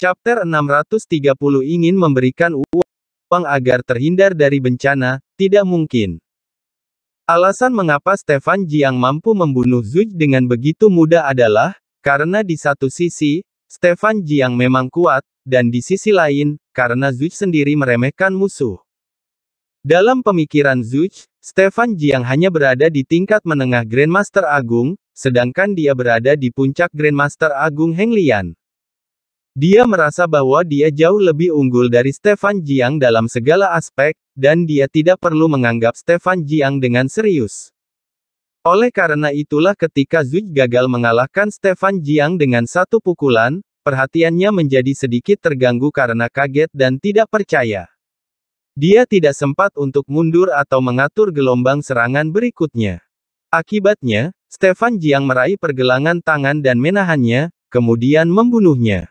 Chapter 630 ingin memberikan uang agar terhindar dari bencana, tidak mungkin. Alasan mengapa Stefan Jiang mampu membunuh Zuj dengan begitu mudah adalah, karena di satu sisi, Stefan Jiang memang kuat, dan di sisi lain, karena Zuj sendiri meremehkan musuh. Dalam pemikiran Zuj, Stefan Jiang hanya berada di tingkat menengah Grandmaster Agung, sedangkan dia berada di puncak Grandmaster Agung Henglian. Dia merasa bahwa dia jauh lebih unggul dari Stefan Jiang dalam segala aspek, dan dia tidak perlu menganggap Stefan Jiang dengan serius. Oleh karena itulah ketika Zuj gagal mengalahkan Stefan Jiang dengan satu pukulan, perhatiannya menjadi sedikit terganggu karena kaget dan tidak percaya. Dia tidak sempat untuk mundur atau mengatur gelombang serangan berikutnya. Akibatnya, Stefan Jiang meraih pergelangan tangan dan menahannya, kemudian membunuhnya.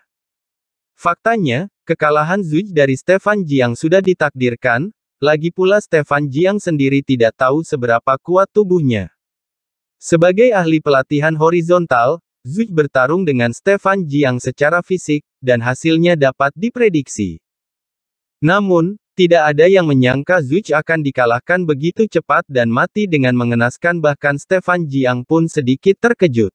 Faktanya, kekalahan Zuj dari Stefan Jiang sudah ditakdirkan, lagi pula Stefan Jiang sendiri tidak tahu seberapa kuat tubuhnya. Sebagai ahli pelatihan horizontal, Zuj bertarung dengan Stefan Jiang secara fisik, dan hasilnya dapat diprediksi. Namun, tidak ada yang menyangka Zuj akan dikalahkan begitu cepat dan mati dengan mengenaskan bahkan Stefan Jiang pun sedikit terkejut.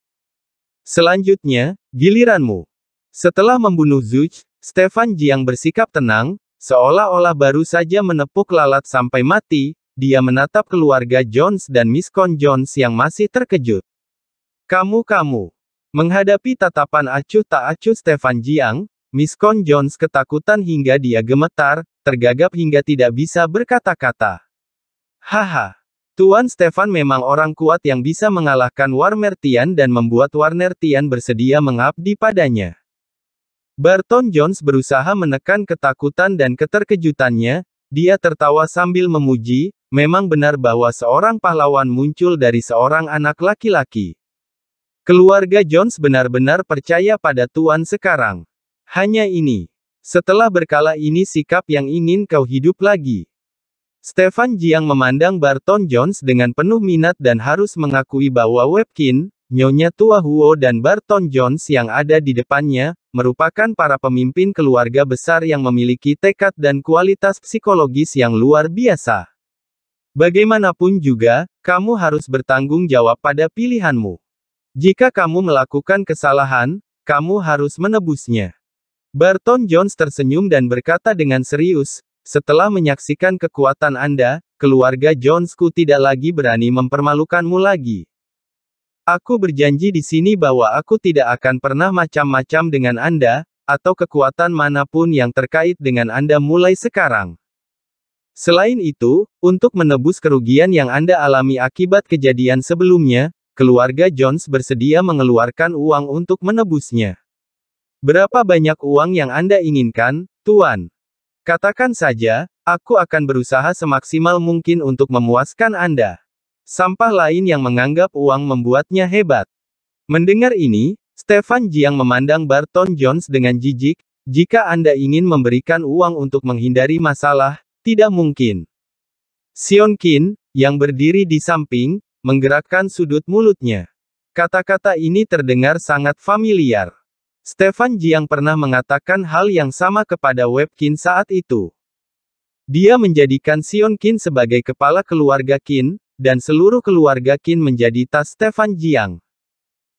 Selanjutnya, giliranmu. Setelah membunuh Zuj, Stefan Jiang bersikap tenang, seolah-olah baru saja menepuk lalat sampai mati, dia menatap keluarga Jones dan Miss Con Jones yang masih terkejut. Kamu-kamu. Menghadapi tatapan acuh tak acuh Stefan Jiang, Miss Con Jones ketakutan hingga dia gemetar, tergagap hingga tidak bisa berkata-kata. Haha. Tuan Stefan memang orang kuat yang bisa mengalahkan Warmer Tian dan membuat Warner Tian bersedia mengabdi padanya. Barton Jones berusaha menekan ketakutan dan keterkejutannya, dia tertawa sambil memuji, memang benar bahwa seorang pahlawan muncul dari seorang anak laki-laki. Keluarga Jones benar-benar percaya pada Tuan sekarang. Hanya ini. Setelah berkala ini sikap yang ingin kau hidup lagi. Stefan Jiang memandang Barton Jones dengan penuh minat dan harus mengakui bahwa Webkin, Nyonya tua Huo dan Barton Jones yang ada di depannya, merupakan para pemimpin keluarga besar yang memiliki tekad dan kualitas psikologis yang luar biasa. Bagaimanapun juga, kamu harus bertanggung jawab pada pilihanmu. Jika kamu melakukan kesalahan, kamu harus menebusnya. Barton Jones tersenyum dan berkata dengan serius, setelah menyaksikan kekuatan Anda, keluarga Jonesku tidak lagi berani mempermalukanmu lagi. Aku berjanji di sini bahwa aku tidak akan pernah macam-macam dengan Anda, atau kekuatan manapun yang terkait dengan Anda mulai sekarang. Selain itu, untuk menebus kerugian yang Anda alami akibat kejadian sebelumnya, keluarga Jones bersedia mengeluarkan uang untuk menebusnya. Berapa banyak uang yang Anda inginkan, Tuan? Katakan saja, aku akan berusaha semaksimal mungkin untuk memuaskan Anda. Sampah lain yang menganggap uang membuatnya hebat. Mendengar ini, Stefan Jiang memandang Barton Jones dengan jijik, jika Anda ingin memberikan uang untuk menghindari masalah, tidak mungkin. Sion Qin, yang berdiri di samping, menggerakkan sudut mulutnya. Kata-kata ini terdengar sangat familiar. Stefan Jiang pernah mengatakan hal yang sama kepada Webkin saat itu. Dia menjadikan Sion Qin sebagai kepala keluarga Qin, dan seluruh keluarga Qin menjadi tas Stefan Jiang.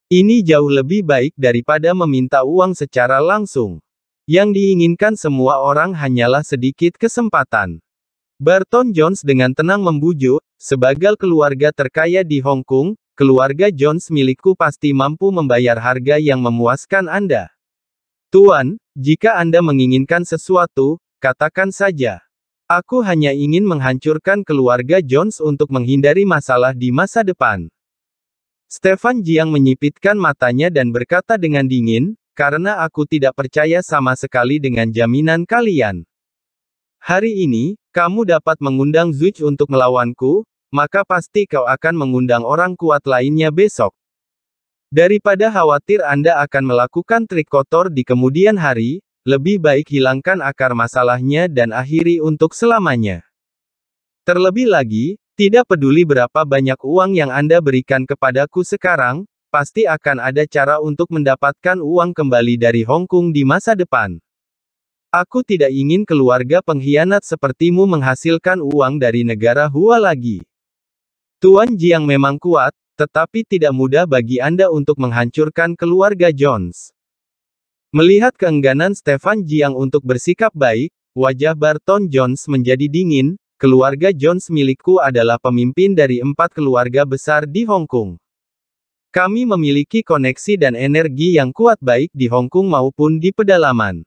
Ini jauh lebih baik daripada meminta uang secara langsung. Yang diinginkan semua orang hanyalah sedikit kesempatan. Barton Jones dengan tenang membujuk, sebagai keluarga terkaya di Hong Kong, keluarga Jones milikku pasti mampu membayar harga yang memuaskan Anda. Tuan, jika Anda menginginkan sesuatu, katakan saja. Aku hanya ingin menghancurkan keluarga Jones untuk menghindari masalah di masa depan. Stefan Jiang menyipitkan matanya dan berkata dengan dingin, karena aku tidak percaya sama sekali dengan jaminan kalian. Hari ini, kamu dapat mengundang Zuch untuk melawanku, maka pasti kau akan mengundang orang kuat lainnya besok. Daripada khawatir Anda akan melakukan trik kotor di kemudian hari, lebih baik hilangkan akar masalahnya dan akhiri untuk selamanya. Terlebih lagi, tidak peduli berapa banyak uang yang Anda berikan kepadaku sekarang, pasti akan ada cara untuk mendapatkan uang kembali dari Hong Kong di masa depan. Aku tidak ingin keluarga pengkhianat sepertimu menghasilkan uang dari negara Hua lagi. Tuan Jiang memang kuat, tetapi tidak mudah bagi Anda untuk menghancurkan keluarga Jones. Melihat keengganan Stefan Jiang untuk bersikap baik, wajah Barton Jones menjadi dingin, keluarga Jones milikku adalah pemimpin dari empat keluarga besar di Hong Kong. Kami memiliki koneksi dan energi yang kuat baik di Hong Kong maupun di pedalaman.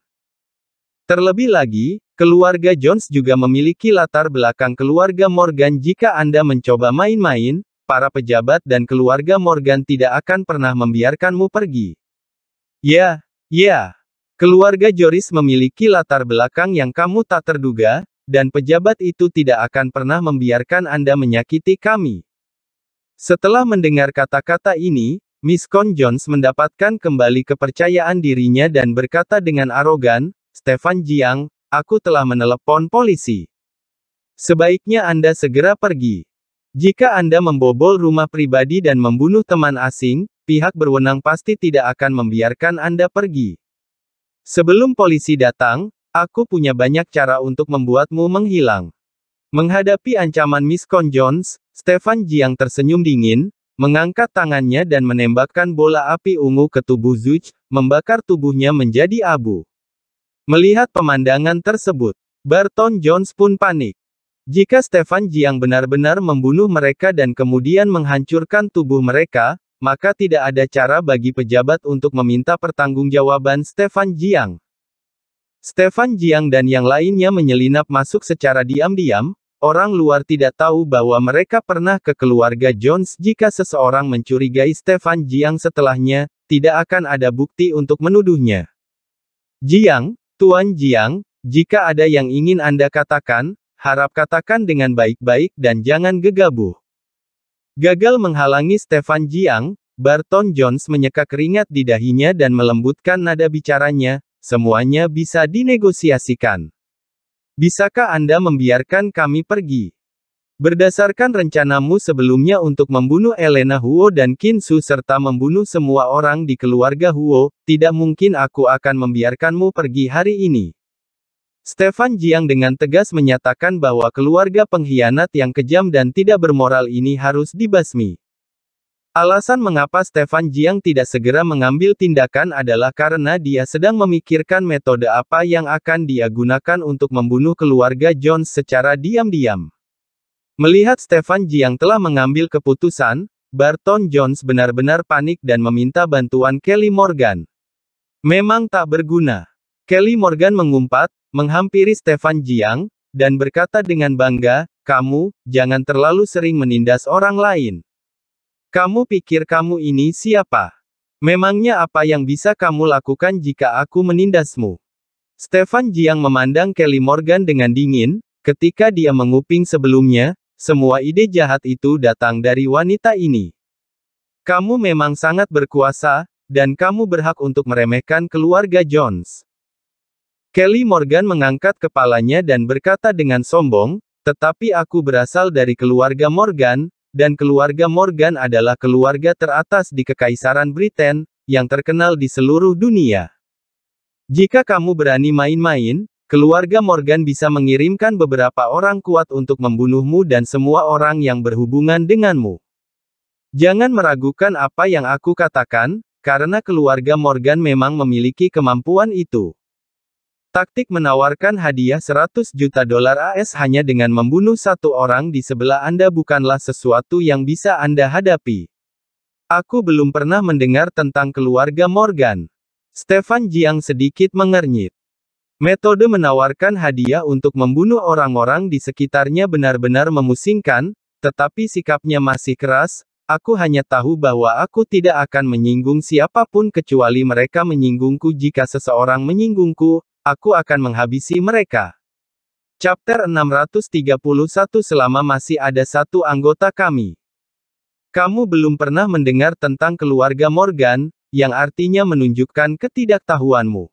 Terlebih lagi, keluarga Jones juga memiliki latar belakang keluarga Morgan jika Anda mencoba main-main, para pejabat dan keluarga Morgan tidak akan pernah membiarkanmu pergi. Ya, Ya, keluarga Joris memiliki latar belakang yang kamu tak terduga, dan pejabat itu tidak akan pernah membiarkan Anda menyakiti kami. Setelah mendengar kata-kata ini, Miss Con Jones mendapatkan kembali kepercayaan dirinya dan berkata dengan arogan, Stefan Jiang, aku telah menelepon polisi. Sebaiknya Anda segera pergi. Jika Anda membobol rumah pribadi dan membunuh teman asing, pihak berwenang pasti tidak akan membiarkan Anda pergi. Sebelum polisi datang, aku punya banyak cara untuk membuatmu menghilang. Menghadapi ancaman Miss Con Jones, Stefan Jiang tersenyum dingin, mengangkat tangannya dan menembakkan bola api ungu ke tubuh Zuch, membakar tubuhnya menjadi abu. Melihat pemandangan tersebut, Barton Jones pun panik. Jika Stefan Jiang benar-benar membunuh mereka dan kemudian menghancurkan tubuh mereka, maka tidak ada cara bagi pejabat untuk meminta pertanggungjawaban Stefan Jiang. Stefan Jiang dan yang lainnya menyelinap masuk secara diam-diam, orang luar tidak tahu bahwa mereka pernah ke keluarga Jones jika seseorang mencurigai Stefan Jiang setelahnya, tidak akan ada bukti untuk menuduhnya. Jiang, Tuan Jiang, jika ada yang ingin Anda katakan, harap katakan dengan baik-baik dan jangan gegabah. Gagal menghalangi Stefan Jiang, Barton Jones menyeka keringat di dahinya dan melembutkan nada bicaranya, semuanya bisa dinegosiasikan. Bisakah Anda membiarkan kami pergi? Berdasarkan rencanamu sebelumnya untuk membunuh Elena Huo dan Kinsu serta membunuh semua orang di keluarga Huo, tidak mungkin aku akan membiarkanmu pergi hari ini. Stefan Jiang dengan tegas menyatakan bahwa keluarga pengkhianat yang kejam dan tidak bermoral ini harus dibasmi. Alasan mengapa Stefan Jiang tidak segera mengambil tindakan adalah karena dia sedang memikirkan metode apa yang akan dia gunakan untuk membunuh keluarga Jones secara diam-diam. Melihat Stefan Jiang telah mengambil keputusan, Barton Jones benar-benar panik dan meminta bantuan Kelly Morgan. Memang tak berguna. Kelly Morgan mengumpat, menghampiri Stefan Jiang, dan berkata dengan bangga, kamu, jangan terlalu sering menindas orang lain. Kamu pikir kamu ini siapa? Memangnya apa yang bisa kamu lakukan jika aku menindasmu? Stefan Jiang memandang Kelly Morgan dengan dingin, ketika dia menguping sebelumnya, semua ide jahat itu datang dari wanita ini. Kamu memang sangat berkuasa, dan kamu berhak untuk meremehkan keluarga Jones. Kelly Morgan mengangkat kepalanya dan berkata dengan sombong, tetapi aku berasal dari keluarga Morgan, dan keluarga Morgan adalah keluarga teratas di Kekaisaran Britain, yang terkenal di seluruh dunia. Jika kamu berani main-main, keluarga Morgan bisa mengirimkan beberapa orang kuat untuk membunuhmu dan semua orang yang berhubungan denganmu. Jangan meragukan apa yang aku katakan, karena keluarga Morgan memang memiliki kemampuan itu. Taktik menawarkan hadiah 100 juta dolar AS hanya dengan membunuh satu orang di sebelah Anda bukanlah sesuatu yang bisa Anda hadapi. Aku belum pernah mendengar tentang keluarga Morgan. Stefan Jiang sedikit mengernyit. Metode menawarkan hadiah untuk membunuh orang-orang di sekitarnya benar-benar memusingkan, tetapi sikapnya masih keras, aku hanya tahu bahwa aku tidak akan menyinggung siapapun kecuali mereka menyinggungku jika seseorang menyinggungku, Aku akan menghabisi mereka. Chapter 631 Selama masih ada satu anggota kami. Kamu belum pernah mendengar tentang keluarga Morgan, yang artinya menunjukkan ketidaktahuanmu.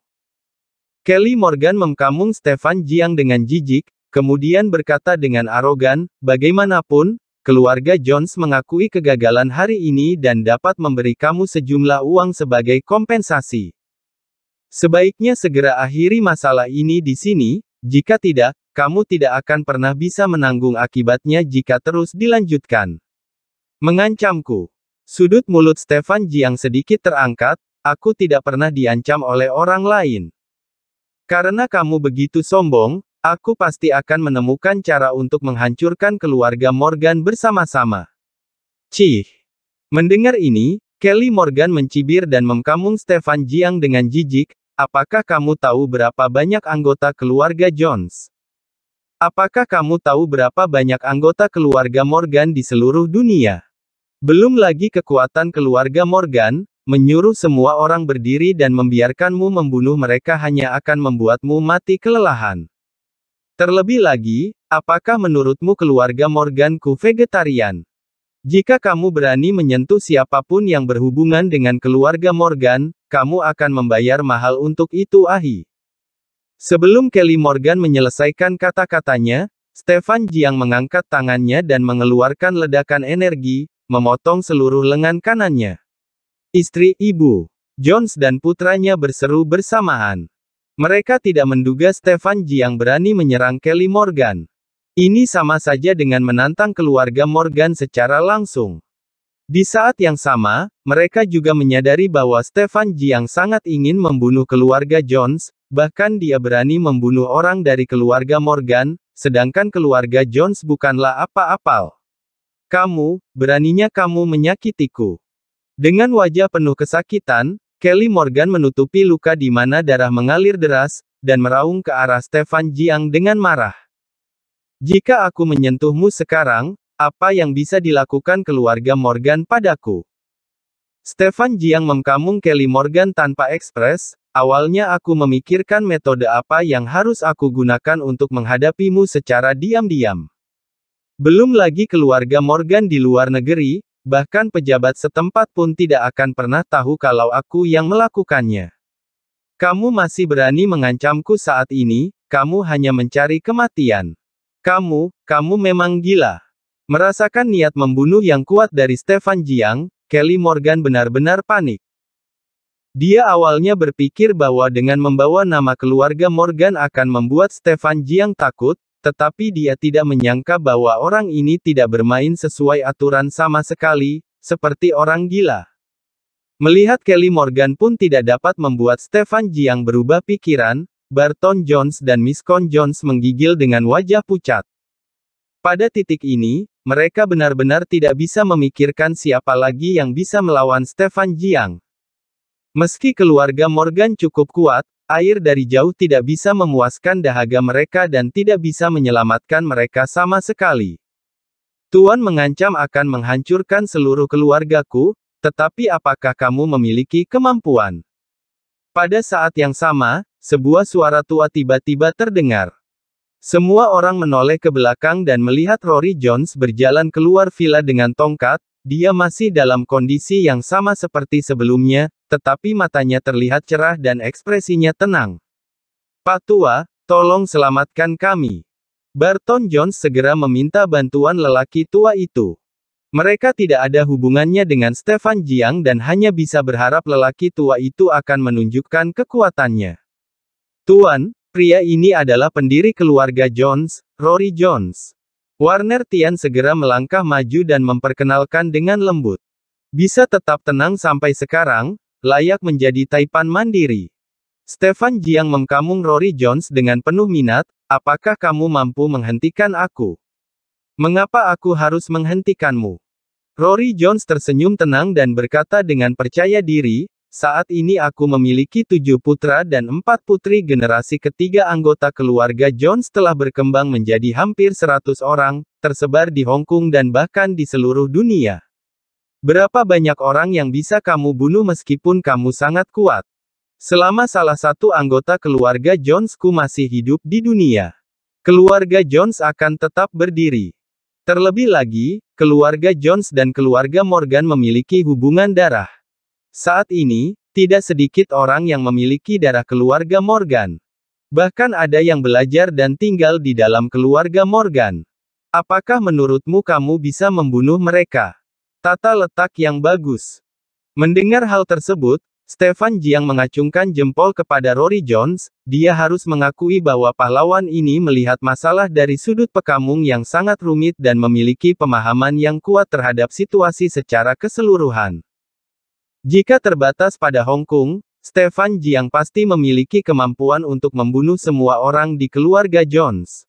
Kelly Morgan memkamung Stefan Jiang dengan jijik, kemudian berkata dengan arogan, bagaimanapun, keluarga Jones mengakui kegagalan hari ini dan dapat memberi kamu sejumlah uang sebagai kompensasi. Sebaiknya segera akhiri masalah ini di sini, jika tidak, kamu tidak akan pernah bisa menanggung akibatnya jika terus dilanjutkan. Mengancamku. Sudut mulut Stefan Jiang sedikit terangkat, aku tidak pernah diancam oleh orang lain. Karena kamu begitu sombong, aku pasti akan menemukan cara untuk menghancurkan keluarga Morgan bersama-sama. Cih. Mendengar ini, Kelly Morgan mencibir dan memkamung Stefan Jiang dengan jijik, Apakah kamu tahu berapa banyak anggota keluarga Jones? Apakah kamu tahu berapa banyak anggota keluarga Morgan di seluruh dunia? Belum lagi kekuatan keluarga Morgan, menyuruh semua orang berdiri dan membiarkanmu membunuh mereka hanya akan membuatmu mati kelelahan. Terlebih lagi, apakah menurutmu keluarga Morgan Morganku vegetarian? Jika kamu berani menyentuh siapapun yang berhubungan dengan keluarga Morgan, kamu akan membayar mahal untuk itu Ahi. Sebelum Kelly Morgan menyelesaikan kata-katanya, Stefan Jiang mengangkat tangannya dan mengeluarkan ledakan energi, memotong seluruh lengan kanannya. Istri ibu, Jones dan putranya berseru bersamaan. Mereka tidak menduga Stefan Jiang berani menyerang Kelly Morgan. Ini sama saja dengan menantang keluarga Morgan secara langsung. Di saat yang sama, mereka juga menyadari bahwa Stefan Jiang sangat ingin membunuh keluarga Jones, bahkan dia berani membunuh orang dari keluarga Morgan, sedangkan keluarga Jones bukanlah apa apa Kamu, beraninya kamu menyakitiku. Dengan wajah penuh kesakitan, Kelly Morgan menutupi luka di mana darah mengalir deras, dan meraung ke arah Stefan Jiang dengan marah. Jika aku menyentuhmu sekarang, apa yang bisa dilakukan keluarga Morgan padaku? Stefan Jiang memkamung Kelly Morgan tanpa ekspres, awalnya aku memikirkan metode apa yang harus aku gunakan untuk menghadapimu secara diam-diam. Belum lagi keluarga Morgan di luar negeri, bahkan pejabat setempat pun tidak akan pernah tahu kalau aku yang melakukannya. Kamu masih berani mengancamku saat ini, kamu hanya mencari kematian. Kamu, kamu memang gila. Merasakan niat membunuh yang kuat dari Stefan Jiang, Kelly Morgan benar-benar panik. Dia awalnya berpikir bahwa dengan membawa nama keluarga Morgan akan membuat Stefan Jiang takut, tetapi dia tidak menyangka bahwa orang ini tidak bermain sesuai aturan sama sekali, seperti orang gila. Melihat Kelly Morgan pun tidak dapat membuat Stefan Jiang berubah pikiran, Barton Jones dan Miss Con Jones menggigil dengan wajah pucat. Pada titik ini, mereka benar-benar tidak bisa memikirkan siapa lagi yang bisa melawan Stefan Jiang. Meski keluarga Morgan cukup kuat, air dari jauh tidak bisa memuaskan dahaga mereka dan tidak bisa menyelamatkan mereka sama sekali. Tuan mengancam akan menghancurkan seluruh keluargaku, tetapi apakah kamu memiliki kemampuan? Pada saat yang sama, sebuah suara tua tiba-tiba terdengar. Semua orang menoleh ke belakang dan melihat Rory Jones berjalan keluar villa dengan tongkat, dia masih dalam kondisi yang sama seperti sebelumnya, tetapi matanya terlihat cerah dan ekspresinya tenang. Pak Tua, tolong selamatkan kami. Barton Jones segera meminta bantuan lelaki tua itu. Mereka tidak ada hubungannya dengan Stefan Jiang dan hanya bisa berharap lelaki tua itu akan menunjukkan kekuatannya. Tuan, pria ini adalah pendiri keluarga Jones, Rory Jones. Warner Tian segera melangkah maju dan memperkenalkan dengan lembut. Bisa tetap tenang sampai sekarang, layak menjadi Taipan mandiri. Stefan Jiang mengkamung Rory Jones dengan penuh minat, apakah kamu mampu menghentikan aku? Mengapa aku harus menghentikanmu? Rory Jones tersenyum tenang dan berkata dengan percaya diri, saat ini aku memiliki tujuh putra dan empat putri generasi ketiga anggota keluarga Jones telah berkembang menjadi hampir 100 orang, tersebar di Hong Kong dan bahkan di seluruh dunia. Berapa banyak orang yang bisa kamu bunuh meskipun kamu sangat kuat? Selama salah satu anggota keluarga Jonesku masih hidup di dunia, keluarga Jones akan tetap berdiri. Terlebih lagi, keluarga Jones dan keluarga Morgan memiliki hubungan darah. Saat ini, tidak sedikit orang yang memiliki darah keluarga Morgan. Bahkan ada yang belajar dan tinggal di dalam keluarga Morgan. Apakah menurutmu kamu bisa membunuh mereka? Tata letak yang bagus. Mendengar hal tersebut, Stefan Jiang mengacungkan jempol kepada Rory Jones, dia harus mengakui bahwa pahlawan ini melihat masalah dari sudut pekamung yang sangat rumit dan memiliki pemahaman yang kuat terhadap situasi secara keseluruhan. Jika terbatas pada Hong Kong, Stefan Jiang pasti memiliki kemampuan untuk membunuh semua orang di keluarga Jones.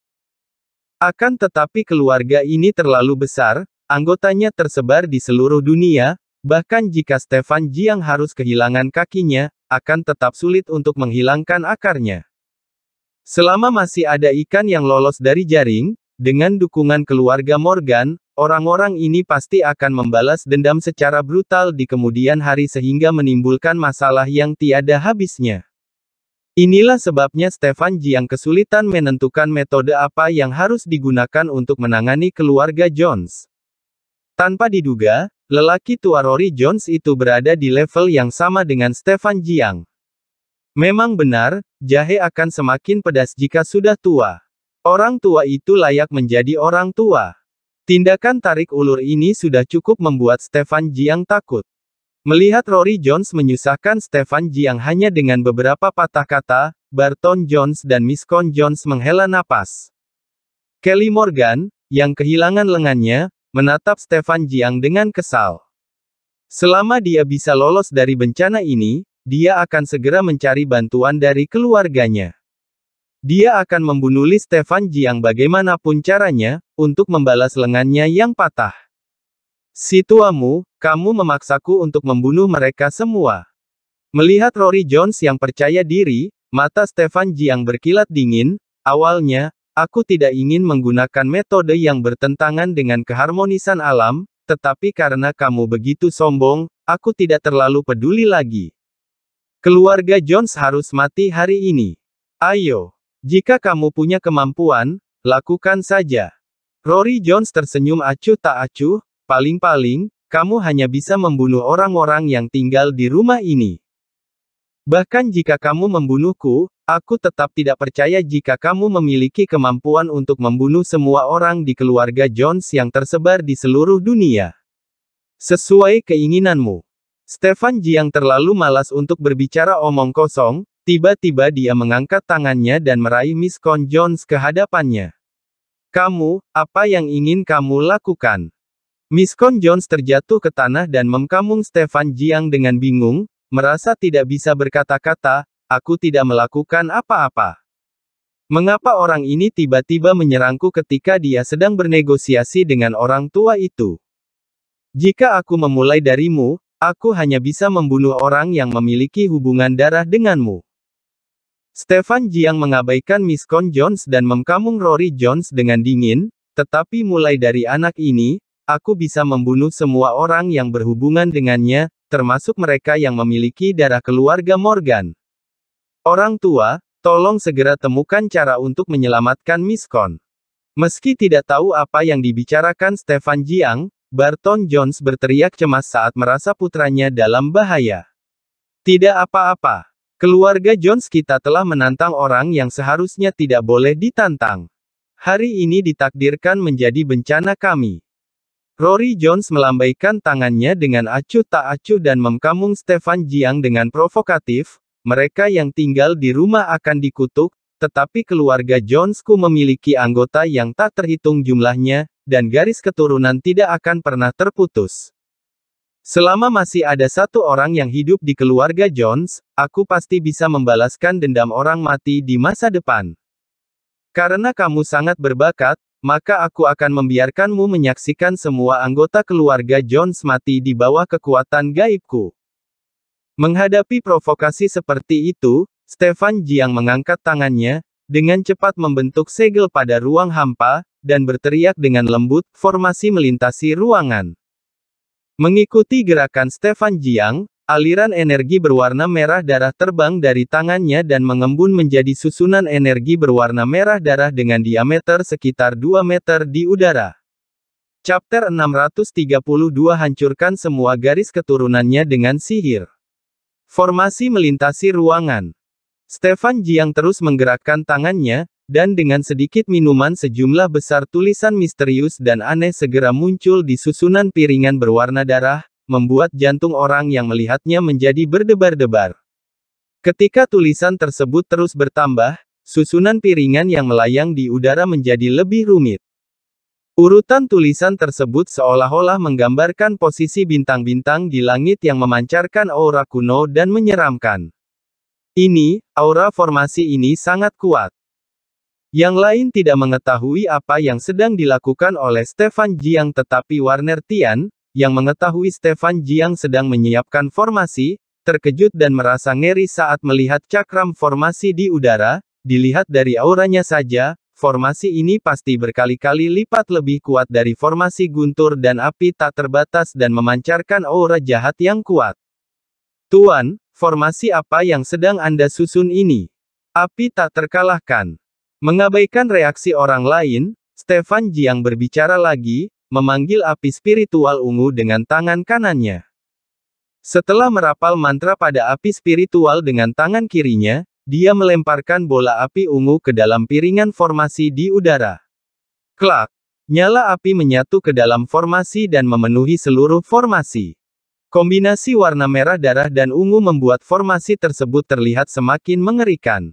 Akan tetapi keluarga ini terlalu besar, anggotanya tersebar di seluruh dunia, Bahkan jika Stefan Jiang harus kehilangan kakinya, akan tetap sulit untuk menghilangkan akarnya. Selama masih ada ikan yang lolos dari jaring, dengan dukungan keluarga Morgan, orang-orang ini pasti akan membalas dendam secara brutal di kemudian hari sehingga menimbulkan masalah yang tiada habisnya. Inilah sebabnya Stefan Jiang kesulitan menentukan metode apa yang harus digunakan untuk menangani keluarga Jones. Tanpa diduga, Lelaki tua Rory Jones itu berada di level yang sama dengan Stefan Jiang. Memang benar, jahe akan semakin pedas jika sudah tua. Orang tua itu layak menjadi orang tua. Tindakan tarik ulur ini sudah cukup membuat Stefan Jiang takut. Melihat Rory Jones menyusahkan Stefan Jiang hanya dengan beberapa patah kata, Barton Jones dan Miscon Jones menghela napas. Kelly Morgan, yang kehilangan lengannya, menatap Stefan Jiang dengan kesal. Selama dia bisa lolos dari bencana ini, dia akan segera mencari bantuan dari keluarganya. Dia akan membunuh Li Stefan Jiang bagaimanapun caranya, untuk membalas lengannya yang patah. Situamu, kamu memaksaku untuk membunuh mereka semua. Melihat Rory Jones yang percaya diri, mata Stefan Jiang berkilat dingin, awalnya, Aku tidak ingin menggunakan metode yang bertentangan dengan keharmonisan alam, tetapi karena kamu begitu sombong, aku tidak terlalu peduli lagi. Keluarga Jones harus mati hari ini. Ayo, jika kamu punya kemampuan, lakukan saja. Rory Jones tersenyum acuh tak acuh, paling-paling, kamu hanya bisa membunuh orang-orang yang tinggal di rumah ini. Bahkan jika kamu membunuhku, aku tetap tidak percaya jika kamu memiliki kemampuan untuk membunuh semua orang di keluarga Jones yang tersebar di seluruh dunia. Sesuai keinginanmu. Stefan Jiang terlalu malas untuk berbicara omong kosong, tiba-tiba dia mengangkat tangannya dan meraih Miss Con Jones ke hadapannya. Kamu, apa yang ingin kamu lakukan? Miss Con Jones terjatuh ke tanah dan memkamung Stefan Jiang dengan bingung, merasa tidak bisa berkata-kata, aku tidak melakukan apa-apa. Mengapa orang ini tiba-tiba menyerangku ketika dia sedang bernegosiasi dengan orang tua itu? Jika aku memulai darimu, aku hanya bisa membunuh orang yang memiliki hubungan darah denganmu. Stefan Jiang mengabaikan Miss Con Jones dan memkamung Rory Jones dengan dingin, tetapi mulai dari anak ini, aku bisa membunuh semua orang yang berhubungan dengannya, termasuk mereka yang memiliki darah keluarga Morgan. Orang tua, tolong segera temukan cara untuk menyelamatkan Miskon. Meski tidak tahu apa yang dibicarakan Stefan Jiang, Barton Jones berteriak cemas saat merasa putranya dalam bahaya. Tidak apa-apa. Keluarga Jones kita telah menantang orang yang seharusnya tidak boleh ditantang. Hari ini ditakdirkan menjadi bencana kami. Rory Jones melambaikan tangannya dengan acuh tak acuh dan memkamung Stefan Jiang dengan provokatif, mereka yang tinggal di rumah akan dikutuk, tetapi keluarga Jonesku memiliki anggota yang tak terhitung jumlahnya, dan garis keturunan tidak akan pernah terputus. Selama masih ada satu orang yang hidup di keluarga Jones, aku pasti bisa membalaskan dendam orang mati di masa depan. Karena kamu sangat berbakat, maka aku akan membiarkanmu menyaksikan semua anggota keluarga Jones mati di bawah kekuatan gaibku. Menghadapi provokasi seperti itu, Stefan Jiang mengangkat tangannya, dengan cepat membentuk segel pada ruang hampa, dan berteriak dengan lembut, formasi melintasi ruangan. Mengikuti gerakan Stefan Jiang, Aliran energi berwarna merah darah terbang dari tangannya dan mengembun menjadi susunan energi berwarna merah darah dengan diameter sekitar 2 meter di udara. Chapter 632 hancurkan semua garis keturunannya dengan sihir. Formasi melintasi ruangan. Stefan Jiang terus menggerakkan tangannya, dan dengan sedikit minuman sejumlah besar tulisan misterius dan aneh segera muncul di susunan piringan berwarna darah, membuat jantung orang yang melihatnya menjadi berdebar-debar. Ketika tulisan tersebut terus bertambah, susunan piringan yang melayang di udara menjadi lebih rumit. Urutan tulisan tersebut seolah-olah menggambarkan posisi bintang-bintang di langit yang memancarkan aura kuno dan menyeramkan. Ini, aura formasi ini sangat kuat. Yang lain tidak mengetahui apa yang sedang dilakukan oleh Stefan Jiang tetapi Warner Tian, yang mengetahui Stefan Jiang sedang menyiapkan formasi, terkejut dan merasa ngeri saat melihat cakram formasi di udara, dilihat dari auranya saja, formasi ini pasti berkali-kali lipat lebih kuat dari formasi guntur dan api tak terbatas dan memancarkan aura jahat yang kuat. Tuan, formasi apa yang sedang Anda susun ini? Api tak terkalahkan. Mengabaikan reaksi orang lain, Stefan Jiang berbicara lagi, memanggil api spiritual ungu dengan tangan kanannya. Setelah merapal mantra pada api spiritual dengan tangan kirinya, dia melemparkan bola api ungu ke dalam piringan formasi di udara. Klak, nyala api menyatu ke dalam formasi dan memenuhi seluruh formasi. Kombinasi warna merah darah dan ungu membuat formasi tersebut terlihat semakin mengerikan.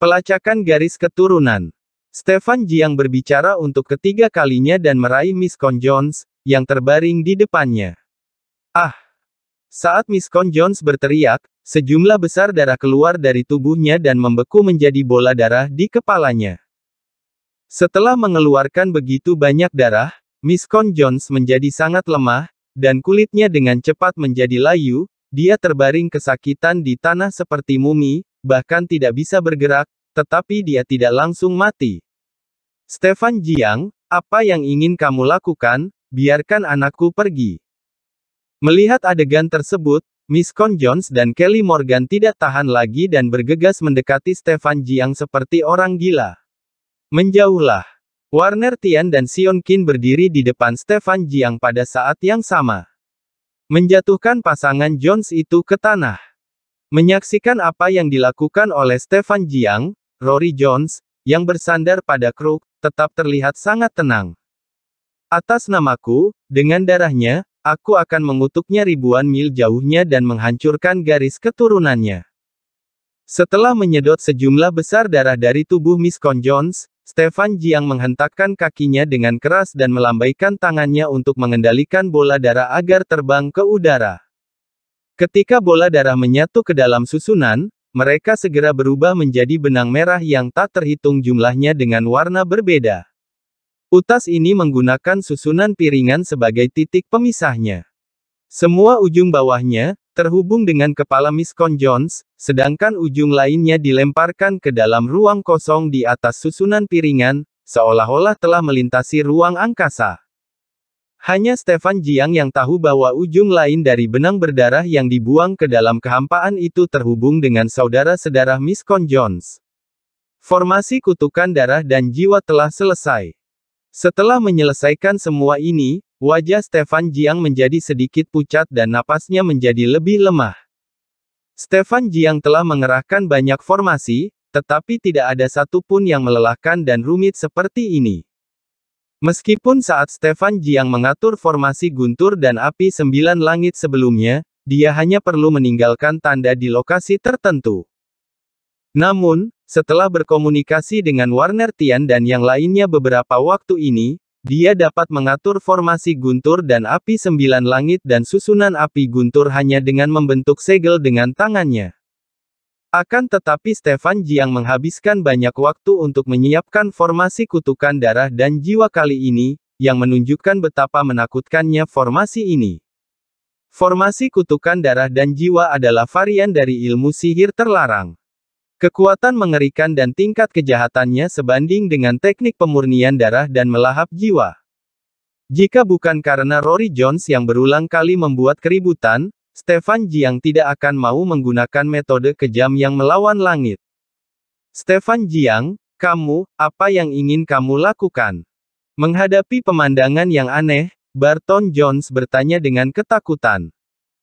Pelacakan garis keturunan Stefan Jiang berbicara untuk ketiga kalinya dan meraih Miss Jones, yang terbaring di depannya. Ah! Saat Miss Jones berteriak, sejumlah besar darah keluar dari tubuhnya dan membeku menjadi bola darah di kepalanya. Setelah mengeluarkan begitu banyak darah, Miss Jones menjadi sangat lemah, dan kulitnya dengan cepat menjadi layu, dia terbaring kesakitan di tanah seperti mumi, bahkan tidak bisa bergerak, tetapi dia tidak langsung mati. Stefan Jiang, apa yang ingin kamu lakukan? Biarkan anakku pergi. Melihat adegan tersebut, Miss Con Jones dan Kelly Morgan tidak tahan lagi dan bergegas mendekati Stefan Jiang seperti orang gila. Menjauhlah. Warner Tian dan Sion Qin berdiri di depan Stefan Jiang pada saat yang sama. Menjatuhkan pasangan Jones itu ke tanah. Menyaksikan apa yang dilakukan oleh Stefan Jiang, Rory Jones, yang bersandar pada kruk, tetap terlihat sangat tenang. Atas namaku, dengan darahnya, aku akan mengutuknya ribuan mil jauhnya dan menghancurkan garis keturunannya. Setelah menyedot sejumlah besar darah dari tubuh Miss Con Jones, Stefan Jiang menghentakkan kakinya dengan keras dan melambaikan tangannya untuk mengendalikan bola darah agar terbang ke udara. Ketika bola darah menyatu ke dalam susunan, mereka segera berubah menjadi benang merah yang tak terhitung jumlahnya dengan warna berbeda. Utas ini menggunakan susunan piringan sebagai titik pemisahnya. Semua ujung bawahnya, terhubung dengan kepala Miskon Jones, sedangkan ujung lainnya dilemparkan ke dalam ruang kosong di atas susunan piringan, seolah-olah telah melintasi ruang angkasa. Hanya Stefan Jiang yang tahu bahwa ujung lain dari benang berdarah yang dibuang ke dalam kehampaan itu terhubung dengan saudara sedarah Miss Con Jones. Formasi kutukan darah dan jiwa telah selesai. Setelah menyelesaikan semua ini, wajah Stefan Jiang menjadi sedikit pucat dan napasnya menjadi lebih lemah. Stefan Jiang telah mengerahkan banyak formasi, tetapi tidak ada satupun yang melelahkan dan rumit seperti ini. Meskipun saat Stefan Jiang mengatur formasi guntur dan api sembilan langit sebelumnya, dia hanya perlu meninggalkan tanda di lokasi tertentu. Namun, setelah berkomunikasi dengan Warner Tian dan yang lainnya beberapa waktu ini, dia dapat mengatur formasi guntur dan api sembilan langit dan susunan api guntur hanya dengan membentuk segel dengan tangannya. Akan tetapi Stefan Jiang menghabiskan banyak waktu untuk menyiapkan formasi kutukan darah dan jiwa kali ini, yang menunjukkan betapa menakutkannya formasi ini. Formasi kutukan darah dan jiwa adalah varian dari ilmu sihir terlarang. Kekuatan mengerikan dan tingkat kejahatannya sebanding dengan teknik pemurnian darah dan melahap jiwa. Jika bukan karena Rory Jones yang berulang kali membuat keributan, Stefan Jiang tidak akan mau menggunakan metode kejam yang melawan langit. Stefan Jiang, kamu, apa yang ingin kamu lakukan? Menghadapi pemandangan yang aneh, Barton Jones bertanya dengan ketakutan.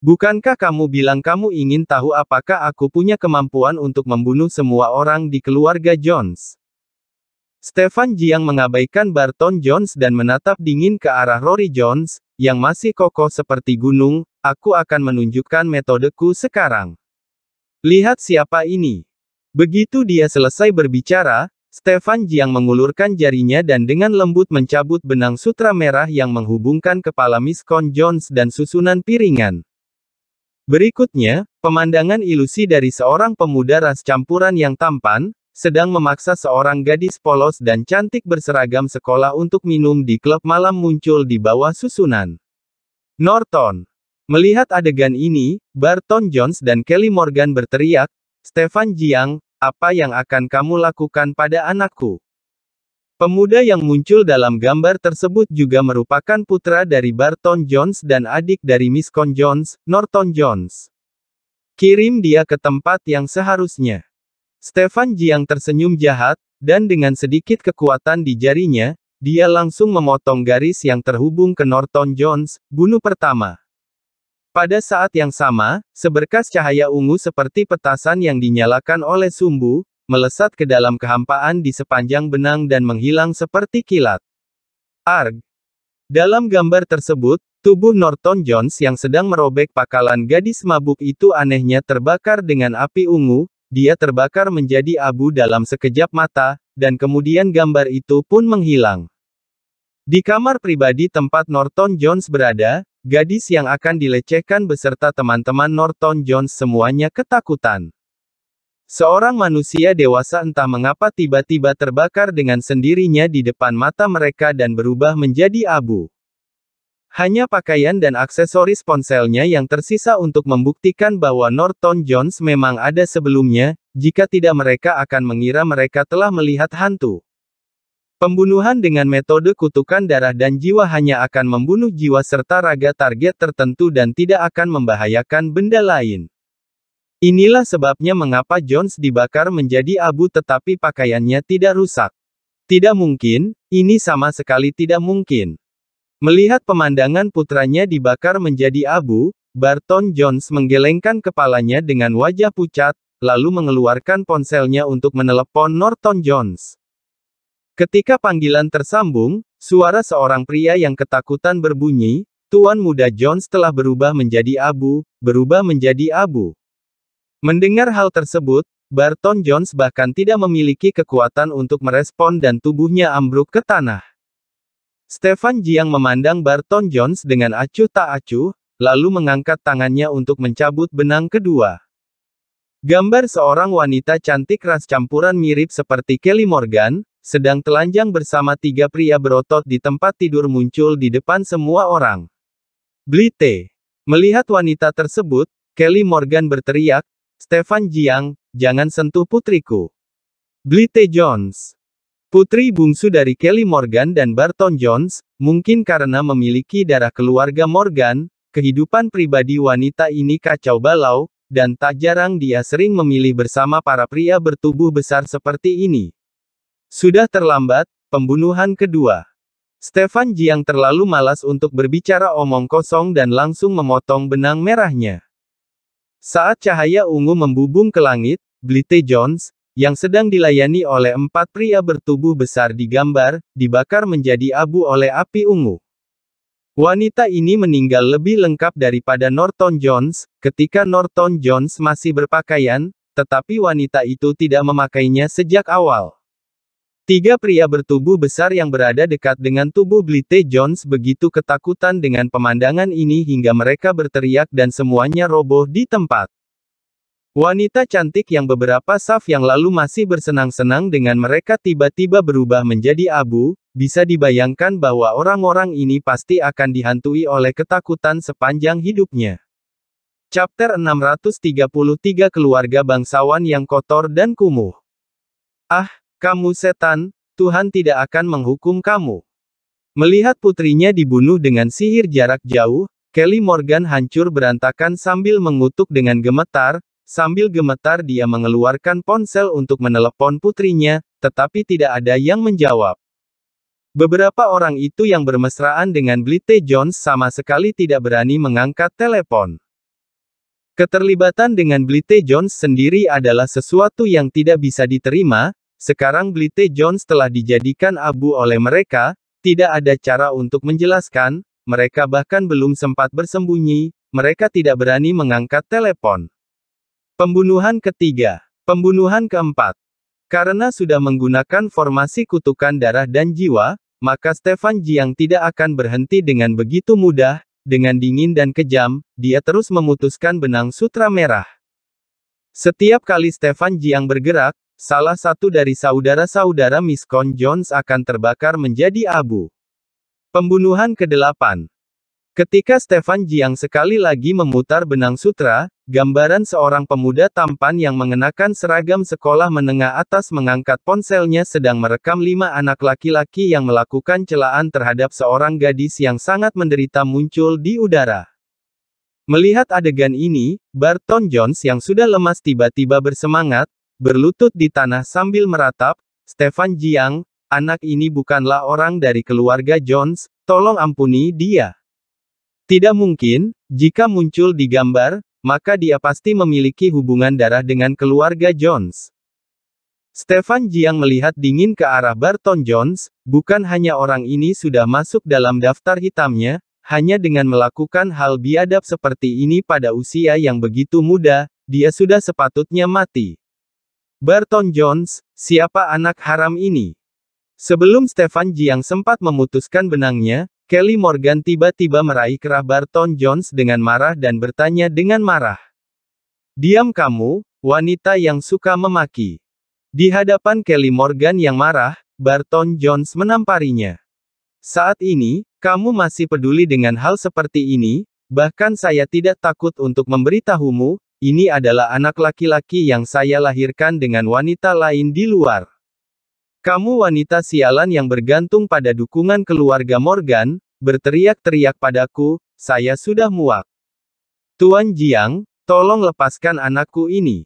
Bukankah kamu bilang kamu ingin tahu apakah aku punya kemampuan untuk membunuh semua orang di keluarga Jones? Stefan Jiang mengabaikan Barton Jones dan menatap dingin ke arah Rory Jones, yang masih kokoh seperti gunung, Aku akan menunjukkan metodeku sekarang. Lihat siapa ini. Begitu dia selesai berbicara, Stefan Jiang mengulurkan jarinya dan dengan lembut mencabut benang sutra merah yang menghubungkan kepala Miskon Jones dan susunan piringan. Berikutnya, pemandangan ilusi dari seorang pemuda ras campuran yang tampan, sedang memaksa seorang gadis polos dan cantik berseragam sekolah untuk minum di klub malam muncul di bawah susunan. Norton Melihat adegan ini, Barton Jones dan Kelly Morgan berteriak, Stefan Jiang, apa yang akan kamu lakukan pada anakku? Pemuda yang muncul dalam gambar tersebut juga merupakan putra dari Barton Jones dan adik dari Miscon Jones, Norton Jones. Kirim dia ke tempat yang seharusnya. Stefan Jiang tersenyum jahat, dan dengan sedikit kekuatan di jarinya, dia langsung memotong garis yang terhubung ke Norton Jones, bunuh pertama. Pada saat yang sama, seberkas cahaya ungu seperti petasan yang dinyalakan oleh sumbu, melesat ke dalam kehampaan di sepanjang benang dan menghilang seperti kilat. Arg. Dalam gambar tersebut, tubuh Norton Jones yang sedang merobek pakalan gadis mabuk itu anehnya terbakar dengan api ungu, dia terbakar menjadi abu dalam sekejap mata, dan kemudian gambar itu pun menghilang. Di kamar pribadi tempat Norton Jones berada, Gadis yang akan dilecehkan beserta teman-teman Norton Jones semuanya ketakutan. Seorang manusia dewasa entah mengapa tiba-tiba terbakar dengan sendirinya di depan mata mereka dan berubah menjadi abu. Hanya pakaian dan aksesoris ponselnya yang tersisa untuk membuktikan bahwa Norton Jones memang ada sebelumnya, jika tidak mereka akan mengira mereka telah melihat hantu. Pembunuhan dengan metode kutukan darah dan jiwa hanya akan membunuh jiwa serta raga target tertentu dan tidak akan membahayakan benda lain. Inilah sebabnya mengapa Jones dibakar menjadi abu tetapi pakaiannya tidak rusak. Tidak mungkin, ini sama sekali tidak mungkin. Melihat pemandangan putranya dibakar menjadi abu, Barton Jones menggelengkan kepalanya dengan wajah pucat, lalu mengeluarkan ponselnya untuk menelepon Norton Jones. Ketika panggilan tersambung, suara seorang pria yang ketakutan berbunyi, Tuan muda Jones telah berubah menjadi abu, berubah menjadi abu. Mendengar hal tersebut, Barton Jones bahkan tidak memiliki kekuatan untuk merespon dan tubuhnya ambruk ke tanah. Stefan Jiang memandang Barton Jones dengan acuh tak acuh, lalu mengangkat tangannya untuk mencabut benang kedua. Gambar seorang wanita cantik ras campuran mirip seperti Kelly Morgan, sedang telanjang bersama tiga pria berotot di tempat tidur muncul di depan semua orang. Blite. Melihat wanita tersebut, Kelly Morgan berteriak, Stefan Jiang, jangan sentuh putriku. Blite Jones. Putri bungsu dari Kelly Morgan dan Barton Jones, mungkin karena memiliki darah keluarga Morgan, kehidupan pribadi wanita ini kacau balau, dan tak jarang dia sering memilih bersama para pria bertubuh besar seperti ini. Sudah terlambat, pembunuhan kedua. Stefan Jiang terlalu malas untuk berbicara omong kosong dan langsung memotong benang merahnya. Saat cahaya ungu membubung ke langit, Blite Jones, yang sedang dilayani oleh empat pria bertubuh besar digambar, dibakar menjadi abu oleh api ungu. Wanita ini meninggal lebih lengkap daripada Norton Jones, ketika Norton Jones masih berpakaian, tetapi wanita itu tidak memakainya sejak awal. Tiga pria bertubuh besar yang berada dekat dengan tubuh Blite Jones begitu ketakutan dengan pemandangan ini hingga mereka berteriak dan semuanya roboh di tempat. Wanita cantik yang beberapa saf yang lalu masih bersenang-senang dengan mereka tiba-tiba berubah menjadi abu, bisa dibayangkan bahwa orang-orang ini pasti akan dihantui oleh ketakutan sepanjang hidupnya. Chapter 633 Keluarga Bangsawan yang Kotor dan Kumuh Ah, kamu setan, Tuhan tidak akan menghukum kamu. Melihat putrinya dibunuh dengan sihir jarak jauh, Kelly Morgan hancur berantakan sambil mengutuk dengan gemetar, sambil gemetar dia mengeluarkan ponsel untuk menelepon putrinya, tetapi tidak ada yang menjawab. Beberapa orang itu yang bermesraan dengan Blite Jones sama sekali tidak berani mengangkat telepon. Keterlibatan dengan Blite Jones sendiri adalah sesuatu yang tidak bisa diterima, sekarang Blite Jones telah dijadikan abu oleh mereka, tidak ada cara untuk menjelaskan, mereka bahkan belum sempat bersembunyi, mereka tidak berani mengangkat telepon. Pembunuhan ketiga, pembunuhan keempat. Karena sudah menggunakan formasi kutukan darah dan jiwa, maka Stefan Jiang tidak akan berhenti dengan begitu mudah, dengan dingin dan kejam, dia terus memutuskan benang sutra merah. Setiap kali Stefan Jiang bergerak, Salah satu dari saudara-saudara Miss Con Jones akan terbakar menjadi abu. Pembunuhan ke-8 Ketika Stefan Jiang sekali lagi memutar benang sutra, gambaran seorang pemuda tampan yang mengenakan seragam sekolah menengah atas mengangkat ponselnya sedang merekam lima anak laki-laki yang melakukan celaan terhadap seorang gadis yang sangat menderita muncul di udara. Melihat adegan ini, Barton Jones yang sudah lemas tiba-tiba bersemangat, Berlutut di tanah sambil meratap, Stefan Jiang, anak ini bukanlah orang dari keluarga Jones, tolong ampuni dia. Tidak mungkin, jika muncul di gambar, maka dia pasti memiliki hubungan darah dengan keluarga Jones. Stefan Jiang melihat dingin ke arah Barton Jones, bukan hanya orang ini sudah masuk dalam daftar hitamnya, hanya dengan melakukan hal biadab seperti ini pada usia yang begitu muda, dia sudah sepatutnya mati. Barton Jones, siapa anak haram ini? Sebelum Stefan Jiang sempat memutuskan benangnya, Kelly Morgan tiba-tiba meraih kerah Barton Jones dengan marah dan bertanya dengan marah. Diam kamu, wanita yang suka memaki. Di hadapan Kelly Morgan yang marah, Barton Jones menamparinya. Saat ini, kamu masih peduli dengan hal seperti ini, bahkan saya tidak takut untuk memberitahumu, ini adalah anak laki-laki yang saya lahirkan dengan wanita lain di luar. Kamu wanita sialan yang bergantung pada dukungan keluarga Morgan, berteriak-teriak padaku, saya sudah muak. Tuan Jiang, tolong lepaskan anakku ini.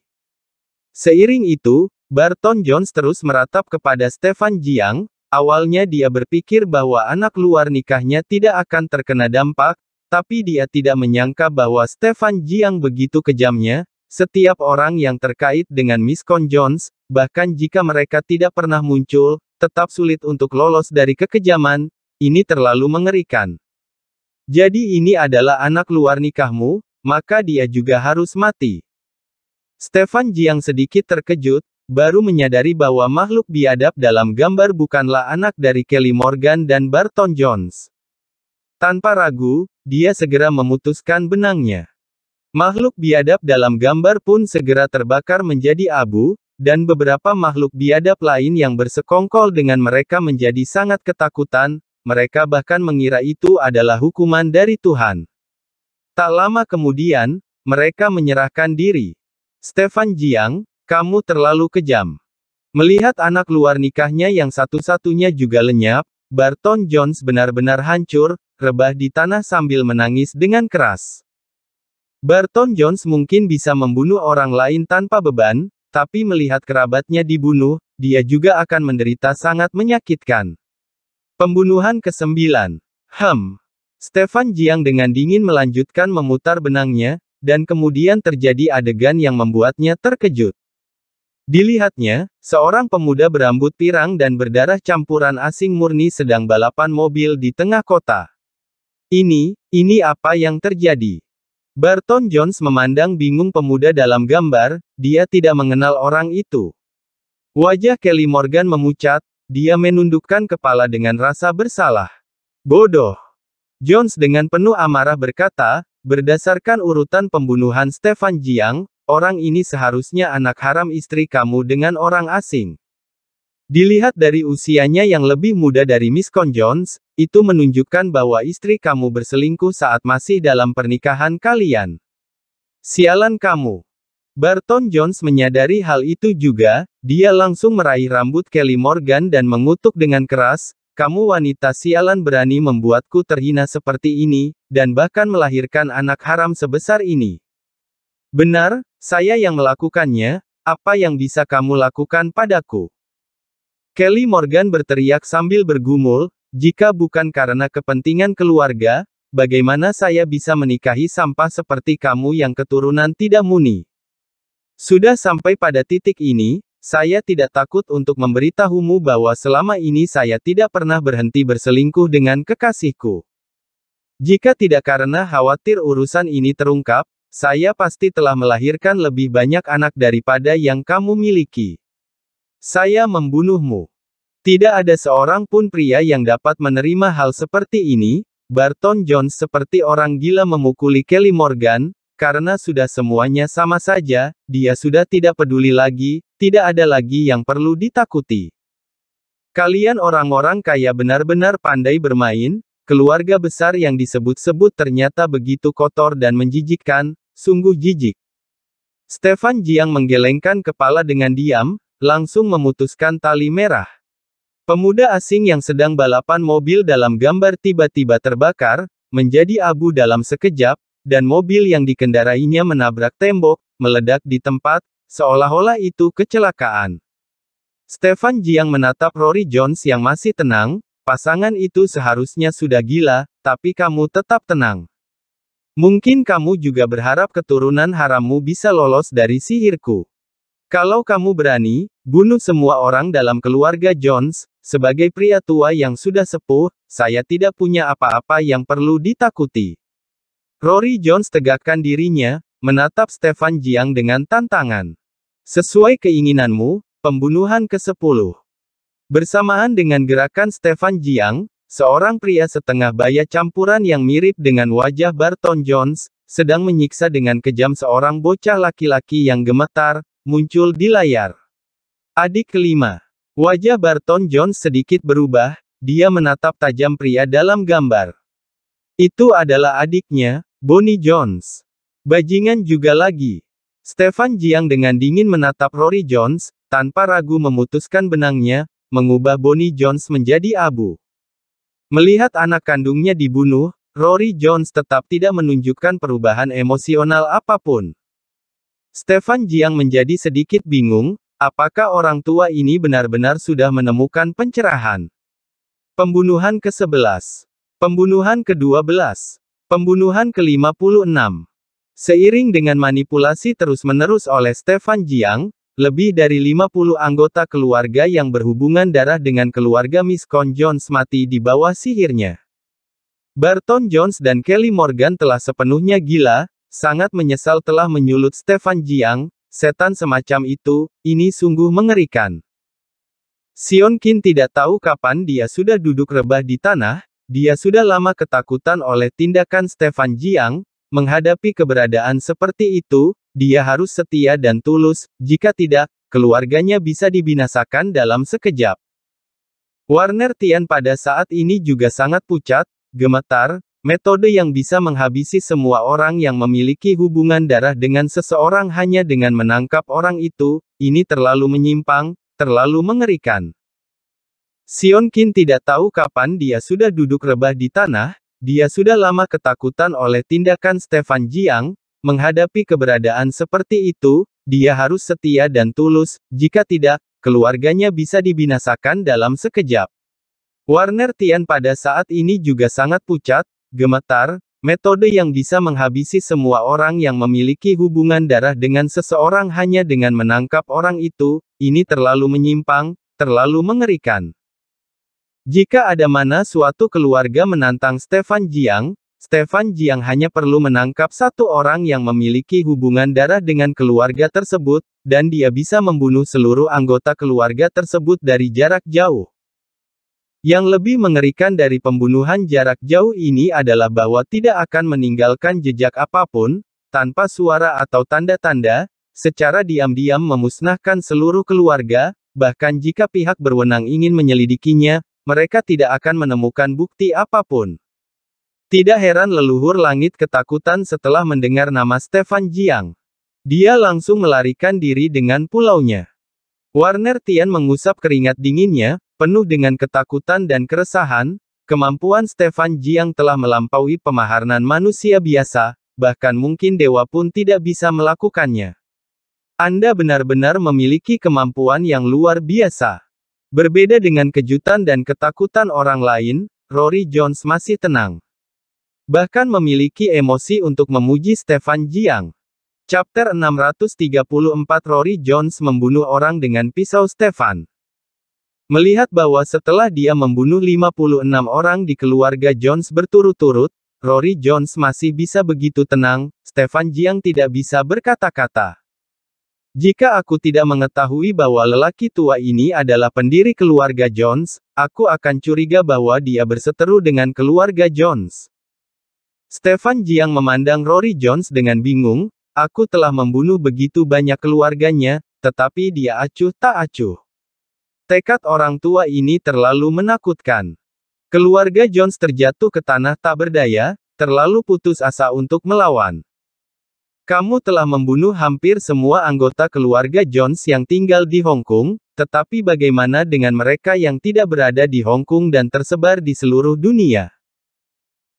Seiring itu, Barton Jones terus meratap kepada Stefan Jiang, awalnya dia berpikir bahwa anak luar nikahnya tidak akan terkena dampak, tapi dia tidak menyangka bahwa Stefan Jiang begitu kejamnya, setiap orang yang terkait dengan Miss Con Jones, bahkan jika mereka tidak pernah muncul, tetap sulit untuk lolos dari kekejaman, ini terlalu mengerikan. Jadi ini adalah anak luar nikahmu, maka dia juga harus mati. Stefan Jiang sedikit terkejut, baru menyadari bahwa makhluk biadab dalam gambar bukanlah anak dari Kelly Morgan dan Barton Jones. Tanpa ragu, dia segera memutuskan benangnya. Makhluk biadab dalam gambar pun segera terbakar menjadi abu, dan beberapa makhluk biadab lain yang bersekongkol dengan mereka menjadi sangat ketakutan, mereka bahkan mengira itu adalah hukuman dari Tuhan. Tak lama kemudian, mereka menyerahkan diri. Stefan Jiang, kamu terlalu kejam. Melihat anak luar nikahnya yang satu-satunya juga lenyap, Barton Jones benar-benar hancur, rebah di tanah sambil menangis dengan keras. Barton Jones mungkin bisa membunuh orang lain tanpa beban, tapi melihat kerabatnya dibunuh, dia juga akan menderita sangat menyakitkan. Pembunuhan ke-9. Hem. Stefan Jiang dengan dingin melanjutkan memutar benangnya, dan kemudian terjadi adegan yang membuatnya terkejut. Dilihatnya, seorang pemuda berambut pirang dan berdarah campuran asing murni sedang balapan mobil di tengah kota. Ini, ini apa yang terjadi? Barton Jones memandang bingung pemuda dalam gambar, dia tidak mengenal orang itu. Wajah Kelly Morgan memucat, dia menundukkan kepala dengan rasa bersalah. Bodoh. Jones dengan penuh amarah berkata, berdasarkan urutan pembunuhan Stefan Jiang, orang ini seharusnya anak haram istri kamu dengan orang asing. Dilihat dari usianya yang lebih muda dari Miss Jones, itu menunjukkan bahwa istri kamu berselingkuh saat masih dalam pernikahan kalian. Sialan kamu. Barton Jones menyadari hal itu juga, dia langsung meraih rambut Kelly Morgan dan mengutuk dengan keras, kamu wanita sialan berani membuatku terhina seperti ini, dan bahkan melahirkan anak haram sebesar ini. Benar, saya yang melakukannya, apa yang bisa kamu lakukan padaku? Kelly Morgan berteriak sambil bergumul, jika bukan karena kepentingan keluarga, bagaimana saya bisa menikahi sampah seperti kamu yang keturunan tidak muni? Sudah sampai pada titik ini, saya tidak takut untuk memberitahumu bahwa selama ini saya tidak pernah berhenti berselingkuh dengan kekasihku. Jika tidak karena khawatir urusan ini terungkap, saya pasti telah melahirkan lebih banyak anak daripada yang kamu miliki. Saya membunuhmu. Tidak ada seorang pun pria yang dapat menerima hal seperti ini, Barton Jones seperti orang gila memukuli Kelly Morgan, karena sudah semuanya sama saja, dia sudah tidak peduli lagi, tidak ada lagi yang perlu ditakuti. Kalian orang-orang kaya benar-benar pandai bermain, keluarga besar yang disebut-sebut ternyata begitu kotor dan menjijikkan, sungguh jijik. Stefan Jiang menggelengkan kepala dengan diam, langsung memutuskan tali merah. Pemuda asing yang sedang balapan mobil dalam gambar tiba-tiba terbakar, menjadi abu dalam sekejap, dan mobil yang dikendarainya menabrak tembok, meledak di tempat, seolah-olah itu kecelakaan. Stefan Jiang menatap Rory Jones yang masih tenang, pasangan itu seharusnya sudah gila, tapi kamu tetap tenang. Mungkin kamu juga berharap keturunan harammu bisa lolos dari sihirku. Kalau kamu berani, bunuh semua orang dalam keluarga Jones, sebagai pria tua yang sudah sepuh, saya tidak punya apa-apa yang perlu ditakuti. Rory Jones tegakkan dirinya, menatap Stefan Jiang dengan tantangan. Sesuai keinginanmu, pembunuhan ke-10. Bersamaan dengan gerakan Stefan Jiang, seorang pria setengah baya campuran yang mirip dengan wajah Barton Jones, sedang menyiksa dengan kejam seorang bocah laki-laki yang gemetar, muncul di layar. Adik kelima. Wajah Barton Jones sedikit berubah, dia menatap tajam pria dalam gambar. Itu adalah adiknya, Bonnie Jones. Bajingan juga lagi. Stefan Jiang dengan dingin menatap Rory Jones, tanpa ragu memutuskan benangnya, mengubah Bonnie Jones menjadi abu. Melihat anak kandungnya dibunuh, Rory Jones tetap tidak menunjukkan perubahan emosional apapun. Stefan Jiang menjadi sedikit bingung, apakah orang tua ini benar-benar sudah menemukan pencerahan. Pembunuhan ke-11. Pembunuhan ke-12. Pembunuhan ke-56. Seiring dengan manipulasi terus-menerus oleh Stefan Jiang, lebih dari 50 anggota keluarga yang berhubungan darah dengan keluarga Miss Jones mati di bawah sihirnya. Barton Jones dan Kelly Morgan telah sepenuhnya gila, Sangat menyesal telah menyulut Stefan Jiang, setan semacam itu, ini sungguh mengerikan. Sion Qin tidak tahu kapan dia sudah duduk rebah di tanah, dia sudah lama ketakutan oleh tindakan Stefan Jiang, menghadapi keberadaan seperti itu, dia harus setia dan tulus, jika tidak, keluarganya bisa dibinasakan dalam sekejap. Warner Tian pada saat ini juga sangat pucat, gemetar, Metode yang bisa menghabisi semua orang yang memiliki hubungan darah dengan seseorang hanya dengan menangkap orang itu, ini terlalu menyimpang, terlalu mengerikan. Sionkin tidak tahu kapan dia sudah duduk rebah di tanah, dia sudah lama ketakutan oleh tindakan Stefan Jiang, menghadapi keberadaan seperti itu, dia harus setia dan tulus, jika tidak, keluarganya bisa dibinasakan dalam sekejap. Warner Tian pada saat ini juga sangat pucat, Gemetar, metode yang bisa menghabisi semua orang yang memiliki hubungan darah dengan seseorang hanya dengan menangkap orang itu, ini terlalu menyimpang, terlalu mengerikan. Jika ada mana suatu keluarga menantang Stefan Jiang, Stefan Jiang hanya perlu menangkap satu orang yang memiliki hubungan darah dengan keluarga tersebut, dan dia bisa membunuh seluruh anggota keluarga tersebut dari jarak jauh. Yang lebih mengerikan dari pembunuhan jarak jauh ini adalah bahwa tidak akan meninggalkan jejak apapun, tanpa suara atau tanda-tanda, secara diam-diam memusnahkan seluruh keluarga, bahkan jika pihak berwenang ingin menyelidikinya, mereka tidak akan menemukan bukti apapun. Tidak heran leluhur langit ketakutan setelah mendengar nama Stefan Jiang. Dia langsung melarikan diri dengan pulaunya. Warner Tian mengusap keringat dinginnya, Penuh dengan ketakutan dan keresahan, kemampuan Stefan Jiang telah melampaui pemaharnan manusia biasa, bahkan mungkin dewa pun tidak bisa melakukannya. Anda benar-benar memiliki kemampuan yang luar biasa. Berbeda dengan kejutan dan ketakutan orang lain, Rory Jones masih tenang. Bahkan memiliki emosi untuk memuji Stefan Jiang. Chapter 634 Rory Jones membunuh orang dengan pisau Stefan. Melihat bahwa setelah dia membunuh 56 orang di keluarga Jones berturut-turut, Rory Jones masih bisa begitu tenang, Stefan Jiang tidak bisa berkata-kata. Jika aku tidak mengetahui bahwa lelaki tua ini adalah pendiri keluarga Jones, aku akan curiga bahwa dia berseteru dengan keluarga Jones. Stefan Jiang memandang Rory Jones dengan bingung, aku telah membunuh begitu banyak keluarganya, tetapi dia acuh tak acuh. Tekad orang tua ini terlalu menakutkan. Keluarga Jones terjatuh ke tanah tak berdaya, terlalu putus asa untuk melawan. Kamu telah membunuh hampir semua anggota keluarga Jones yang tinggal di Hong Kong, tetapi bagaimana dengan mereka yang tidak berada di Hong Kong dan tersebar di seluruh dunia?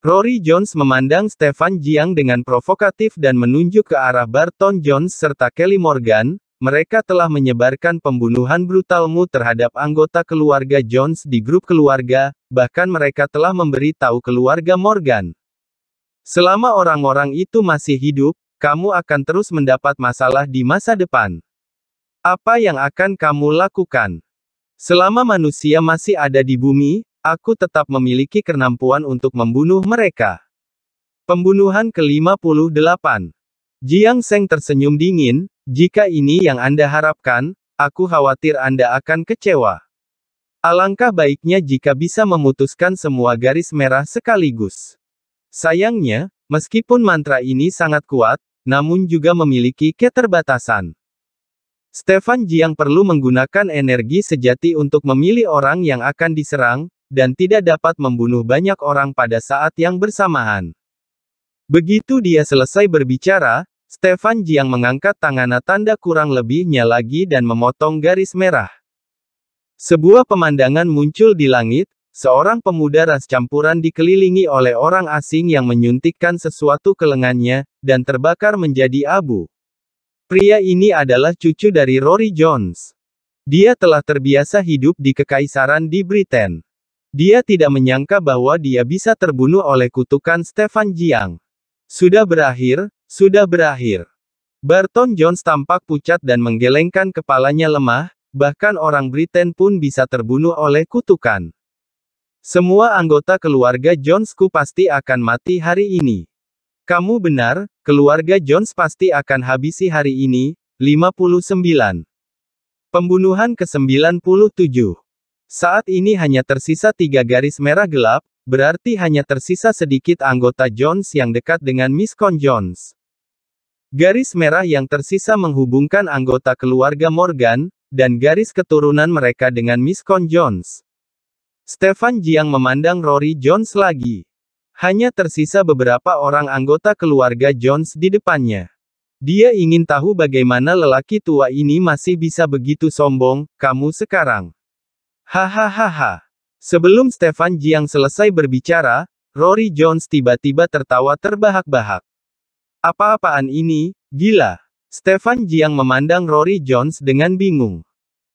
Rory Jones memandang Stefan Jiang dengan provokatif dan menunjuk ke arah Barton Jones serta Kelly Morgan, mereka telah menyebarkan pembunuhan brutalmu terhadap anggota keluarga Jones di grup keluarga, bahkan mereka telah memberi tahu keluarga Morgan. Selama orang-orang itu masih hidup, kamu akan terus mendapat masalah di masa depan. Apa yang akan kamu lakukan? Selama manusia masih ada di bumi, aku tetap memiliki kemampuan untuk membunuh mereka. Pembunuhan ke-58 Jiang Seng tersenyum dingin, jika ini yang Anda harapkan, aku khawatir Anda akan kecewa. Alangkah baiknya jika bisa memutuskan semua garis merah sekaligus. Sayangnya, meskipun mantra ini sangat kuat, namun juga memiliki keterbatasan. Stefan Jiang perlu menggunakan energi sejati untuk memilih orang yang akan diserang, dan tidak dapat membunuh banyak orang pada saat yang bersamaan. Begitu dia selesai berbicara, Stefan Jiang mengangkat tangannya tanda kurang lebihnya lagi dan memotong garis merah. Sebuah pemandangan muncul di langit, seorang pemuda ras campuran dikelilingi oleh orang asing yang menyuntikkan sesuatu ke lengannya, dan terbakar menjadi abu. Pria ini adalah cucu dari Rory Jones. Dia telah terbiasa hidup di kekaisaran di Britain. Dia tidak menyangka bahwa dia bisa terbunuh oleh kutukan Stefan Jiang. Sudah berakhir, sudah berakhir. Barton Jones tampak pucat dan menggelengkan kepalanya lemah, bahkan orang Britain pun bisa terbunuh oleh kutukan. Semua anggota keluarga Jonesku pasti akan mati hari ini. Kamu benar, keluarga Jones pasti akan habisi hari ini, 59. Pembunuhan ke-97. Saat ini hanya tersisa tiga garis merah gelap, berarti hanya tersisa sedikit anggota Jones yang dekat dengan Miss Con Jones. Garis merah yang tersisa menghubungkan anggota keluarga Morgan, dan garis keturunan mereka dengan Miss Con Jones. Stefan Jiang memandang Rory Jones lagi. Hanya tersisa beberapa orang anggota keluarga Jones di depannya. Dia ingin tahu bagaimana lelaki tua ini masih bisa begitu sombong, kamu sekarang. Hahaha. Sebelum Stefan Jiang selesai berbicara, Rory Jones tiba-tiba tertawa terbahak-bahak. Apa-apaan ini, gila. Stefan Jiang memandang Rory Jones dengan bingung.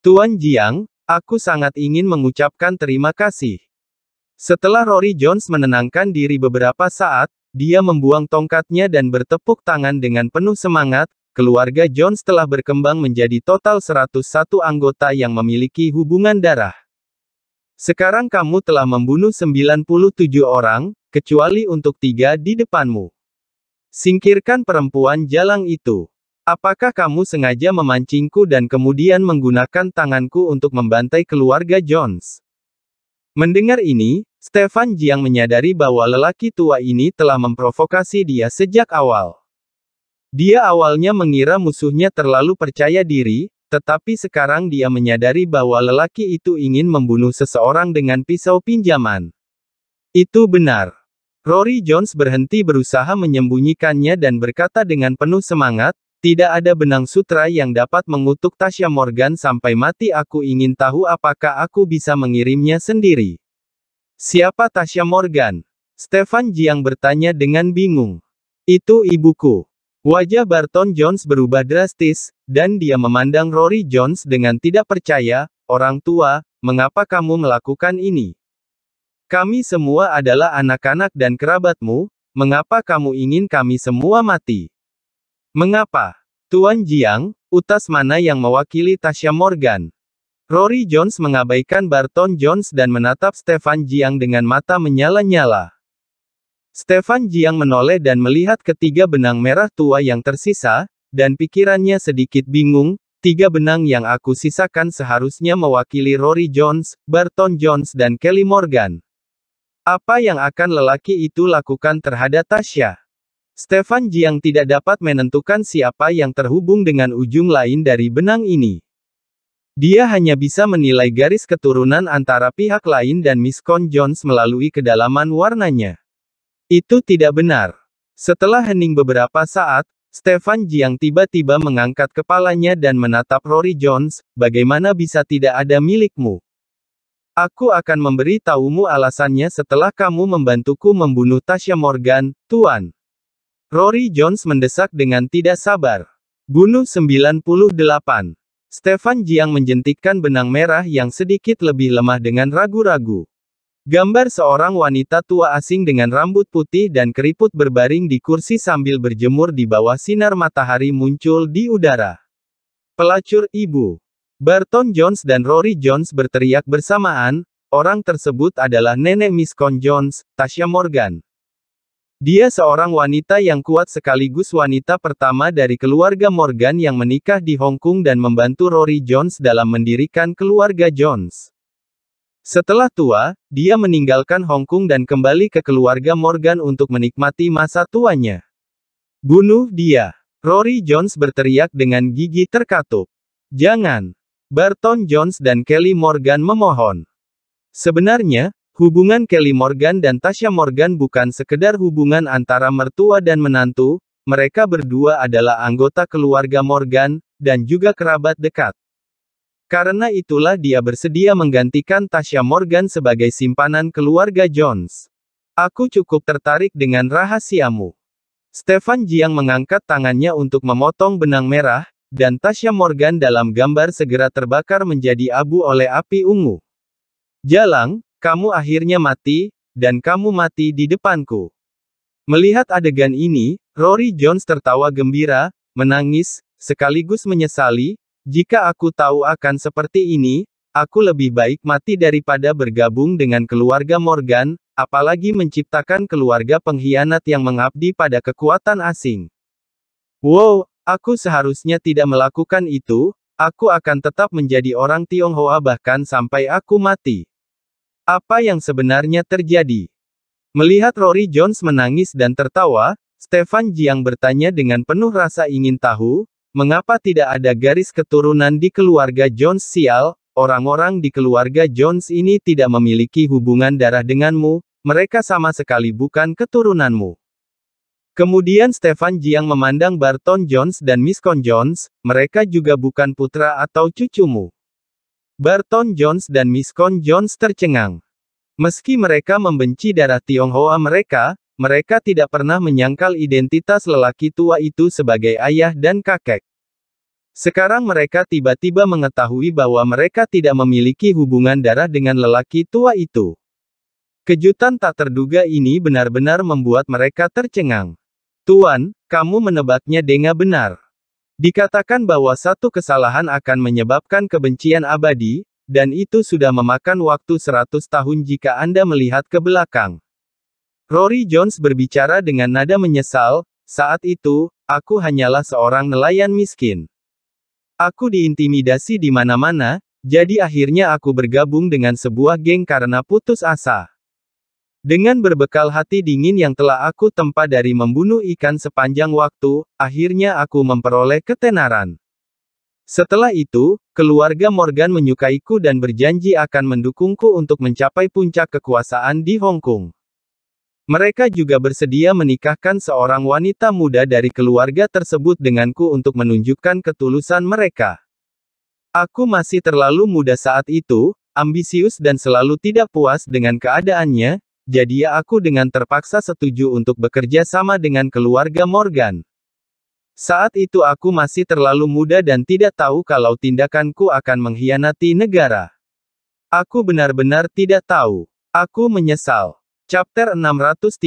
Tuan Jiang, aku sangat ingin mengucapkan terima kasih. Setelah Rory Jones menenangkan diri beberapa saat, dia membuang tongkatnya dan bertepuk tangan dengan penuh semangat, keluarga Jones telah berkembang menjadi total 101 anggota yang memiliki hubungan darah. Sekarang kamu telah membunuh 97 orang, kecuali untuk tiga di depanmu. Singkirkan perempuan jalang itu. Apakah kamu sengaja memancingku dan kemudian menggunakan tanganku untuk membantai keluarga Jones? Mendengar ini, Stefan Jiang menyadari bahwa lelaki tua ini telah memprovokasi dia sejak awal. Dia awalnya mengira musuhnya terlalu percaya diri, tetapi sekarang dia menyadari bahwa lelaki itu ingin membunuh seseorang dengan pisau pinjaman. Itu benar. Rory Jones berhenti berusaha menyembunyikannya dan berkata dengan penuh semangat, tidak ada benang sutra yang dapat mengutuk Tasha Morgan sampai mati aku ingin tahu apakah aku bisa mengirimnya sendiri. Siapa Tasha Morgan? Stefan Jiang bertanya dengan bingung. Itu ibuku. Wajah Barton Jones berubah drastis, dan dia memandang Rory Jones dengan tidak percaya, orang tua, mengapa kamu melakukan ini? Kami semua adalah anak-anak dan kerabatmu, mengapa kamu ingin kami semua mati? Mengapa? Tuan Jiang, utas mana yang mewakili Tasha Morgan? Rory Jones mengabaikan Barton Jones dan menatap Stefan Jiang dengan mata menyala-nyala. Stefan Jiang menoleh dan melihat ketiga benang merah tua yang tersisa, dan pikirannya sedikit bingung, tiga benang yang aku sisakan seharusnya mewakili Rory Jones, Barton Jones dan Kelly Morgan. Apa yang akan lelaki itu lakukan terhadap Tasya? Stefan Jiang tidak dapat menentukan siapa yang terhubung dengan ujung lain dari benang ini. Dia hanya bisa menilai garis keturunan antara pihak lain dan Miss Con Jones melalui kedalaman warnanya. Itu tidak benar. Setelah hening beberapa saat, Stefan Jiang tiba-tiba mengangkat kepalanya dan menatap Rory Jones, bagaimana bisa tidak ada milikmu? Aku akan memberitahumu alasannya setelah kamu membantuku membunuh Tasha Morgan, Tuan. Rory Jones mendesak dengan tidak sabar. Bunuh 98. Stefan Jiang menjentikkan benang merah yang sedikit lebih lemah dengan ragu-ragu. Gambar seorang wanita tua asing dengan rambut putih dan keriput berbaring di kursi sambil berjemur di bawah sinar matahari muncul di udara. Pelacur ibu, Barton Jones dan Rory Jones berteriak bersamaan, orang tersebut adalah nenek Miss Con Jones, Tasha Morgan. Dia seorang wanita yang kuat sekaligus wanita pertama dari keluarga Morgan yang menikah di Hong Kong dan membantu Rory Jones dalam mendirikan keluarga Jones. Setelah tua, dia meninggalkan Hong Kong dan kembali ke keluarga Morgan untuk menikmati masa tuanya. Bunuh dia. Rory Jones berteriak dengan gigi terkatup. Jangan. Barton Jones dan Kelly Morgan memohon. Sebenarnya, hubungan Kelly Morgan dan Tasha Morgan bukan sekedar hubungan antara mertua dan menantu, mereka berdua adalah anggota keluarga Morgan, dan juga kerabat dekat. Karena itulah dia bersedia menggantikan Tasha Morgan sebagai simpanan keluarga Jones. Aku cukup tertarik dengan rahasiamu. Stefan Jiang mengangkat tangannya untuk memotong benang merah, dan Tasya Morgan dalam gambar segera terbakar menjadi abu oleh api ungu. Jalang, kamu akhirnya mati, dan kamu mati di depanku. Melihat adegan ini, Rory Jones tertawa gembira, menangis, sekaligus menyesali, jika aku tahu akan seperti ini, aku lebih baik mati daripada bergabung dengan keluarga Morgan, apalagi menciptakan keluarga pengkhianat yang mengabdi pada kekuatan asing. Wow, Aku seharusnya tidak melakukan itu, aku akan tetap menjadi orang Tionghoa bahkan sampai aku mati. Apa yang sebenarnya terjadi? Melihat Rory Jones menangis dan tertawa, Stefan Jiang bertanya dengan penuh rasa ingin tahu, mengapa tidak ada garis keturunan di keluarga Jones sial, orang-orang di keluarga Jones ini tidak memiliki hubungan darah denganmu, mereka sama sekali bukan keturunanmu. Kemudian Stefan Jiang memandang Barton Jones dan Con Jones, mereka juga bukan putra atau cucumu. Barton Jones dan Con Jones tercengang. Meski mereka membenci darah Tionghoa mereka, mereka tidak pernah menyangkal identitas lelaki tua itu sebagai ayah dan kakek. Sekarang mereka tiba-tiba mengetahui bahwa mereka tidak memiliki hubungan darah dengan lelaki tua itu. Kejutan tak terduga ini benar-benar membuat mereka tercengang. Tuan, kamu menebaknya dengan benar. Dikatakan bahwa satu kesalahan akan menyebabkan kebencian abadi, dan itu sudah memakan waktu seratus tahun jika Anda melihat ke belakang. Rory Jones berbicara dengan nada menyesal, saat itu, aku hanyalah seorang nelayan miskin. Aku diintimidasi di mana-mana, jadi akhirnya aku bergabung dengan sebuah geng karena putus asa. Dengan berbekal hati dingin yang telah aku tempa dari membunuh ikan sepanjang waktu, akhirnya aku memperoleh ketenaran. Setelah itu, keluarga Morgan menyukaiku dan berjanji akan mendukungku untuk mencapai puncak kekuasaan di Hong Kong. Mereka juga bersedia menikahkan seorang wanita muda dari keluarga tersebut denganku untuk menunjukkan ketulusan mereka. Aku masih terlalu muda saat itu, ambisius dan selalu tidak puas dengan keadaannya, jadi aku dengan terpaksa setuju untuk bekerja sama dengan keluarga Morgan. Saat itu aku masih terlalu muda dan tidak tahu kalau tindakanku akan mengkhianati negara. Aku benar-benar tidak tahu. Aku menyesal. Chapter 635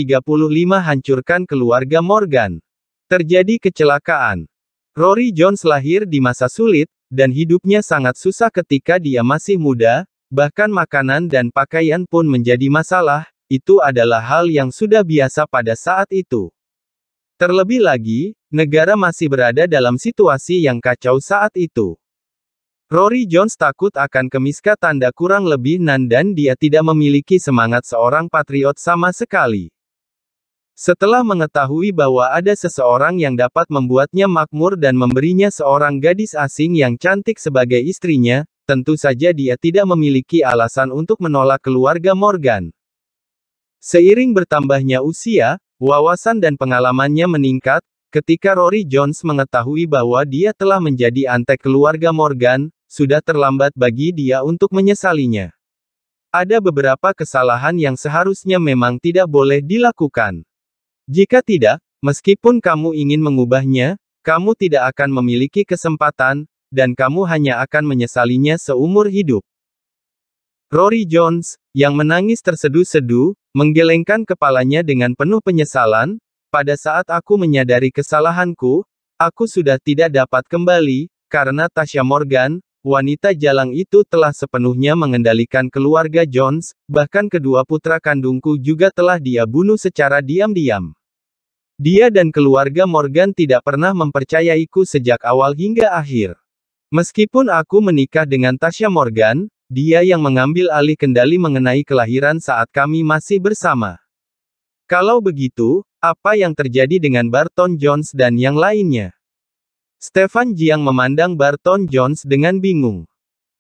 Hancurkan Keluarga Morgan. Terjadi kecelakaan. Rory Jones lahir di masa sulit, dan hidupnya sangat susah ketika dia masih muda, bahkan makanan dan pakaian pun menjadi masalah, itu adalah hal yang sudah biasa pada saat itu. Terlebih lagi, negara masih berada dalam situasi yang kacau saat itu. Rory Jones takut akan kemiska tanda kurang lebih nan dan dia tidak memiliki semangat seorang patriot sama sekali. Setelah mengetahui bahwa ada seseorang yang dapat membuatnya makmur dan memberinya seorang gadis asing yang cantik sebagai istrinya, tentu saja dia tidak memiliki alasan untuk menolak keluarga Morgan. Seiring bertambahnya usia, wawasan dan pengalamannya meningkat, ketika Rory Jones mengetahui bahwa dia telah menjadi antek keluarga Morgan, sudah terlambat bagi dia untuk menyesalinya. Ada beberapa kesalahan yang seharusnya memang tidak boleh dilakukan. Jika tidak, meskipun kamu ingin mengubahnya, kamu tidak akan memiliki kesempatan, dan kamu hanya akan menyesalinya seumur hidup. Rory Jones, yang menangis terseduh-seduh, Menggelengkan kepalanya dengan penuh penyesalan, pada saat aku menyadari kesalahanku, aku sudah tidak dapat kembali, karena Tasha Morgan, wanita jalang itu telah sepenuhnya mengendalikan keluarga Jones, bahkan kedua putra kandungku juga telah dia bunuh secara diam-diam. Dia dan keluarga Morgan tidak pernah mempercayaiku sejak awal hingga akhir. Meskipun aku menikah dengan Tasha Morgan, dia yang mengambil alih kendali mengenai kelahiran saat kami masih bersama. Kalau begitu, apa yang terjadi dengan Barton Jones dan yang lainnya? Stefan Jiang memandang Barton Jones dengan bingung.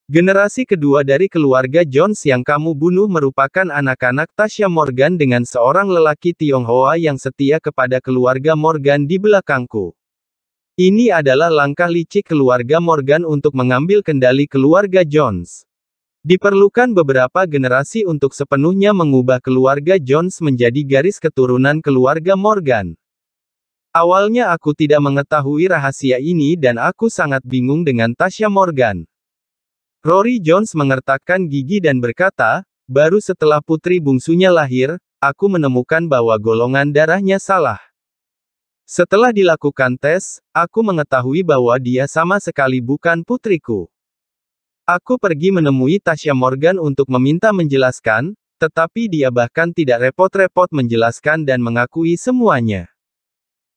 Generasi kedua dari keluarga Jones yang kamu bunuh merupakan anak-anak Tasha Morgan dengan seorang lelaki Tionghoa yang setia kepada keluarga Morgan di belakangku. Ini adalah langkah licik keluarga Morgan untuk mengambil kendali keluarga Jones. Diperlukan beberapa generasi untuk sepenuhnya mengubah keluarga Jones menjadi garis keturunan keluarga Morgan. Awalnya aku tidak mengetahui rahasia ini dan aku sangat bingung dengan Tasha Morgan. Rory Jones mengertakkan gigi dan berkata, baru setelah putri bungsunya lahir, aku menemukan bahwa golongan darahnya salah. Setelah dilakukan tes, aku mengetahui bahwa dia sama sekali bukan putriku. Aku pergi menemui Tasya Morgan untuk meminta menjelaskan, tetapi dia bahkan tidak repot-repot menjelaskan dan mengakui semuanya.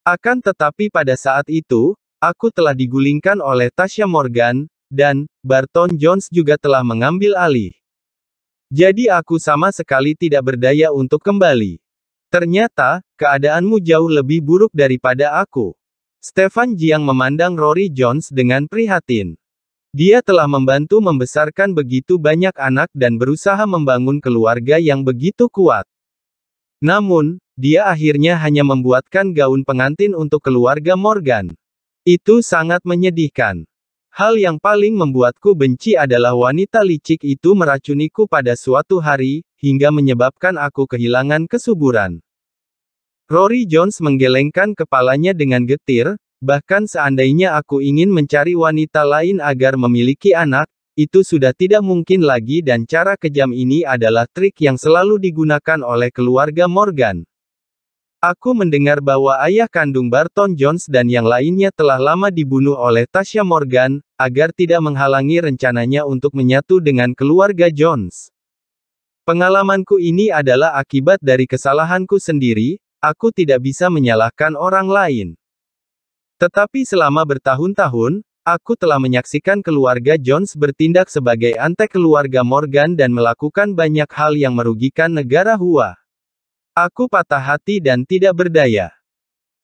Akan tetapi pada saat itu, aku telah digulingkan oleh Tasya Morgan, dan, Barton Jones juga telah mengambil alih. Jadi aku sama sekali tidak berdaya untuk kembali. Ternyata, keadaanmu jauh lebih buruk daripada aku. Stefan Jiang memandang Rory Jones dengan prihatin. Dia telah membantu membesarkan begitu banyak anak dan berusaha membangun keluarga yang begitu kuat. Namun, dia akhirnya hanya membuatkan gaun pengantin untuk keluarga Morgan. Itu sangat menyedihkan. Hal yang paling membuatku benci adalah wanita licik itu meracuniku pada suatu hari, hingga menyebabkan aku kehilangan kesuburan. Rory Jones menggelengkan kepalanya dengan getir, Bahkan seandainya aku ingin mencari wanita lain agar memiliki anak, itu sudah tidak mungkin lagi dan cara kejam ini adalah trik yang selalu digunakan oleh keluarga Morgan. Aku mendengar bahwa ayah kandung Barton Jones dan yang lainnya telah lama dibunuh oleh Tasha Morgan, agar tidak menghalangi rencananya untuk menyatu dengan keluarga Jones. Pengalamanku ini adalah akibat dari kesalahanku sendiri, aku tidak bisa menyalahkan orang lain. Tetapi selama bertahun-tahun, aku telah menyaksikan keluarga Jones bertindak sebagai antek keluarga Morgan dan melakukan banyak hal yang merugikan negara Hua. Aku patah hati dan tidak berdaya.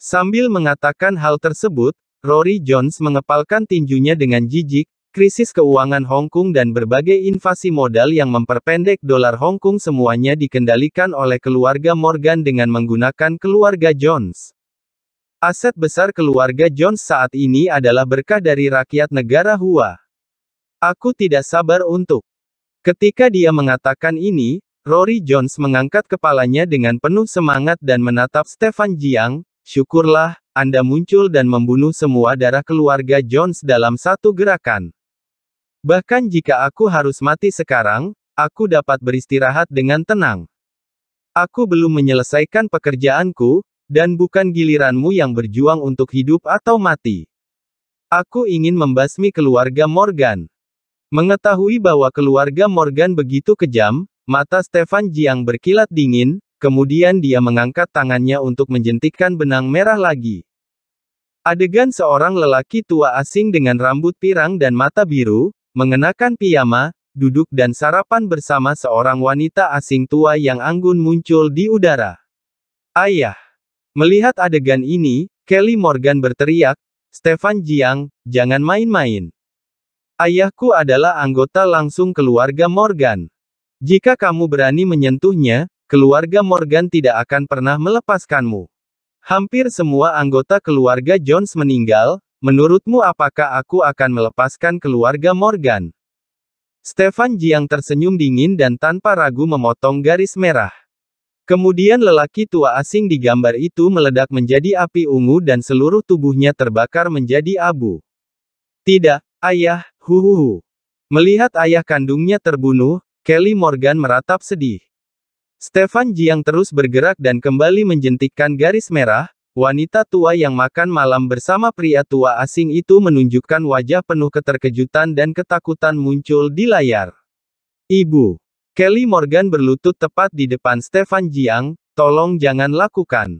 Sambil mengatakan hal tersebut, Rory Jones mengepalkan tinjunya dengan jijik, krisis keuangan Hong Kong dan berbagai invasi modal yang memperpendek dolar Hong Kong semuanya dikendalikan oleh keluarga Morgan dengan menggunakan keluarga Jones. Aset besar keluarga Jones saat ini adalah berkah dari rakyat negara Hua. Aku tidak sabar untuk. Ketika dia mengatakan ini, Rory Jones mengangkat kepalanya dengan penuh semangat dan menatap Stefan Jiang, syukurlah, Anda muncul dan membunuh semua darah keluarga Jones dalam satu gerakan. Bahkan jika aku harus mati sekarang, aku dapat beristirahat dengan tenang. Aku belum menyelesaikan pekerjaanku, dan bukan giliranmu yang berjuang untuk hidup atau mati. Aku ingin membasmi keluarga Morgan. Mengetahui bahwa keluarga Morgan begitu kejam, mata Stefan Jiang berkilat dingin, kemudian dia mengangkat tangannya untuk menjentikkan benang merah lagi. Adegan seorang lelaki tua asing dengan rambut pirang dan mata biru, mengenakan piyama, duduk dan sarapan bersama seorang wanita asing tua yang anggun muncul di udara. Ayah, Melihat adegan ini, Kelly Morgan berteriak, Stefan Jiang, jangan main-main. Ayahku adalah anggota langsung keluarga Morgan. Jika kamu berani menyentuhnya, keluarga Morgan tidak akan pernah melepaskanmu. Hampir semua anggota keluarga Jones meninggal, menurutmu apakah aku akan melepaskan keluarga Morgan? Stefan Jiang tersenyum dingin dan tanpa ragu memotong garis merah. Kemudian lelaki tua asing di gambar itu meledak menjadi api ungu dan seluruh tubuhnya terbakar menjadi abu. Tidak, ayah, hu hu hu. Melihat ayah kandungnya terbunuh, Kelly Morgan meratap sedih. Stefan Jiang terus bergerak dan kembali menjentikkan garis merah, wanita tua yang makan malam bersama pria tua asing itu menunjukkan wajah penuh keterkejutan dan ketakutan muncul di layar. Ibu, Kelly Morgan berlutut tepat di depan Stefan Jiang, tolong jangan lakukan.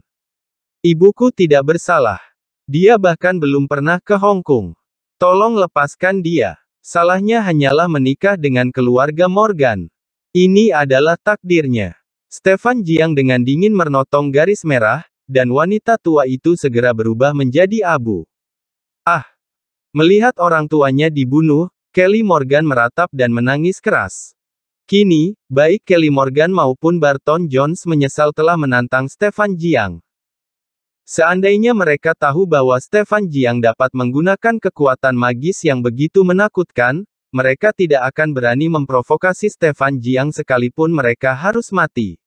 Ibuku tidak bersalah. Dia bahkan belum pernah ke Hong Kong. Tolong lepaskan dia. Salahnya hanyalah menikah dengan keluarga Morgan. Ini adalah takdirnya. Stefan Jiang dengan dingin menotong garis merah, dan wanita tua itu segera berubah menjadi abu. Ah! Melihat orang tuanya dibunuh, Kelly Morgan meratap dan menangis keras. Kini, baik Kelly Morgan maupun Barton Jones menyesal telah menantang Stefan Jiang. Seandainya mereka tahu bahwa Stefan Jiang dapat menggunakan kekuatan magis yang begitu menakutkan, mereka tidak akan berani memprovokasi Stefan Jiang sekalipun mereka harus mati.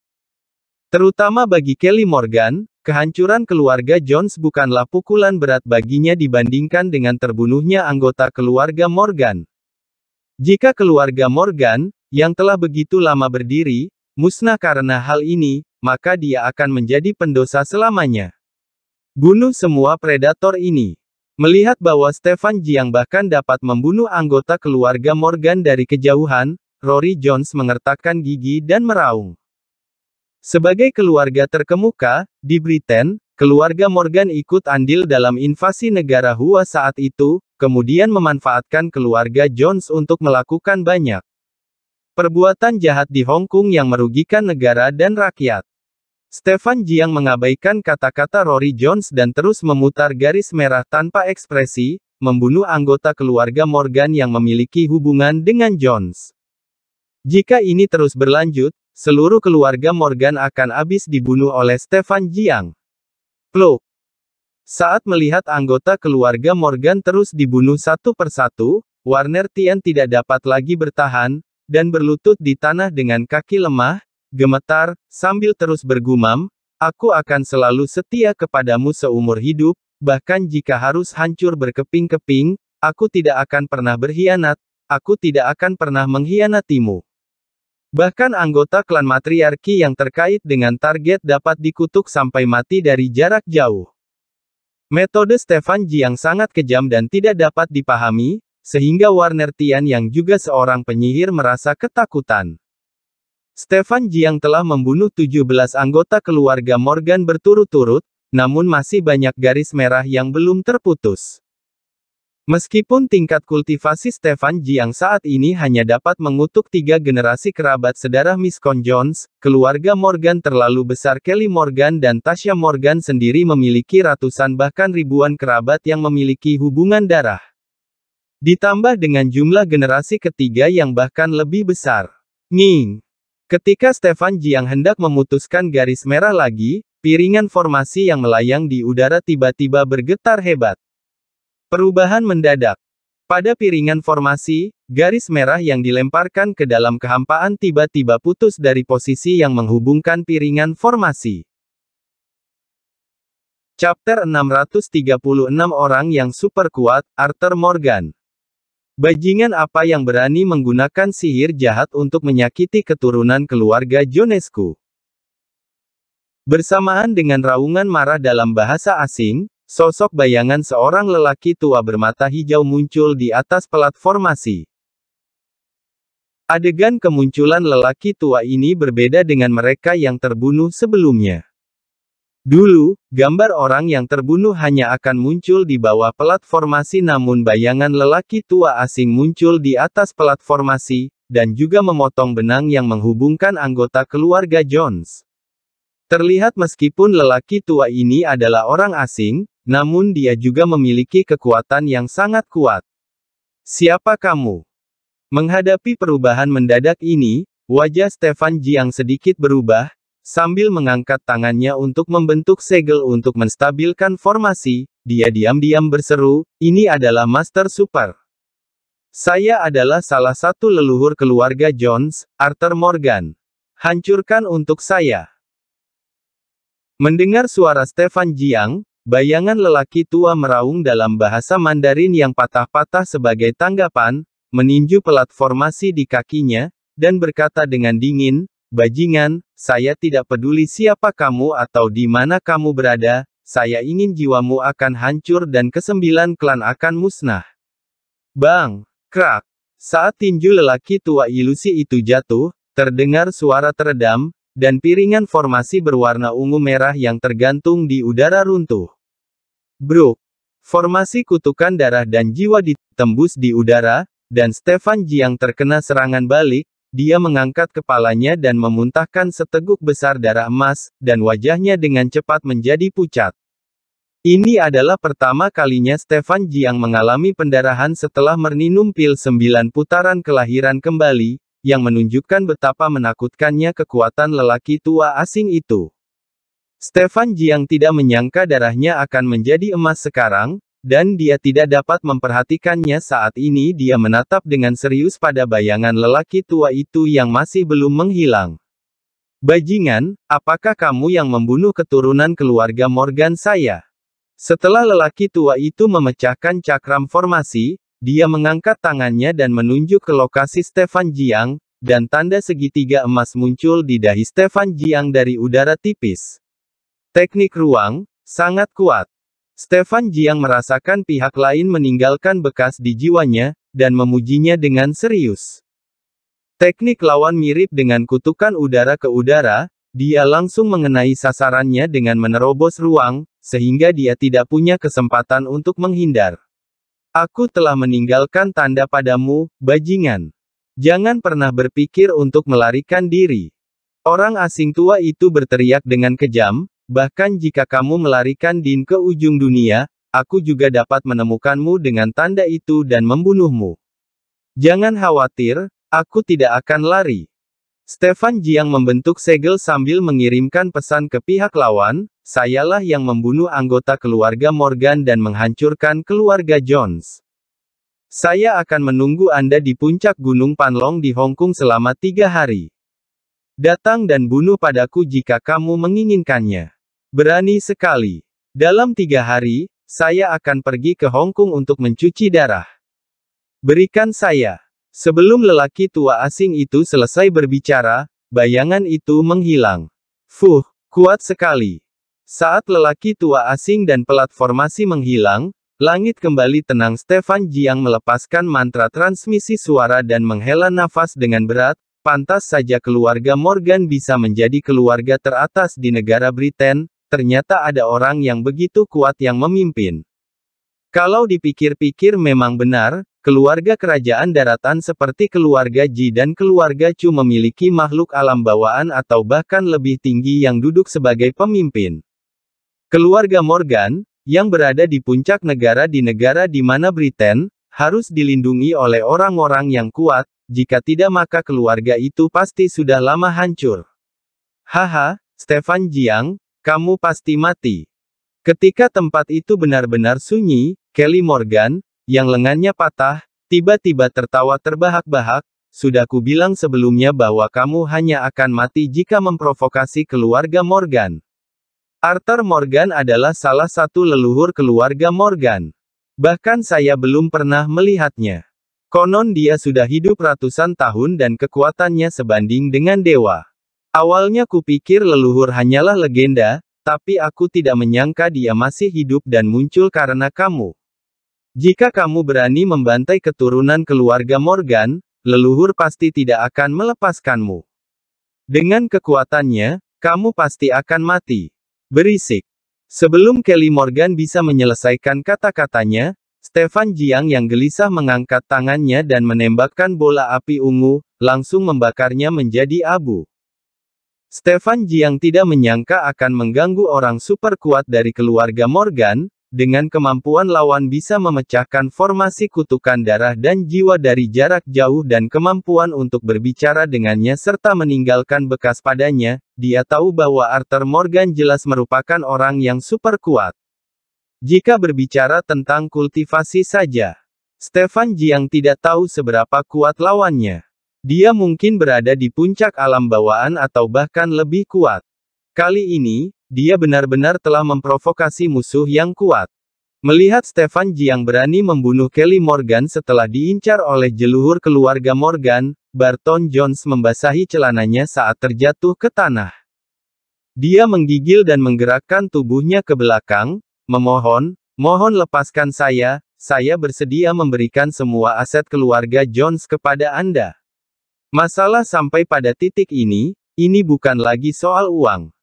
Terutama bagi Kelly Morgan, kehancuran keluarga Jones bukanlah pukulan berat baginya dibandingkan dengan terbunuhnya anggota keluarga Morgan. Jika keluarga Morgan, yang telah begitu lama berdiri, musnah karena hal ini, maka dia akan menjadi pendosa selamanya. Bunuh semua predator ini. Melihat bahwa Stefan Jiang bahkan dapat membunuh anggota keluarga Morgan dari kejauhan, Rory Jones mengertakkan gigi dan meraung. Sebagai keluarga terkemuka, di Britain, keluarga Morgan ikut andil dalam invasi negara Hua saat itu, kemudian memanfaatkan keluarga Jones untuk melakukan banyak Perbuatan jahat di Hong Kong yang merugikan negara dan rakyat. Stefan Jiang mengabaikan kata-kata Rory Jones dan terus memutar garis merah tanpa ekspresi, membunuh anggota keluarga Morgan yang memiliki hubungan dengan Jones. Jika ini terus berlanjut, seluruh keluarga Morgan akan habis dibunuh oleh Stefan Jiang. Plok. Saat melihat anggota keluarga Morgan terus dibunuh satu persatu, Warner Tien tidak dapat lagi bertahan, dan berlutut di tanah dengan kaki lemah, gemetar, sambil terus bergumam, Aku akan selalu setia kepadamu seumur hidup, bahkan jika harus hancur berkeping-keping, aku tidak akan pernah berkhianat, aku tidak akan pernah mengkhianatimu. Bahkan anggota klan matriarki yang terkait dengan target dapat dikutuk sampai mati dari jarak jauh. Metode Stefan Ji yang sangat kejam dan tidak dapat dipahami, sehingga Warner Tian yang juga seorang penyihir merasa ketakutan. Stefan Jiang telah membunuh 17 anggota keluarga Morgan berturut-turut, namun masih banyak garis merah yang belum terputus. Meskipun tingkat kultivasi Stefan Jiang saat ini hanya dapat mengutuk tiga generasi kerabat sedarah Miss Con Jones, keluarga Morgan terlalu besar Kelly Morgan dan Tasha Morgan sendiri memiliki ratusan bahkan ribuan kerabat yang memiliki hubungan darah. Ditambah dengan jumlah generasi ketiga yang bahkan lebih besar. Ning, Ketika Stefan Jiang hendak memutuskan garis merah lagi, piringan formasi yang melayang di udara tiba-tiba bergetar hebat. Perubahan mendadak. Pada piringan formasi, garis merah yang dilemparkan ke dalam kehampaan tiba-tiba putus dari posisi yang menghubungkan piringan formasi. Chapter 636 Orang yang Super Kuat, Arthur Morgan Bajingan apa yang berani menggunakan sihir jahat untuk menyakiti keturunan keluarga Jonesku? Bersamaan dengan raungan marah dalam bahasa asing, sosok bayangan seorang lelaki tua bermata hijau muncul di atas platformasi. Adegan kemunculan lelaki tua ini berbeda dengan mereka yang terbunuh sebelumnya. Dulu, gambar orang yang terbunuh hanya akan muncul di bawah platformasi namun bayangan lelaki tua asing muncul di atas platformasi, dan juga memotong benang yang menghubungkan anggota keluarga Jones. Terlihat meskipun lelaki tua ini adalah orang asing, namun dia juga memiliki kekuatan yang sangat kuat. Siapa kamu? Menghadapi perubahan mendadak ini, wajah Stefan Jiang sedikit berubah, Sambil mengangkat tangannya untuk membentuk segel untuk menstabilkan formasi, dia diam-diam berseru, ini adalah Master Super. Saya adalah salah satu leluhur keluarga Jones, Arthur Morgan. Hancurkan untuk saya. Mendengar suara Stefan Jiang, bayangan lelaki tua meraung dalam bahasa Mandarin yang patah-patah sebagai tanggapan, meninju pelat formasi di kakinya, dan berkata dengan dingin, Bajingan, saya tidak peduli siapa kamu atau di mana kamu berada, saya ingin jiwamu akan hancur dan kesembilan klan akan musnah. Bang! Krak! Saat tinju lelaki tua ilusi itu jatuh, terdengar suara teredam, dan piringan formasi berwarna ungu merah yang tergantung di udara runtuh. Bro, Formasi kutukan darah dan jiwa ditembus di udara, dan Stefan Jiang terkena serangan balik, dia mengangkat kepalanya dan memuntahkan seteguk besar darah emas, dan wajahnya dengan cepat menjadi pucat. Ini adalah pertama kalinya Stefan Jiang mengalami pendarahan setelah merninum pil sembilan putaran kelahiran kembali, yang menunjukkan betapa menakutkannya kekuatan lelaki tua asing itu. Stefan Jiang tidak menyangka darahnya akan menjadi emas sekarang, dan dia tidak dapat memperhatikannya saat ini dia menatap dengan serius pada bayangan lelaki tua itu yang masih belum menghilang. Bajingan, apakah kamu yang membunuh keturunan keluarga Morgan saya? Setelah lelaki tua itu memecahkan cakram formasi, dia mengangkat tangannya dan menunjuk ke lokasi Stefan Jiang, dan tanda segitiga emas muncul di dahi Stefan Jiang dari udara tipis. Teknik ruang, sangat kuat. Stefan Jiang merasakan pihak lain meninggalkan bekas di jiwanya, dan memujinya dengan serius. Teknik lawan mirip dengan kutukan udara ke udara, dia langsung mengenai sasarannya dengan menerobos ruang, sehingga dia tidak punya kesempatan untuk menghindar. Aku telah meninggalkan tanda padamu, bajingan. Jangan pernah berpikir untuk melarikan diri. Orang asing tua itu berteriak dengan kejam, Bahkan jika kamu melarikan Din ke ujung dunia, aku juga dapat menemukanmu dengan tanda itu dan membunuhmu. Jangan khawatir, aku tidak akan lari. Stefan Jiang membentuk segel sambil mengirimkan pesan ke pihak lawan, sayalah yang membunuh anggota keluarga Morgan dan menghancurkan keluarga Jones. Saya akan menunggu Anda di puncak Gunung Panlong di Hong Kong selama tiga hari. Datang dan bunuh padaku jika kamu menginginkannya. Berani sekali. Dalam tiga hari, saya akan pergi ke Hong Kong untuk mencuci darah. Berikan saya. Sebelum lelaki tua asing itu selesai berbicara, bayangan itu menghilang. Fuh, kuat sekali. Saat lelaki tua asing dan platformasi menghilang, langit kembali tenang Stefan Jiang melepaskan mantra transmisi suara dan menghela nafas dengan berat, pantas saja keluarga Morgan bisa menjadi keluarga teratas di negara Britain, ternyata ada orang yang begitu kuat yang memimpin. Kalau dipikir-pikir memang benar, keluarga kerajaan daratan seperti keluarga Ji dan keluarga Chu memiliki makhluk alam bawaan atau bahkan lebih tinggi yang duduk sebagai pemimpin. Keluarga Morgan, yang berada di puncak negara di negara di mana Britain, harus dilindungi oleh orang-orang yang kuat, jika tidak maka keluarga itu pasti sudah lama hancur. Haha, Stefan Jiang, kamu pasti mati. Ketika tempat itu benar-benar sunyi, Kelly Morgan, yang lengannya patah, tiba-tiba tertawa terbahak-bahak, sudah bilang sebelumnya bahwa kamu hanya akan mati jika memprovokasi keluarga Morgan. Arthur Morgan adalah salah satu leluhur keluarga Morgan. Bahkan saya belum pernah melihatnya. Konon dia sudah hidup ratusan tahun dan kekuatannya sebanding dengan dewa. Awalnya kupikir leluhur hanyalah legenda, tapi aku tidak menyangka dia masih hidup dan muncul karena kamu. Jika kamu berani membantai keturunan keluarga Morgan, leluhur pasti tidak akan melepaskanmu. Dengan kekuatannya, kamu pasti akan mati. Berisik. Sebelum Kelly Morgan bisa menyelesaikan kata-katanya, Stefan Jiang yang gelisah mengangkat tangannya dan menembakkan bola api ungu, langsung membakarnya menjadi abu. Stefan Jiang tidak menyangka akan mengganggu orang super kuat dari keluarga Morgan, dengan kemampuan lawan bisa memecahkan formasi kutukan darah dan jiwa dari jarak jauh dan kemampuan untuk berbicara dengannya serta meninggalkan bekas padanya, dia tahu bahwa Arthur Morgan jelas merupakan orang yang super kuat. Jika berbicara tentang kultivasi saja, Stefan Jiang tidak tahu seberapa kuat lawannya. Dia mungkin berada di puncak alam bawaan atau bahkan lebih kuat. Kali ini, dia benar-benar telah memprovokasi musuh yang kuat. Melihat Stefan yang berani membunuh Kelly Morgan setelah diincar oleh jeluhur keluarga Morgan, Barton Jones membasahi celananya saat terjatuh ke tanah. Dia menggigil dan menggerakkan tubuhnya ke belakang, memohon, mohon lepaskan saya, saya bersedia memberikan semua aset keluarga Jones kepada Anda. Masalah sampai pada titik ini, ini bukan lagi soal uang.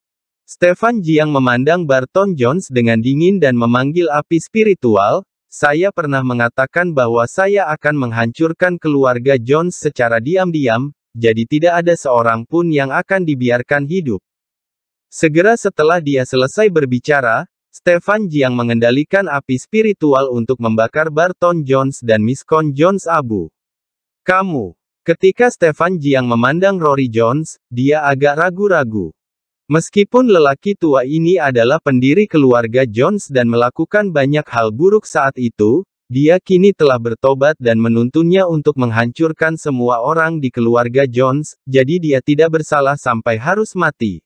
Stefan Jiang memandang Barton Jones dengan dingin dan memanggil api spiritual, saya pernah mengatakan bahwa saya akan menghancurkan keluarga Jones secara diam-diam, jadi tidak ada seorang pun yang akan dibiarkan hidup. Segera setelah dia selesai berbicara, Stefan Jiang mengendalikan api spiritual untuk membakar Barton Jones dan Miskon Jones Abu. Kamu, Ketika Stefan Jiang memandang Rory Jones, dia agak ragu-ragu. Meskipun lelaki tua ini adalah pendiri keluarga Jones dan melakukan banyak hal buruk saat itu, dia kini telah bertobat dan menuntunnya untuk menghancurkan semua orang di keluarga Jones, jadi dia tidak bersalah sampai harus mati.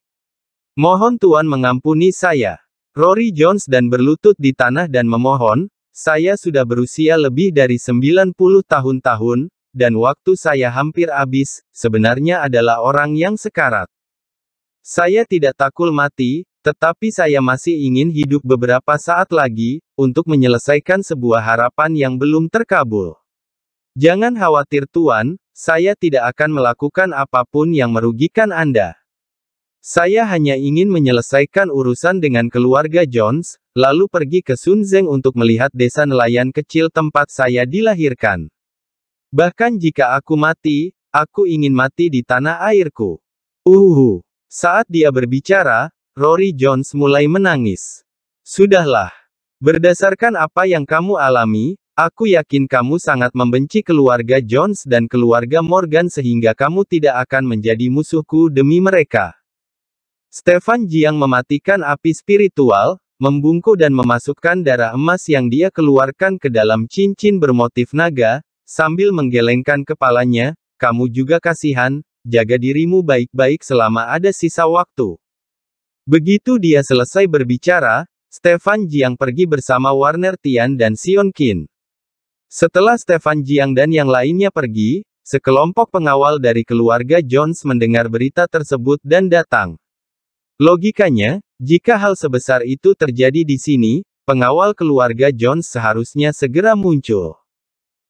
Mohon Tuan mengampuni saya. Rory Jones dan berlutut di tanah dan memohon, saya sudah berusia lebih dari 90 tahun-tahun, dan waktu saya hampir habis, sebenarnya adalah orang yang sekarat. Saya tidak takut mati, tetapi saya masih ingin hidup beberapa saat lagi, untuk menyelesaikan sebuah harapan yang belum terkabul. Jangan khawatir Tuan, saya tidak akan melakukan apapun yang merugikan Anda. Saya hanya ingin menyelesaikan urusan dengan keluarga Jones, lalu pergi ke Sunzeng untuk melihat desa nelayan kecil tempat saya dilahirkan. Bahkan jika aku mati, aku ingin mati di tanah airku. Uhuhu. Saat dia berbicara, Rory Jones mulai menangis. Sudahlah. Berdasarkan apa yang kamu alami, aku yakin kamu sangat membenci keluarga Jones dan keluarga Morgan sehingga kamu tidak akan menjadi musuhku demi mereka. Stefan Jiang mematikan api spiritual, membungkuk dan memasukkan darah emas yang dia keluarkan ke dalam cincin bermotif naga, Sambil menggelengkan kepalanya, kamu juga kasihan, jaga dirimu baik-baik selama ada sisa waktu. Begitu dia selesai berbicara, Stefan Jiang pergi bersama Warner Tian dan Sion Kin. Setelah Stefan Jiang dan yang lainnya pergi, sekelompok pengawal dari keluarga Jones mendengar berita tersebut dan datang. Logikanya, jika hal sebesar itu terjadi di sini, pengawal keluarga Jones seharusnya segera muncul.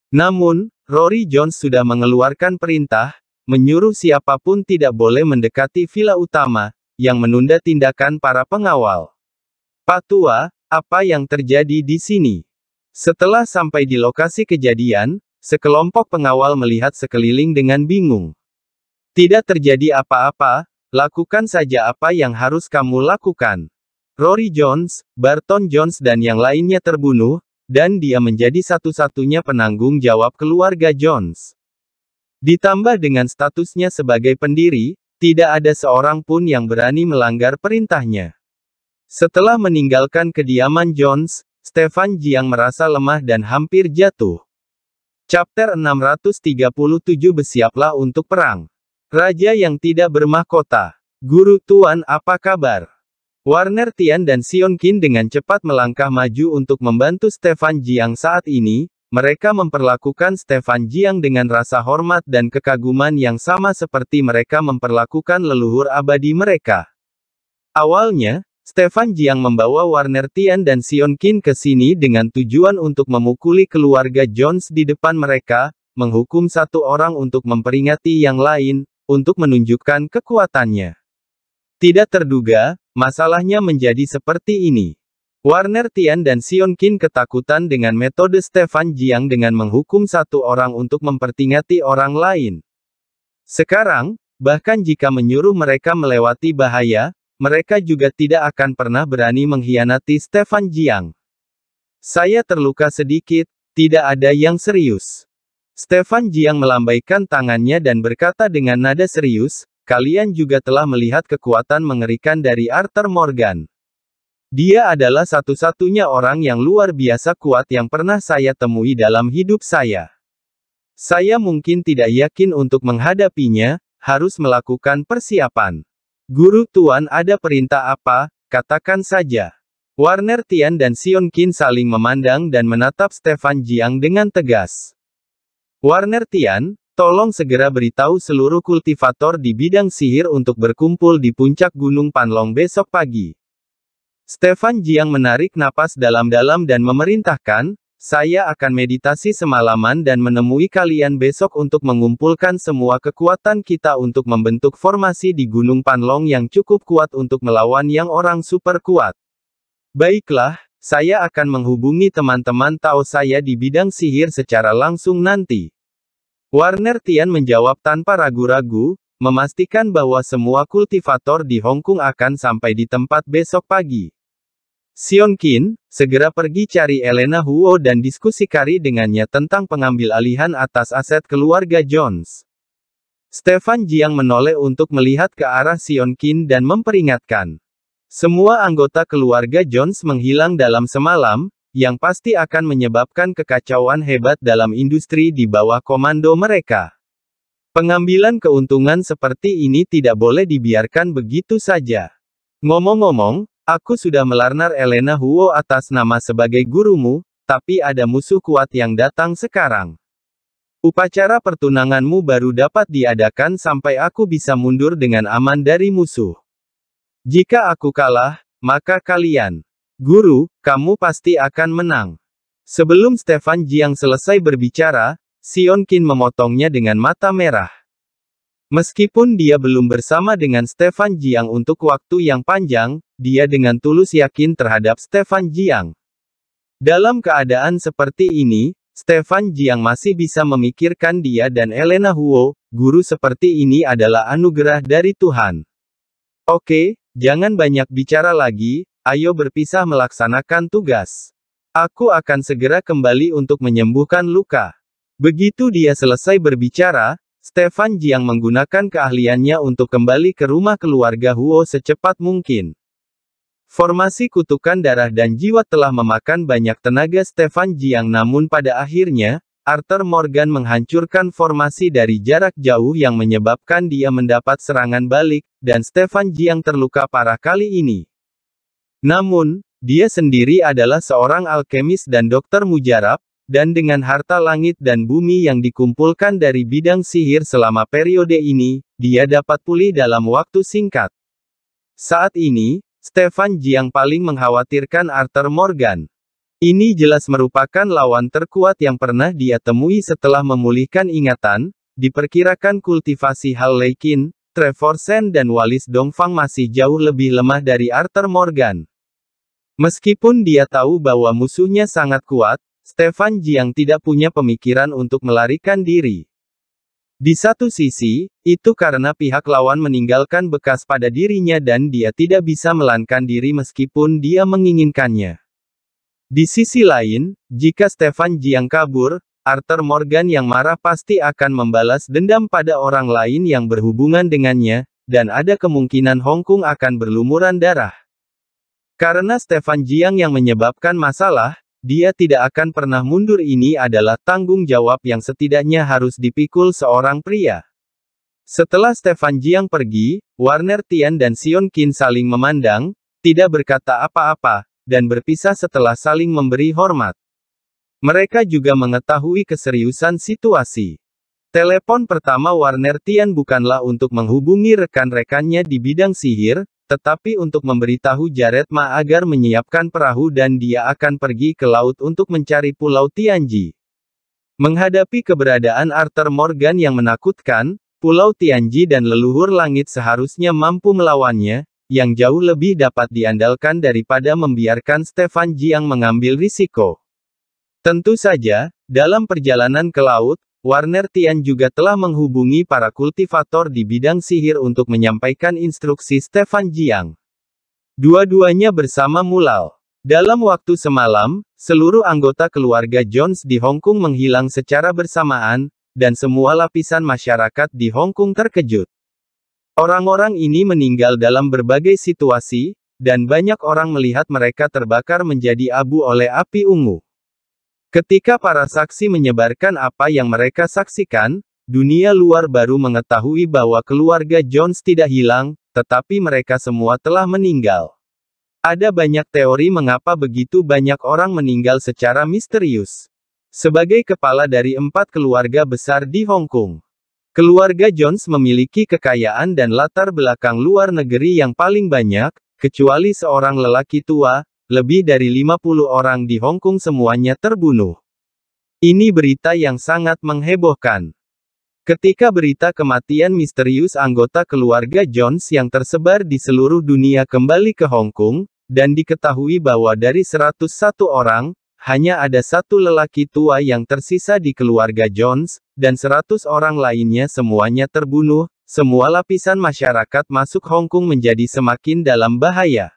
Namun, Rory Jones sudah mengeluarkan perintah, menyuruh siapapun tidak boleh mendekati villa utama, yang menunda tindakan para pengawal. Pak Tua, apa yang terjadi di sini? Setelah sampai di lokasi kejadian, sekelompok pengawal melihat sekeliling dengan bingung. Tidak terjadi apa-apa, lakukan saja apa yang harus kamu lakukan. Rory Jones, Barton Jones dan yang lainnya terbunuh, dan dia menjadi satu-satunya penanggung jawab keluarga Jones. Ditambah dengan statusnya sebagai pendiri, tidak ada seorang pun yang berani melanggar perintahnya. Setelah meninggalkan kediaman Jones, Stefan Jiang merasa lemah dan hampir jatuh. Chapter 637 Bersiaplah untuk Perang Raja yang tidak bermahkota. Guru Tuan apa kabar? Warner Tian dan Sion Qin dengan cepat melangkah maju untuk membantu Stefan Jiang saat ini, mereka memperlakukan Stefan Jiang dengan rasa hormat dan kekaguman yang sama seperti mereka memperlakukan leluhur abadi mereka. Awalnya, Stefan Jiang membawa Warner Tian dan Sion Qin ke sini dengan tujuan untuk memukuli keluarga Jones di depan mereka, menghukum satu orang untuk memperingati yang lain, untuk menunjukkan kekuatannya. Tidak terduga, Masalahnya menjadi seperti ini. Warner Tian dan Sion Kin ketakutan dengan metode Stefan Jiang dengan menghukum satu orang untuk mempertingati orang lain. Sekarang, bahkan jika menyuruh mereka melewati bahaya, mereka juga tidak akan pernah berani mengkhianati Stefan Jiang. Saya terluka sedikit, tidak ada yang serius. Stefan Jiang melambaikan tangannya dan berkata dengan nada serius, Kalian juga telah melihat kekuatan mengerikan dari Arthur Morgan. Dia adalah satu-satunya orang yang luar biasa kuat yang pernah saya temui dalam hidup saya. Saya mungkin tidak yakin untuk menghadapinya, harus melakukan persiapan. Guru Tuan ada perintah apa, katakan saja. Warner Tian dan Sion Qin saling memandang dan menatap Stefan Jiang dengan tegas. Warner Tian, Tolong segera beritahu seluruh kultivator di bidang sihir untuk berkumpul di puncak Gunung Panlong besok pagi. Stefan Jiang menarik napas dalam-dalam dan memerintahkan, saya akan meditasi semalaman dan menemui kalian besok untuk mengumpulkan semua kekuatan kita untuk membentuk formasi di Gunung Panlong yang cukup kuat untuk melawan yang orang super kuat. Baiklah, saya akan menghubungi teman-teman tahu saya di bidang sihir secara langsung nanti. Warner Tian menjawab tanpa ragu-ragu, memastikan bahwa semua kultivator di Hong Kong akan sampai di tempat besok pagi. Sion Kin, segera pergi cari Elena Huo dan diskusi kari dengannya tentang pengambil alihan atas aset keluarga Jones. Stefan Jiang menoleh untuk melihat ke arah Sion Kin dan memperingatkan. Semua anggota keluarga Jones menghilang dalam semalam, yang pasti akan menyebabkan kekacauan hebat dalam industri di bawah komando mereka. Pengambilan keuntungan seperti ini tidak boleh dibiarkan begitu saja. Ngomong-ngomong, aku sudah melarnar Elena Huo atas nama sebagai gurumu, tapi ada musuh kuat yang datang sekarang. Upacara pertunanganmu baru dapat diadakan sampai aku bisa mundur dengan aman dari musuh. Jika aku kalah, maka kalian Guru, kamu pasti akan menang. Sebelum Stefan Jiang selesai berbicara, Sion Qin memotongnya dengan mata merah. Meskipun dia belum bersama dengan Stefan Jiang untuk waktu yang panjang, dia dengan tulus yakin terhadap Stefan Jiang. Dalam keadaan seperti ini, Stefan Jiang masih bisa memikirkan dia dan Elena Huo, guru seperti ini adalah anugerah dari Tuhan. Oke, jangan banyak bicara lagi, Ayo berpisah melaksanakan tugas. Aku akan segera kembali untuk menyembuhkan luka. Begitu dia selesai berbicara, Stefan Jiang menggunakan keahliannya untuk kembali ke rumah keluarga Huo secepat mungkin. Formasi kutukan darah dan jiwa telah memakan banyak tenaga Stefan Jiang namun pada akhirnya, Arthur Morgan menghancurkan formasi dari jarak jauh yang menyebabkan dia mendapat serangan balik, dan Stefan Jiang terluka parah kali ini. Namun, dia sendiri adalah seorang alkemis dan dokter mujarab, dan dengan harta langit dan bumi yang dikumpulkan dari bidang sihir selama periode ini, dia dapat pulih dalam waktu singkat. Saat ini, Stefan Jiang paling mengkhawatirkan Arthur Morgan. Ini jelas merupakan lawan terkuat yang pernah dia temui setelah memulihkan ingatan, diperkirakan kultivasi Hal Leikin, Trevor Sen dan Wallis Dongfang masih jauh lebih lemah dari Arthur Morgan. Meskipun dia tahu bahwa musuhnya sangat kuat, Stefan Jiang tidak punya pemikiran untuk melarikan diri. Di satu sisi, itu karena pihak lawan meninggalkan bekas pada dirinya dan dia tidak bisa melankan diri meskipun dia menginginkannya. Di sisi lain, jika Stefan Jiang kabur, Arthur Morgan yang marah pasti akan membalas dendam pada orang lain yang berhubungan dengannya, dan ada kemungkinan Hong Kong akan berlumuran darah. Karena Stefan Jiang yang menyebabkan masalah, dia tidak akan pernah mundur ini adalah tanggung jawab yang setidaknya harus dipikul seorang pria. Setelah Stefan Jiang pergi, Warner Tian dan Sion Qin saling memandang, tidak berkata apa-apa, dan berpisah setelah saling memberi hormat. Mereka juga mengetahui keseriusan situasi. Telepon pertama Warner Tian bukanlah untuk menghubungi rekan-rekannya di bidang sihir, tetapi untuk memberitahu Jared Ma agar menyiapkan perahu dan dia akan pergi ke laut untuk mencari Pulau Tianji. Menghadapi keberadaan Arthur Morgan yang menakutkan, Pulau Tianji dan leluhur langit seharusnya mampu melawannya, yang jauh lebih dapat diandalkan daripada membiarkan Stefan Jiang mengambil risiko. Tentu saja, dalam perjalanan ke laut, Warner Tian juga telah menghubungi para kultivator di bidang sihir untuk menyampaikan instruksi Stefan Jiang. Dua-duanya bersama mulau. Dalam waktu semalam, seluruh anggota keluarga Jones di Hong Kong menghilang secara bersamaan, dan semua lapisan masyarakat di Hong Kong terkejut. Orang-orang ini meninggal dalam berbagai situasi, dan banyak orang melihat mereka terbakar menjadi abu oleh api ungu. Ketika para saksi menyebarkan apa yang mereka saksikan, dunia luar baru mengetahui bahwa keluarga Jones tidak hilang, tetapi mereka semua telah meninggal. Ada banyak teori mengapa begitu banyak orang meninggal secara misterius. Sebagai kepala dari empat keluarga besar di Hong Kong, keluarga Jones memiliki kekayaan dan latar belakang luar negeri yang paling banyak, kecuali seorang lelaki tua, lebih dari 50 orang di Hong Kong semuanya terbunuh. Ini berita yang sangat menghebohkan. Ketika berita kematian misterius anggota keluarga Jones yang tersebar di seluruh dunia kembali ke Hong Kong, dan diketahui bahwa dari 101 orang, hanya ada satu lelaki tua yang tersisa di keluarga Jones, dan 100 orang lainnya semuanya terbunuh, semua lapisan masyarakat masuk Hong Kong menjadi semakin dalam bahaya.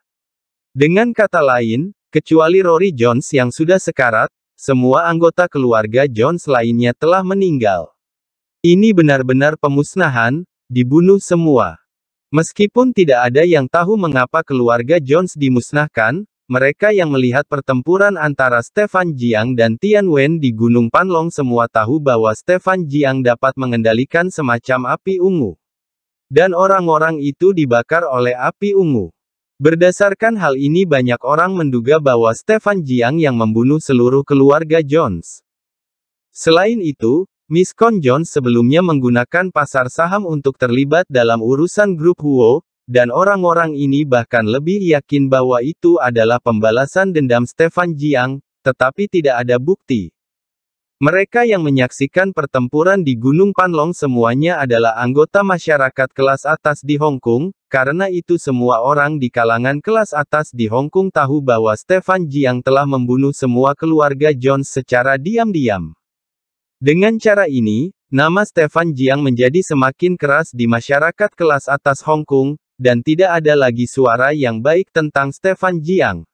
Dengan kata lain, kecuali Rory Jones yang sudah sekarat, semua anggota keluarga Jones lainnya telah meninggal. Ini benar-benar pemusnahan, dibunuh semua. Meskipun tidak ada yang tahu mengapa keluarga Jones dimusnahkan, mereka yang melihat pertempuran antara Stefan Jiang dan Tian Wen di Gunung Panlong semua tahu bahwa Stefan Jiang dapat mengendalikan semacam api ungu. Dan orang-orang itu dibakar oleh api ungu. Berdasarkan hal ini banyak orang menduga bahwa Stefan Jiang yang membunuh seluruh keluarga Jones. Selain itu, Miss Miskon Jones sebelumnya menggunakan pasar saham untuk terlibat dalam urusan grup Huo, dan orang-orang ini bahkan lebih yakin bahwa itu adalah pembalasan dendam Stefan Jiang, tetapi tidak ada bukti. Mereka yang menyaksikan pertempuran di Gunung Panlong semuanya adalah anggota masyarakat kelas atas di Hong Kong, karena itu semua orang di kalangan kelas atas di Hong Kong tahu bahwa Stefan Jiang telah membunuh semua keluarga John secara diam-diam. Dengan cara ini, nama Stefan Jiang menjadi semakin keras di masyarakat kelas atas Hong Kong, dan tidak ada lagi suara yang baik tentang Stefan Jiang.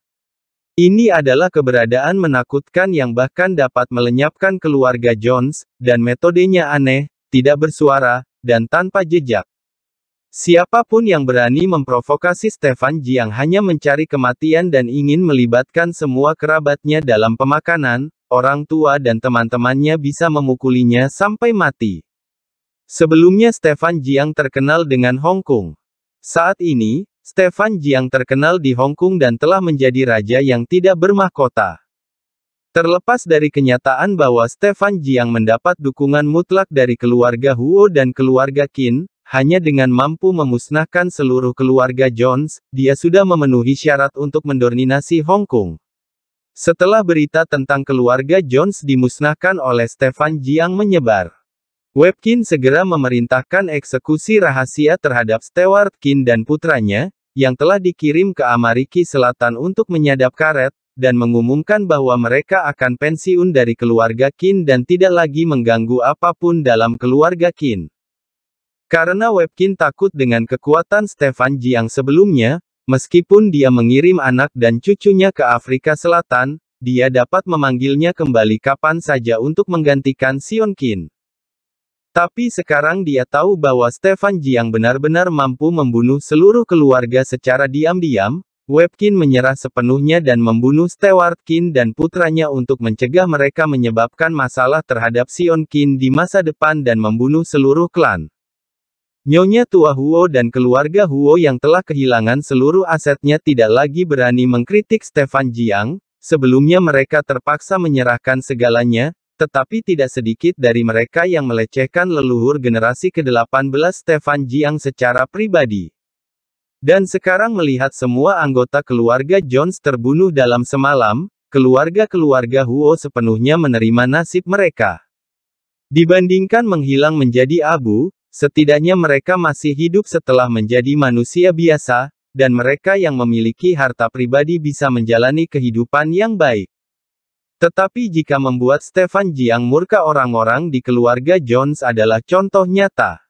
Ini adalah keberadaan menakutkan yang bahkan dapat melenyapkan keluarga Jones, dan metodenya aneh, tidak bersuara, dan tanpa jejak. Siapapun yang berani memprovokasi Stefan Jiang hanya mencari kematian dan ingin melibatkan semua kerabatnya dalam pemakanan, orang tua dan teman-temannya bisa memukulinya sampai mati. Sebelumnya Stefan Jiang terkenal dengan Hong Kong. Saat ini, Stefan Jiang terkenal di Hong Kong dan telah menjadi raja yang tidak bermahkota. Terlepas dari kenyataan bahwa Stefan Jiang mendapat dukungan mutlak dari keluarga Huo dan keluarga Qin, hanya dengan mampu memusnahkan seluruh keluarga Jones, dia sudah memenuhi syarat untuk mendominasi Hong Kong. Setelah berita tentang keluarga Jones dimusnahkan oleh Stefan Jiang menyebar, Webkin segera memerintahkan eksekusi rahasia terhadap Stewart Kin dan putranya, yang telah dikirim ke Amariki Selatan untuk menyadap karet, dan mengumumkan bahwa mereka akan pensiun dari keluarga Qin dan tidak lagi mengganggu apapun dalam keluarga Qin. Karena Webkin takut dengan kekuatan Stefan Jiang sebelumnya, meskipun dia mengirim anak dan cucunya ke Afrika Selatan, dia dapat memanggilnya kembali kapan saja untuk menggantikan Sion Qin. Tapi sekarang dia tahu bahwa Stefan Jiang benar-benar mampu membunuh seluruh keluarga secara diam-diam, Webkin menyerah sepenuhnya dan membunuh Stewart Kin dan putranya untuk mencegah mereka menyebabkan masalah terhadap Sion Kin di masa depan dan membunuh seluruh klan. Nyonya tua Huo dan keluarga Huo yang telah kehilangan seluruh asetnya tidak lagi berani mengkritik Stefan Jiang, sebelumnya mereka terpaksa menyerahkan segalanya, tetapi tidak sedikit dari mereka yang melecehkan leluhur generasi ke-18 Stefan Jiang secara pribadi. Dan sekarang melihat semua anggota keluarga Jones terbunuh dalam semalam, keluarga-keluarga Huo sepenuhnya menerima nasib mereka. Dibandingkan menghilang menjadi abu, setidaknya mereka masih hidup setelah menjadi manusia biasa, dan mereka yang memiliki harta pribadi bisa menjalani kehidupan yang baik. Tetapi jika membuat Stefan Jiang murka orang-orang di keluarga Jones adalah contoh nyata.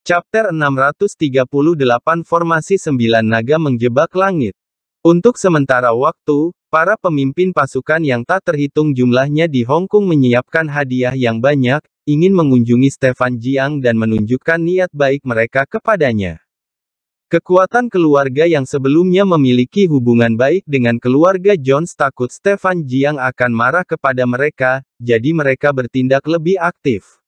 Chapter 638 Formasi 9 Naga Menjebak Langit Untuk sementara waktu, para pemimpin pasukan yang tak terhitung jumlahnya di Hong Kong menyiapkan hadiah yang banyak, ingin mengunjungi Stefan Jiang dan menunjukkan niat baik mereka kepadanya. Kekuatan keluarga yang sebelumnya memiliki hubungan baik dengan keluarga Jones takut Stefan Jiang akan marah kepada mereka, jadi mereka bertindak lebih aktif.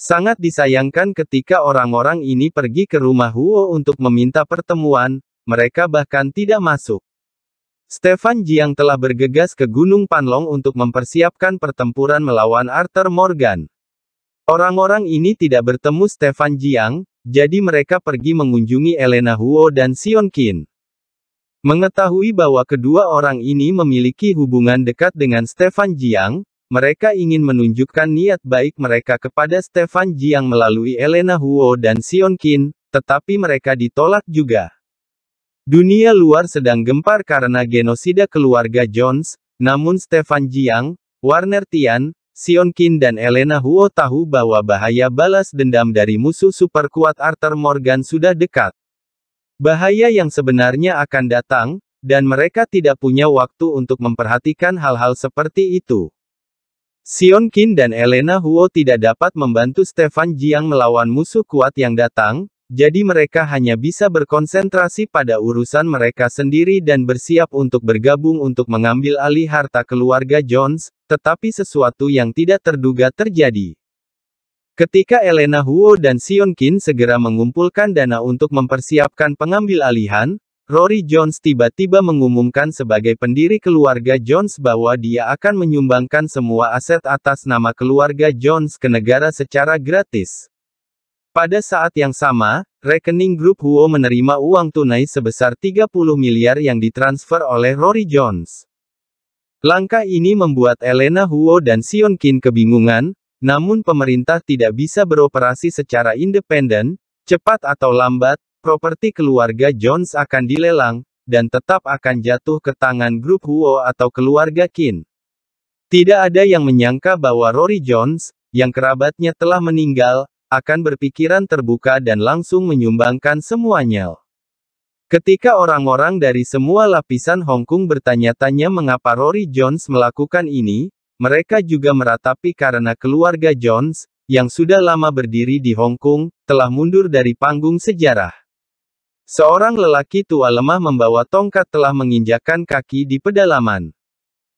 Sangat disayangkan ketika orang-orang ini pergi ke rumah Huo untuk meminta pertemuan, mereka bahkan tidak masuk. Stefan Jiang telah bergegas ke Gunung Panlong untuk mempersiapkan pertempuran melawan Arthur Morgan. Orang-orang ini tidak bertemu Stefan Jiang, jadi mereka pergi mengunjungi Elena Huo dan Sion Qin. Mengetahui bahwa kedua orang ini memiliki hubungan dekat dengan Stefan Jiang, mereka ingin menunjukkan niat baik mereka kepada Stefan Jiang melalui Elena Huo dan Sion Qin, tetapi mereka ditolak juga. Dunia luar sedang gempar karena genosida keluarga Jones, namun Stefan Jiang, Warner Tian, Sion Qin dan Elena Huo tahu bahwa bahaya balas dendam dari musuh super kuat Arthur Morgan sudah dekat. Bahaya yang sebenarnya akan datang, dan mereka tidak punya waktu untuk memperhatikan hal-hal seperti itu. Sion Qin dan Elena Huo tidak dapat membantu Stefan Jiang melawan musuh kuat yang datang, jadi mereka hanya bisa berkonsentrasi pada urusan mereka sendiri dan bersiap untuk bergabung untuk mengambil alih harta keluarga Jones, tetapi sesuatu yang tidak terduga terjadi. Ketika Elena Huo dan Sion Kin segera mengumpulkan dana untuk mempersiapkan pengambil alihan, Rory Jones tiba-tiba mengumumkan sebagai pendiri keluarga Jones bahwa dia akan menyumbangkan semua aset atas nama keluarga Jones ke negara secara gratis. Pada saat yang sama, rekening grup Huo menerima uang tunai sebesar 30 miliar yang ditransfer oleh Rory Jones. Langkah ini membuat Elena Huo dan Sion Kin kebingungan, namun pemerintah tidak bisa beroperasi secara independen, cepat atau lambat, properti keluarga Jones akan dilelang, dan tetap akan jatuh ke tangan grup Huo atau keluarga Kin. Tidak ada yang menyangka bahwa Rory Jones, yang kerabatnya telah meninggal, akan berpikiran terbuka dan langsung menyumbangkan semuanya. Ketika orang-orang dari semua lapisan Hong Kong bertanya-tanya mengapa Rory Jones melakukan ini, mereka juga meratapi karena keluarga Jones, yang sudah lama berdiri di Hong Kong telah mundur dari panggung sejarah. Seorang lelaki tua lemah membawa tongkat telah menginjakan kaki di pedalaman.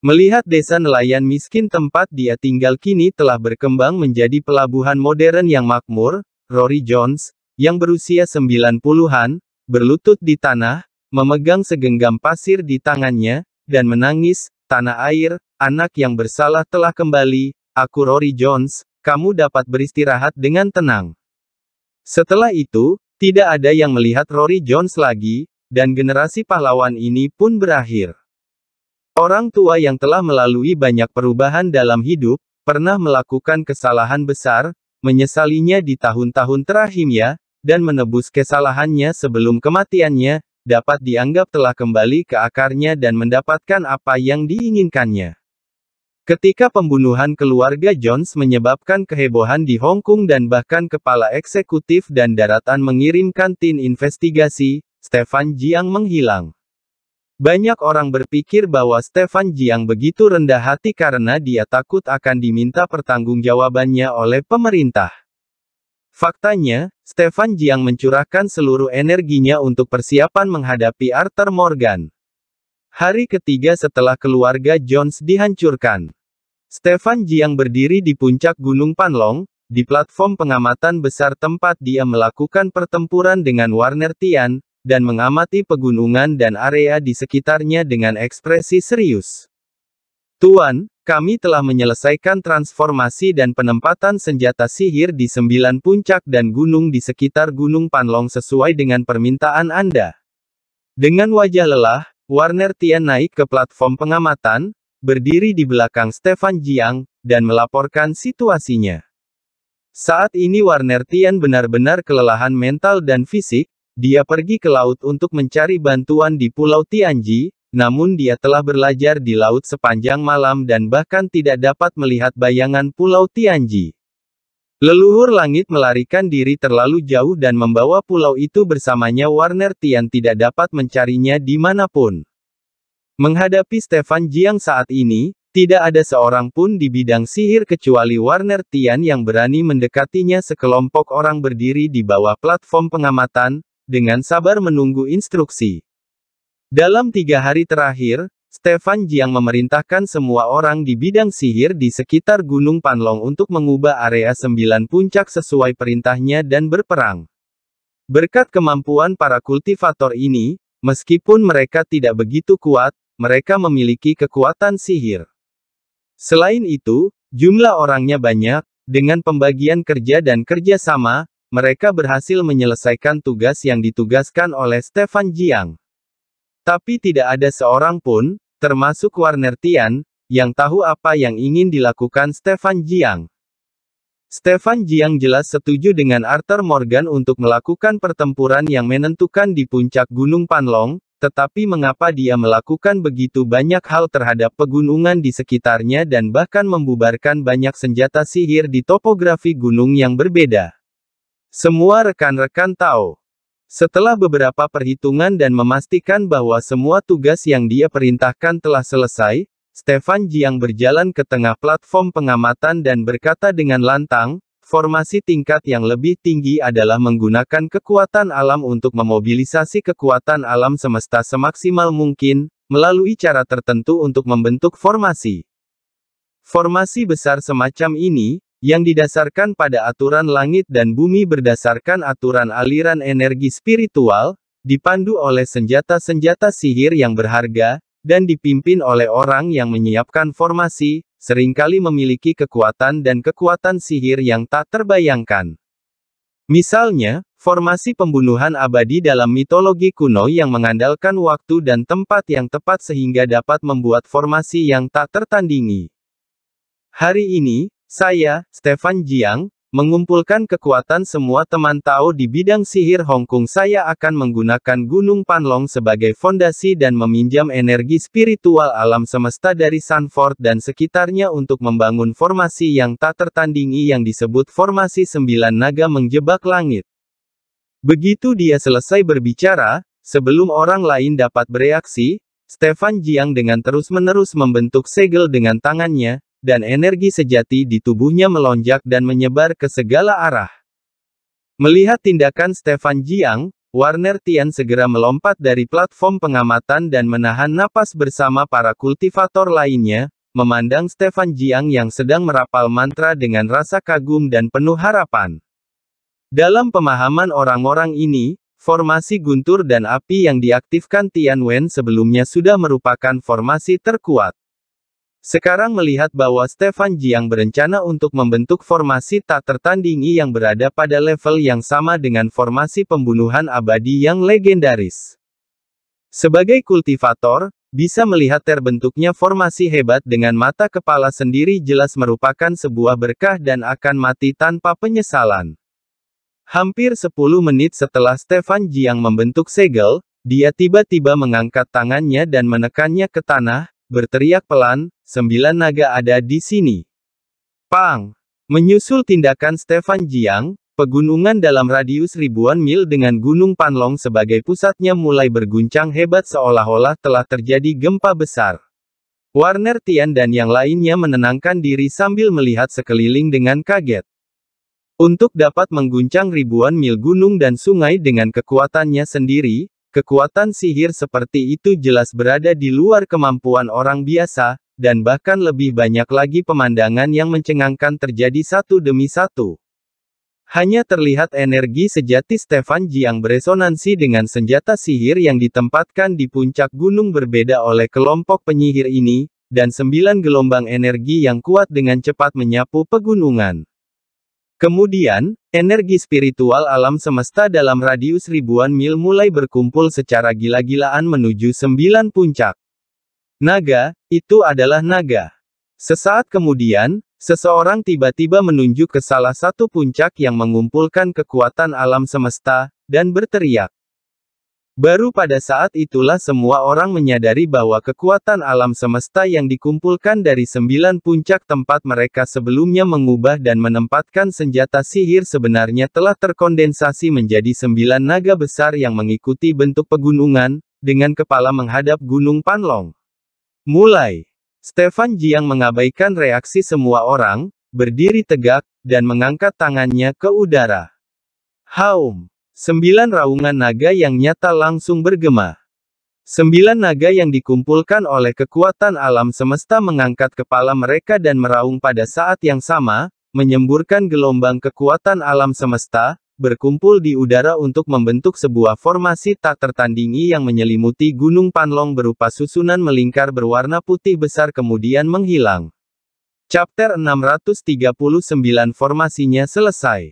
Melihat desa nelayan miskin tempat dia tinggal kini telah berkembang menjadi pelabuhan modern yang makmur, Rory Jones, yang berusia 90-an, berlutut di tanah, memegang segenggam pasir di tangannya, dan menangis, tanah air, anak yang bersalah telah kembali, aku Rory Jones, kamu dapat beristirahat dengan tenang. Setelah itu, tidak ada yang melihat Rory Jones lagi, dan generasi pahlawan ini pun berakhir. Orang tua yang telah melalui banyak perubahan dalam hidup, pernah melakukan kesalahan besar, menyesalinya di tahun-tahun terakhirnya, dan menebus kesalahannya sebelum kematiannya, dapat dianggap telah kembali ke akarnya dan mendapatkan apa yang diinginkannya. Ketika pembunuhan keluarga Jones menyebabkan kehebohan di Hong Kong dan bahkan kepala eksekutif dan daratan mengirimkan tim investigasi, Stefan Jiang menghilang. Banyak orang berpikir bahwa Stefan Jiang begitu rendah hati karena dia takut akan diminta pertanggungjawabannya oleh pemerintah. Faktanya, Stefan Jiang mencurahkan seluruh energinya untuk persiapan menghadapi Arthur Morgan. Hari ketiga setelah keluarga Jones dihancurkan, Stefan Jiang berdiri di puncak Gunung Panlong, di platform pengamatan besar tempat dia melakukan pertempuran dengan Warner Tian, dan mengamati pegunungan dan area di sekitarnya dengan ekspresi serius. Tuan, kami telah menyelesaikan transformasi dan penempatan senjata sihir di sembilan puncak dan gunung di sekitar Gunung Panlong sesuai dengan permintaan Anda. Dengan wajah lelah, Warner Tian naik ke platform pengamatan, berdiri di belakang Stefan Jiang, dan melaporkan situasinya. Saat ini Warner Tian benar-benar kelelahan mental dan fisik, dia pergi ke laut untuk mencari bantuan di Pulau Tianji, namun dia telah belajar di laut sepanjang malam dan bahkan tidak dapat melihat bayangan Pulau Tianji. Leluhur langit melarikan diri terlalu jauh dan membawa pulau itu bersamanya Warner Tian tidak dapat mencarinya di dimanapun. Menghadapi Stefan Jiang saat ini, tidak ada seorang pun di bidang sihir kecuali Warner Tian yang berani mendekatinya sekelompok orang berdiri di bawah platform pengamatan, dengan sabar menunggu instruksi. Dalam tiga hari terakhir, Stefan Jiang memerintahkan semua orang di bidang sihir di sekitar Gunung Panlong untuk mengubah area sembilan puncak sesuai perintahnya dan berperang. Berkat kemampuan para kultivator ini, meskipun mereka tidak begitu kuat, mereka memiliki kekuatan sihir. Selain itu, jumlah orangnya banyak, dengan pembagian kerja dan kerjasama, mereka berhasil menyelesaikan tugas yang ditugaskan oleh Stefan Jiang. Tapi tidak ada seorang pun, termasuk Warner Tian, yang tahu apa yang ingin dilakukan Stefan Jiang. Stefan Jiang jelas setuju dengan Arthur Morgan untuk melakukan pertempuran yang menentukan di puncak Gunung Panlong, tetapi mengapa dia melakukan begitu banyak hal terhadap pegunungan di sekitarnya dan bahkan membubarkan banyak senjata sihir di topografi gunung yang berbeda. Semua rekan-rekan tahu. Setelah beberapa perhitungan dan memastikan bahwa semua tugas yang dia perintahkan telah selesai, Stefan Jiang berjalan ke tengah platform pengamatan dan berkata dengan lantang, formasi tingkat yang lebih tinggi adalah menggunakan kekuatan alam untuk memobilisasi kekuatan alam semesta semaksimal mungkin, melalui cara tertentu untuk membentuk formasi. Formasi besar semacam ini, yang didasarkan pada aturan langit dan bumi berdasarkan aturan aliran energi spiritual, dipandu oleh senjata-senjata sihir yang berharga, dan dipimpin oleh orang yang menyiapkan formasi, seringkali memiliki kekuatan dan kekuatan sihir yang tak terbayangkan. Misalnya, formasi pembunuhan abadi dalam mitologi kuno yang mengandalkan waktu dan tempat yang tepat sehingga dapat membuat formasi yang tak tertandingi. Hari ini, saya, Stefan Jiang, mengumpulkan kekuatan semua teman Tao di bidang sihir Hong Kong. saya akan menggunakan Gunung Panlong sebagai fondasi dan meminjam energi spiritual alam semesta dari Sanford dan sekitarnya untuk membangun formasi yang tak tertandingi yang disebut formasi sembilan naga menjebak langit. Begitu dia selesai berbicara, sebelum orang lain dapat bereaksi, Stefan Jiang dengan terus-menerus membentuk segel dengan tangannya, dan energi sejati di tubuhnya melonjak dan menyebar ke segala arah. Melihat tindakan Stefan Jiang, Warner Tian segera melompat dari platform pengamatan dan menahan napas bersama para kultivator lainnya, memandang Stefan Jiang yang sedang merapal mantra dengan rasa kagum dan penuh harapan. Dalam pemahaman orang-orang ini, formasi guntur dan api yang diaktifkan Tian Wen sebelumnya sudah merupakan formasi terkuat. Sekarang melihat bahwa Stefan Jiang berencana untuk membentuk formasi tak tertandingi yang berada pada level yang sama dengan formasi pembunuhan abadi yang legendaris. Sebagai kultivator, bisa melihat terbentuknya formasi hebat dengan mata kepala sendiri jelas merupakan sebuah berkah dan akan mati tanpa penyesalan. Hampir 10 menit setelah Stefan Jiang membentuk segel, dia tiba-tiba mengangkat tangannya dan menekannya ke tanah, berteriak pelan, sembilan naga ada di sini. Pang! Menyusul tindakan Stefan Jiang, pegunungan dalam radius ribuan mil dengan Gunung Panlong sebagai pusatnya mulai berguncang hebat seolah-olah telah terjadi gempa besar. Warner Tian dan yang lainnya menenangkan diri sambil melihat sekeliling dengan kaget. Untuk dapat mengguncang ribuan mil gunung dan sungai dengan kekuatannya sendiri, Kekuatan sihir seperti itu jelas berada di luar kemampuan orang biasa, dan bahkan lebih banyak lagi pemandangan yang mencengangkan terjadi satu demi satu. Hanya terlihat energi sejati Stefan Ji yang beresonansi dengan senjata sihir yang ditempatkan di puncak gunung berbeda oleh kelompok penyihir ini, dan sembilan gelombang energi yang kuat dengan cepat menyapu pegunungan. Kemudian, energi spiritual alam semesta dalam radius ribuan mil mulai berkumpul secara gila-gilaan menuju sembilan puncak. Naga, itu adalah naga. Sesaat kemudian, seseorang tiba-tiba menunjuk ke salah satu puncak yang mengumpulkan kekuatan alam semesta, dan berteriak. Baru pada saat itulah semua orang menyadari bahwa kekuatan alam semesta yang dikumpulkan dari sembilan puncak tempat mereka sebelumnya mengubah dan menempatkan senjata sihir sebenarnya telah terkondensasi menjadi sembilan naga besar yang mengikuti bentuk pegunungan, dengan kepala menghadap Gunung Panlong. Mulai. Stefan Jiang mengabaikan reaksi semua orang, berdiri tegak, dan mengangkat tangannya ke udara. Haum. Sembilan raungan naga yang nyata langsung bergema. Sembilan naga yang dikumpulkan oleh kekuatan alam semesta mengangkat kepala mereka dan meraung pada saat yang sama, menyemburkan gelombang kekuatan alam semesta, berkumpul di udara untuk membentuk sebuah formasi tak tertandingi yang menyelimuti Gunung Panlong berupa susunan melingkar berwarna putih besar kemudian menghilang. Chapter 639 formasinya selesai.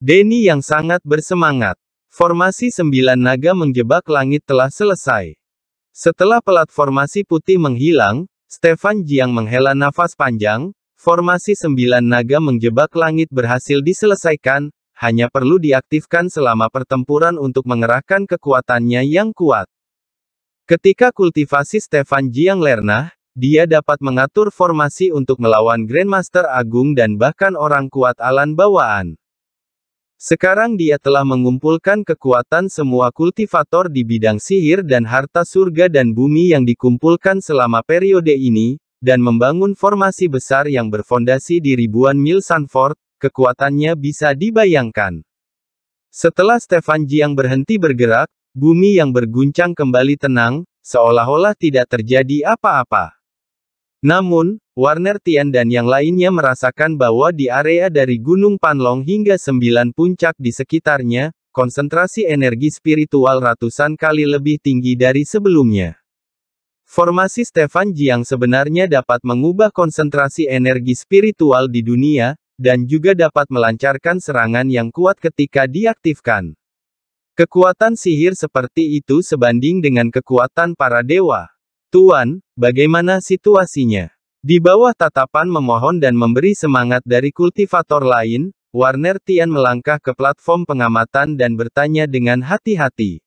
Denny yang sangat bersemangat. Formasi sembilan naga menjebak langit telah selesai. Setelah pelat formasi putih menghilang, Stefan Jiang menghela nafas panjang, formasi sembilan naga menjebak langit berhasil diselesaikan, hanya perlu diaktifkan selama pertempuran untuk mengerahkan kekuatannya yang kuat. Ketika kultivasi Stefan Jiang lernah, dia dapat mengatur formasi untuk melawan Grandmaster Agung dan bahkan orang kuat Alan bawaan. Sekarang dia telah mengumpulkan kekuatan semua kultivator di bidang sihir dan harta surga dan bumi yang dikumpulkan selama periode ini, dan membangun formasi besar yang berfondasi di ribuan mil Sanford, kekuatannya bisa dibayangkan. Setelah Stefan Jiang berhenti bergerak, bumi yang berguncang kembali tenang, seolah-olah tidak terjadi apa-apa. Namun, Warner Tian dan yang lainnya merasakan bahwa di area dari Gunung Panlong hingga sembilan puncak di sekitarnya, konsentrasi energi spiritual ratusan kali lebih tinggi dari sebelumnya. Formasi Stefan Jiang sebenarnya dapat mengubah konsentrasi energi spiritual di dunia, dan juga dapat melancarkan serangan yang kuat ketika diaktifkan. Kekuatan sihir seperti itu sebanding dengan kekuatan para dewa. Tuan, bagaimana situasinya? Di bawah tatapan memohon dan memberi semangat dari kultivator lain, Warner Tian melangkah ke platform pengamatan dan bertanya dengan hati-hati.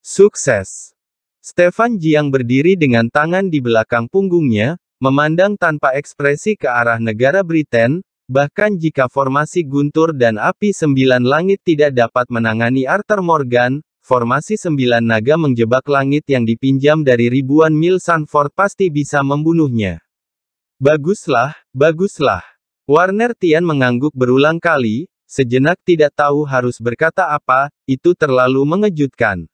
Sukses! Stefan Jiang berdiri dengan tangan di belakang punggungnya, memandang tanpa ekspresi ke arah negara Britain, bahkan jika formasi guntur dan api sembilan langit tidak dapat menangani Arthur Morgan, Formasi sembilan naga menjebak langit yang dipinjam dari ribuan mil Sanford pasti bisa membunuhnya. Baguslah, baguslah. Warner Tian mengangguk berulang kali, sejenak tidak tahu harus berkata apa, itu terlalu mengejutkan.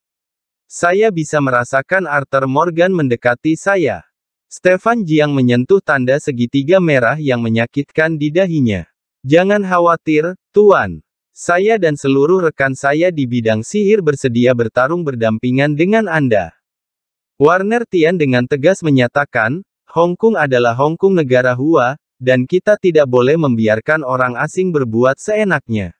Saya bisa merasakan Arthur Morgan mendekati saya. Stefan Jiang menyentuh tanda segitiga merah yang menyakitkan di dahinya. Jangan khawatir, Tuan. Saya dan seluruh rekan saya di bidang sihir bersedia bertarung berdampingan dengan Anda. Warner Tian dengan tegas menyatakan, Hong Kong adalah Hong Kong negara Hua, dan kita tidak boleh membiarkan orang asing berbuat seenaknya.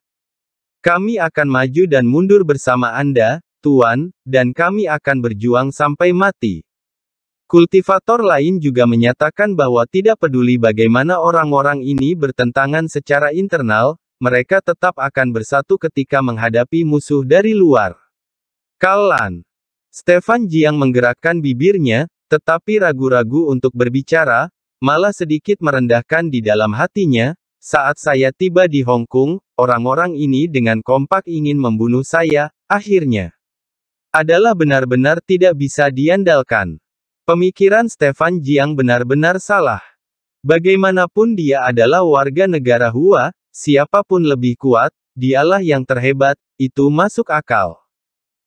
Kami akan maju dan mundur bersama Anda, Tuan, dan kami akan berjuang sampai mati. Kultivator lain juga menyatakan bahwa tidak peduli bagaimana orang-orang ini bertentangan secara internal, mereka tetap akan bersatu ketika menghadapi musuh dari luar. Kalan. Stefan Jiang menggerakkan bibirnya, tetapi ragu-ragu untuk berbicara, malah sedikit merendahkan di dalam hatinya, saat saya tiba di Hong Kong, orang-orang ini dengan kompak ingin membunuh saya, akhirnya. Adalah benar-benar tidak bisa diandalkan. Pemikiran Stefan Jiang benar-benar salah. Bagaimanapun dia adalah warga negara Hua, siapapun lebih kuat, dialah yang terhebat, itu masuk akal.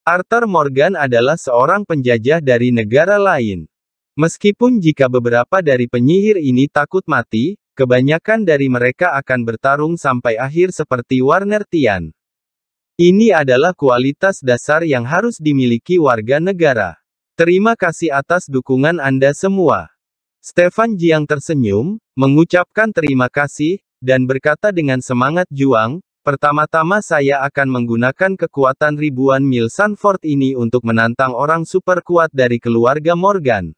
Arthur Morgan adalah seorang penjajah dari negara lain. Meskipun jika beberapa dari penyihir ini takut mati, kebanyakan dari mereka akan bertarung sampai akhir seperti Warner Tian. Ini adalah kualitas dasar yang harus dimiliki warga negara. Terima kasih atas dukungan Anda semua. Stefan Jiang tersenyum, mengucapkan terima kasih, dan berkata dengan semangat juang, pertama-tama saya akan menggunakan kekuatan ribuan mil Sanford ini untuk menantang orang super kuat dari keluarga Morgan.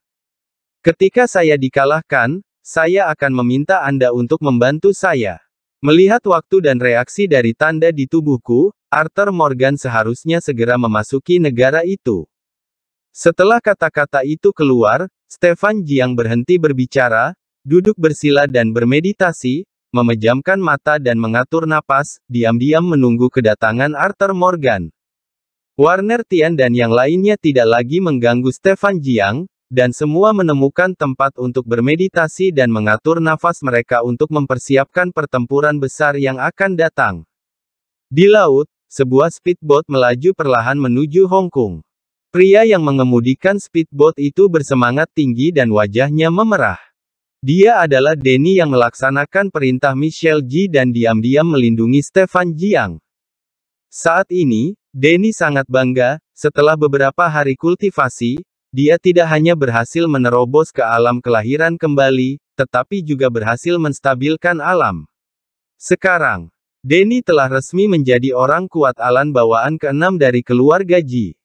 Ketika saya dikalahkan, saya akan meminta Anda untuk membantu saya. Melihat waktu dan reaksi dari tanda di tubuhku, Arthur Morgan seharusnya segera memasuki negara itu. Setelah kata-kata itu keluar, Stefan Jiang berhenti berbicara, duduk bersila dan bermeditasi, memejamkan mata dan mengatur napas, diam-diam menunggu kedatangan Arthur Morgan. Warner Tian dan yang lainnya tidak lagi mengganggu Stefan Jiang, dan semua menemukan tempat untuk bermeditasi dan mengatur nafas mereka untuk mempersiapkan pertempuran besar yang akan datang. Di laut, sebuah speedboat melaju perlahan menuju Hong Kong. Pria yang mengemudikan speedboat itu bersemangat tinggi dan wajahnya memerah. Dia adalah Denny yang melaksanakan perintah Michelle Ji dan diam-diam melindungi Stefan Jiang. Saat ini, Denny sangat bangga, setelah beberapa hari kultivasi, dia tidak hanya berhasil menerobos ke alam kelahiran kembali, tetapi juga berhasil menstabilkan alam. Sekarang, Denny telah resmi menjadi orang kuat alam bawaan keenam dari keluarga Ji.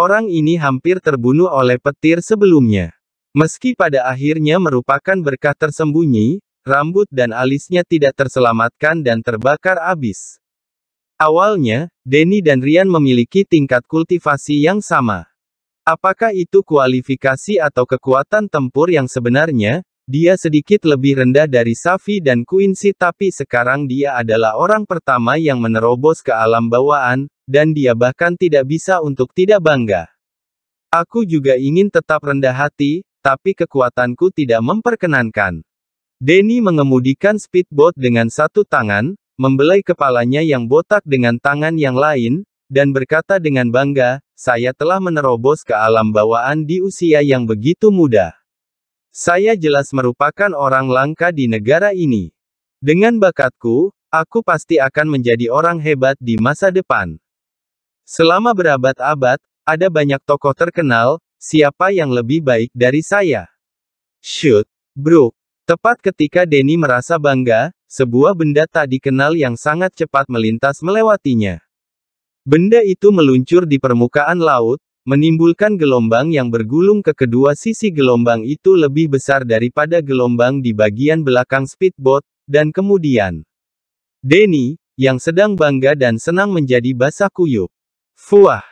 Orang ini hampir terbunuh oleh petir sebelumnya. Meski pada akhirnya merupakan berkah tersembunyi, rambut dan alisnya tidak terselamatkan dan terbakar habis. Awalnya, Denny dan Rian memiliki tingkat kultivasi yang sama. Apakah itu kualifikasi atau kekuatan tempur yang sebenarnya? Dia sedikit lebih rendah dari Safi dan Quincy tapi sekarang dia adalah orang pertama yang menerobos ke alam bawaan, dan dia bahkan tidak bisa untuk tidak bangga. Aku juga ingin tetap rendah hati, tapi kekuatanku tidak memperkenankan. Denny mengemudikan speedboat dengan satu tangan, membelai kepalanya yang botak dengan tangan yang lain, dan berkata dengan bangga, saya telah menerobos ke alam bawaan di usia yang begitu muda. Saya jelas merupakan orang langka di negara ini. Dengan bakatku, aku pasti akan menjadi orang hebat di masa depan. Selama berabad-abad, ada banyak tokoh terkenal, Siapa yang lebih baik dari saya? Shoot. bro. Tepat ketika Denny merasa bangga, sebuah benda tak dikenal yang sangat cepat melintas melewatinya. Benda itu meluncur di permukaan laut, menimbulkan gelombang yang bergulung ke kedua sisi gelombang itu lebih besar daripada gelombang di bagian belakang speedboat, dan kemudian Denny, yang sedang bangga dan senang menjadi basah kuyup. Fuah!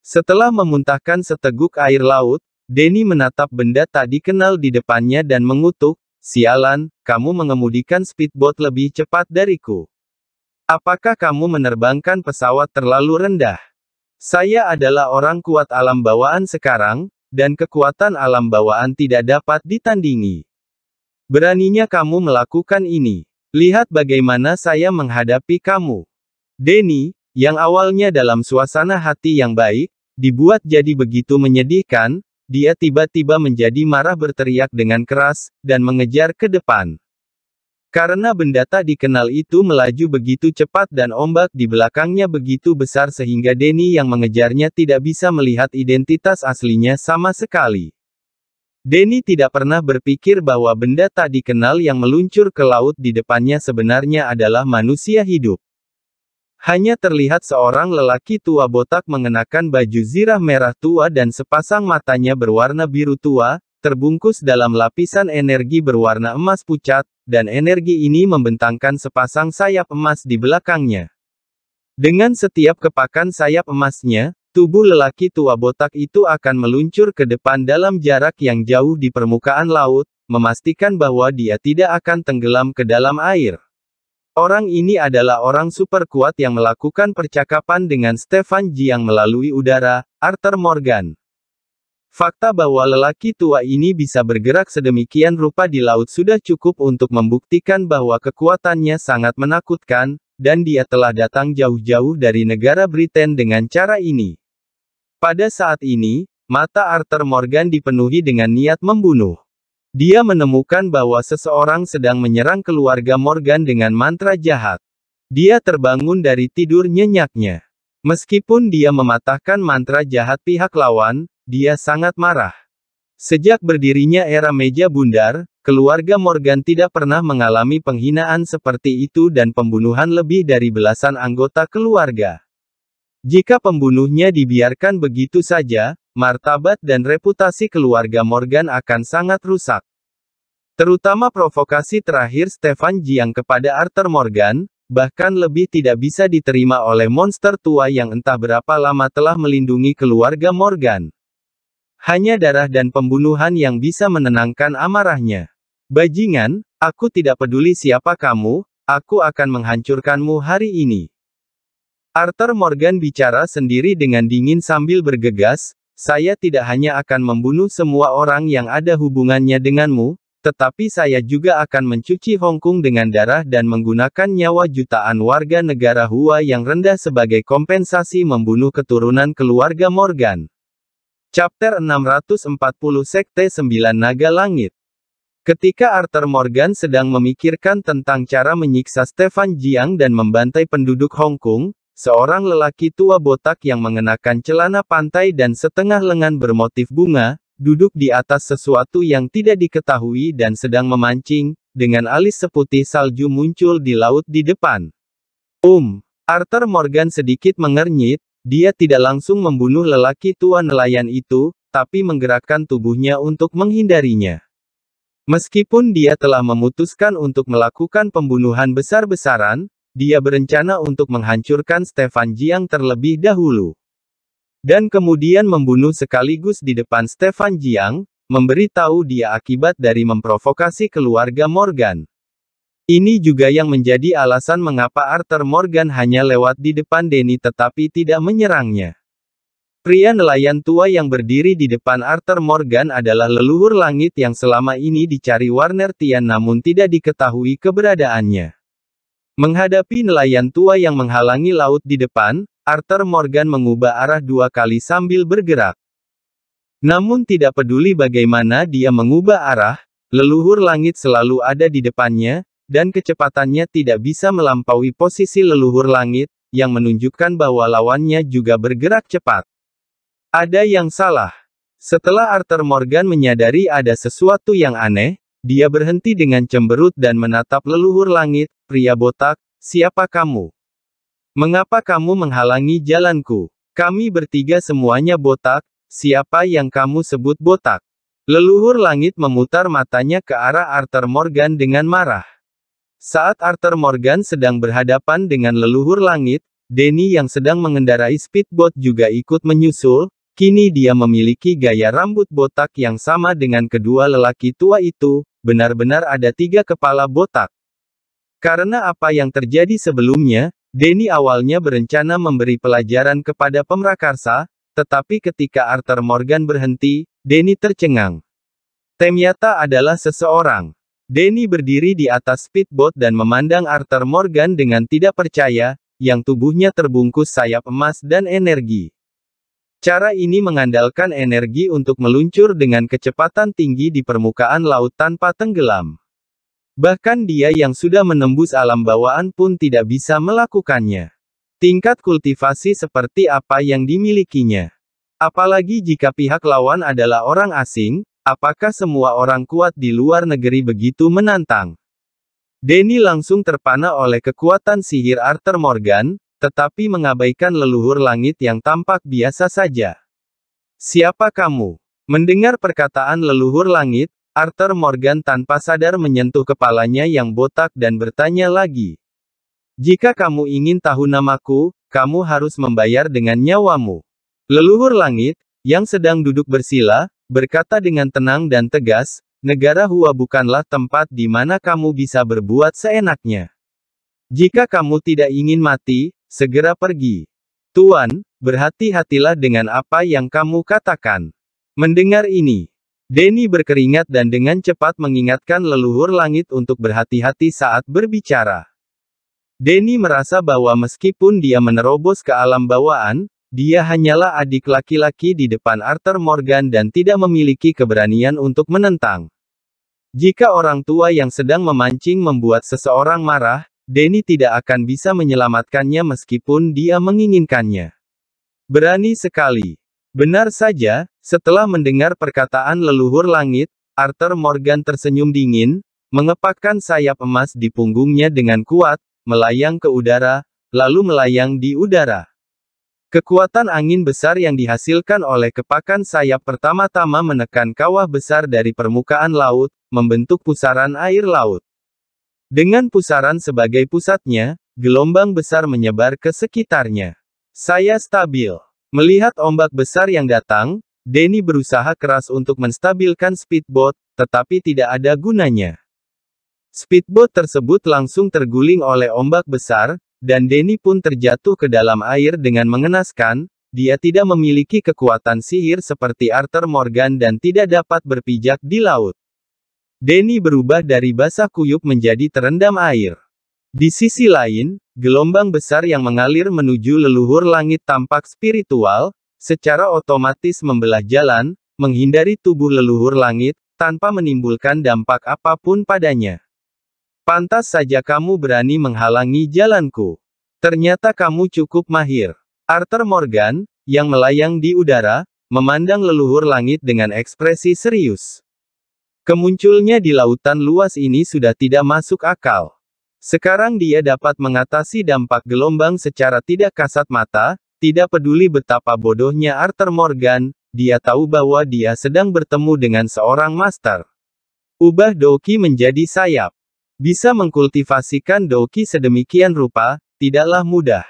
Setelah memuntahkan seteguk air laut, Denny menatap benda tak dikenal di depannya dan mengutuk, Sialan, kamu mengemudikan speedboat lebih cepat dariku. Apakah kamu menerbangkan pesawat terlalu rendah? Saya adalah orang kuat alam bawaan sekarang, dan kekuatan alam bawaan tidak dapat ditandingi. Beraninya kamu melakukan ini. Lihat bagaimana saya menghadapi kamu. Denny, yang awalnya dalam suasana hati yang baik, dibuat jadi begitu menyedihkan, dia tiba-tiba menjadi marah berteriak dengan keras, dan mengejar ke depan. Karena benda tak dikenal itu melaju begitu cepat dan ombak di belakangnya begitu besar sehingga Denny yang mengejarnya tidak bisa melihat identitas aslinya sama sekali. Denny tidak pernah berpikir bahwa benda tak dikenal yang meluncur ke laut di depannya sebenarnya adalah manusia hidup. Hanya terlihat seorang lelaki tua botak mengenakan baju zirah merah tua dan sepasang matanya berwarna biru tua, terbungkus dalam lapisan energi berwarna emas pucat, dan energi ini membentangkan sepasang sayap emas di belakangnya. Dengan setiap kepakan sayap emasnya, tubuh lelaki tua botak itu akan meluncur ke depan dalam jarak yang jauh di permukaan laut, memastikan bahwa dia tidak akan tenggelam ke dalam air. Orang ini adalah orang super kuat yang melakukan percakapan dengan Stefan yang melalui udara, Arthur Morgan. Fakta bahwa lelaki tua ini bisa bergerak sedemikian rupa di laut sudah cukup untuk membuktikan bahwa kekuatannya sangat menakutkan, dan dia telah datang jauh-jauh dari negara Britain dengan cara ini. Pada saat ini, mata Arthur Morgan dipenuhi dengan niat membunuh. Dia menemukan bahwa seseorang sedang menyerang keluarga Morgan dengan mantra jahat. Dia terbangun dari tidur nyenyaknya. Meskipun dia mematahkan mantra jahat pihak lawan, dia sangat marah. Sejak berdirinya era meja bundar, keluarga Morgan tidak pernah mengalami penghinaan seperti itu dan pembunuhan lebih dari belasan anggota keluarga. Jika pembunuhnya dibiarkan begitu saja, martabat dan reputasi keluarga Morgan akan sangat rusak. Terutama provokasi terakhir Stefan Jiang kepada Arthur Morgan, bahkan lebih tidak bisa diterima oleh monster tua yang entah berapa lama telah melindungi keluarga Morgan. Hanya darah dan pembunuhan yang bisa menenangkan amarahnya. Bajingan, aku tidak peduli siapa kamu, aku akan menghancurkanmu hari ini. Arthur Morgan bicara sendiri dengan dingin sambil bergegas, saya tidak hanya akan membunuh semua orang yang ada hubungannya denganmu, tetapi saya juga akan mencuci Hongkong dengan darah dan menggunakan nyawa jutaan warga negara Hua yang rendah sebagai kompensasi membunuh keturunan keluarga Morgan. Chapter 640 Sekte 9 Naga Langit Ketika Arthur Morgan sedang memikirkan tentang cara menyiksa Stefan Jiang dan membantai penduduk Hongkong, Seorang lelaki tua botak yang mengenakan celana pantai dan setengah lengan bermotif bunga, duduk di atas sesuatu yang tidak diketahui dan sedang memancing, dengan alis seputih salju muncul di laut di depan. Um, Arthur Morgan sedikit mengernyit, dia tidak langsung membunuh lelaki tua nelayan itu, tapi menggerakkan tubuhnya untuk menghindarinya. Meskipun dia telah memutuskan untuk melakukan pembunuhan besar-besaran, dia berencana untuk menghancurkan Stefan Jiang terlebih dahulu. Dan kemudian membunuh sekaligus di depan Stefan Jiang, memberitahu dia akibat dari memprovokasi keluarga Morgan. Ini juga yang menjadi alasan mengapa Arthur Morgan hanya lewat di depan Denny tetapi tidak menyerangnya. Pria nelayan tua yang berdiri di depan Arthur Morgan adalah leluhur langit yang selama ini dicari Warner Tian namun tidak diketahui keberadaannya. Menghadapi nelayan tua yang menghalangi laut di depan, Arthur Morgan mengubah arah dua kali sambil bergerak. Namun tidak peduli bagaimana dia mengubah arah, leluhur langit selalu ada di depannya, dan kecepatannya tidak bisa melampaui posisi leluhur langit, yang menunjukkan bahwa lawannya juga bergerak cepat. Ada yang salah. Setelah Arthur Morgan menyadari ada sesuatu yang aneh, dia berhenti dengan cemberut dan menatap leluhur langit, pria botak, siapa kamu? Mengapa kamu menghalangi jalanku? Kami bertiga semuanya botak, siapa yang kamu sebut botak? Leluhur langit memutar matanya ke arah Arthur Morgan dengan marah. Saat Arthur Morgan sedang berhadapan dengan leluhur langit, Denny yang sedang mengendarai speedboat juga ikut menyusul, Kini dia memiliki gaya rambut botak yang sama dengan kedua lelaki tua itu, benar-benar ada tiga kepala botak. Karena apa yang terjadi sebelumnya, Denny awalnya berencana memberi pelajaran kepada pemrakarsa, tetapi ketika Arthur Morgan berhenti, Denny tercengang. Temyata adalah seseorang. Denny berdiri di atas speedboat dan memandang Arthur Morgan dengan tidak percaya, yang tubuhnya terbungkus sayap emas dan energi. Cara ini mengandalkan energi untuk meluncur dengan kecepatan tinggi di permukaan laut tanpa tenggelam. Bahkan dia yang sudah menembus alam bawaan pun tidak bisa melakukannya. Tingkat kultivasi seperti apa yang dimilikinya. Apalagi jika pihak lawan adalah orang asing, apakah semua orang kuat di luar negeri begitu menantang? Denny langsung terpana oleh kekuatan sihir Arthur Morgan, tetapi mengabaikan leluhur langit yang tampak biasa saja. Siapa kamu? Mendengar perkataan leluhur langit, Arthur Morgan tanpa sadar menyentuh kepalanya yang botak dan bertanya lagi. Jika kamu ingin tahu namaku, kamu harus membayar dengan nyawamu. Leluhur langit, yang sedang duduk bersila, berkata dengan tenang dan tegas, negara Hua bukanlah tempat di mana kamu bisa berbuat seenaknya. Jika kamu tidak ingin mati, segera pergi. Tuan, berhati-hatilah dengan apa yang kamu katakan. Mendengar ini, Denny berkeringat dan dengan cepat mengingatkan leluhur langit untuk berhati-hati saat berbicara. Denny merasa bahwa meskipun dia menerobos ke alam bawaan, dia hanyalah adik laki-laki di depan Arthur Morgan dan tidak memiliki keberanian untuk menentang. Jika orang tua yang sedang memancing membuat seseorang marah, Denny tidak akan bisa menyelamatkannya meskipun dia menginginkannya. Berani sekali. Benar saja, setelah mendengar perkataan leluhur langit, Arthur Morgan tersenyum dingin, mengepakkan sayap emas di punggungnya dengan kuat, melayang ke udara, lalu melayang di udara. Kekuatan angin besar yang dihasilkan oleh kepakan sayap pertama-tama menekan kawah besar dari permukaan laut, membentuk pusaran air laut. Dengan pusaran sebagai pusatnya, gelombang besar menyebar ke sekitarnya. Saya stabil. Melihat ombak besar yang datang, Denny berusaha keras untuk menstabilkan speedboat, tetapi tidak ada gunanya. Speedboat tersebut langsung terguling oleh ombak besar, dan Denny pun terjatuh ke dalam air dengan mengenaskan, dia tidak memiliki kekuatan sihir seperti Arthur Morgan dan tidak dapat berpijak di laut. Denny berubah dari basah kuyup menjadi terendam air. Di sisi lain, gelombang besar yang mengalir menuju leluhur langit tampak spiritual, secara otomatis membelah jalan, menghindari tubuh leluhur langit, tanpa menimbulkan dampak apapun padanya. Pantas saja kamu berani menghalangi jalanku. Ternyata kamu cukup mahir. Arthur Morgan, yang melayang di udara, memandang leluhur langit dengan ekspresi serius. Kemunculnya di lautan luas ini sudah tidak masuk akal. Sekarang dia dapat mengatasi dampak gelombang secara tidak kasat mata, tidak peduli betapa bodohnya Arthur Morgan, dia tahu bahwa dia sedang bertemu dengan seorang master. Ubah Doki menjadi sayap. Bisa mengkultivasikan Doki sedemikian rupa, tidaklah mudah.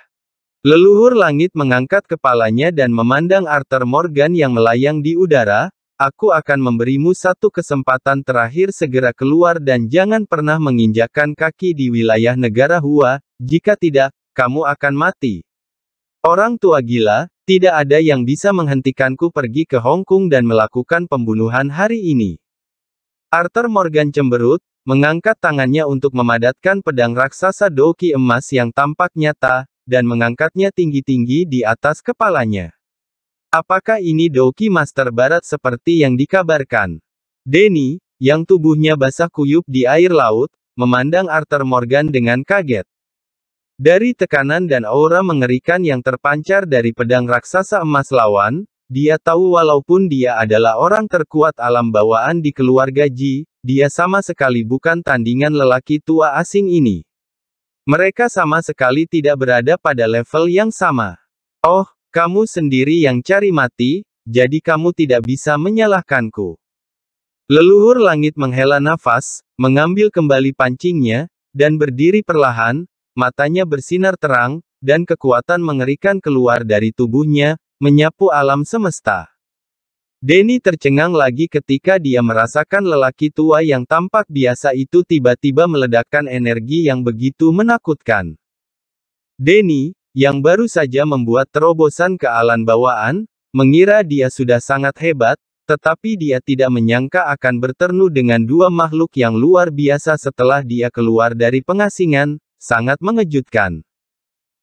Leluhur langit mengangkat kepalanya dan memandang Arthur Morgan yang melayang di udara, aku akan memberimu satu kesempatan terakhir segera keluar dan jangan pernah menginjakan kaki di wilayah negara Hua, jika tidak, kamu akan mati. Orang tua gila, tidak ada yang bisa menghentikanku pergi ke Hong Kong dan melakukan pembunuhan hari ini. Arthur Morgan cemberut, mengangkat tangannya untuk memadatkan pedang raksasa doki emas yang tampak nyata, dan mengangkatnya tinggi-tinggi di atas kepalanya. Apakah ini doki master barat seperti yang dikabarkan? Denny, yang tubuhnya basah kuyup di air laut, memandang Arthur Morgan dengan kaget. Dari tekanan dan aura mengerikan yang terpancar dari pedang raksasa emas lawan, dia tahu walaupun dia adalah orang terkuat alam bawaan di keluarga Ji, dia sama sekali bukan tandingan lelaki tua asing ini. Mereka sama sekali tidak berada pada level yang sama. Oh, kamu sendiri yang cari mati, jadi kamu tidak bisa menyalahkanku. Leluhur langit menghela nafas, mengambil kembali pancingnya, dan berdiri perlahan, Matanya bersinar terang, dan kekuatan mengerikan keluar dari tubuhnya, menyapu alam semesta. Denny tercengang lagi ketika dia merasakan lelaki tua yang tampak biasa itu tiba-tiba meledakkan energi yang begitu menakutkan. Denny, yang baru saja membuat terobosan ke alam bawaan, mengira dia sudah sangat hebat, tetapi dia tidak menyangka akan berternu dengan dua makhluk yang luar biasa setelah dia keluar dari pengasingan, Sangat mengejutkan.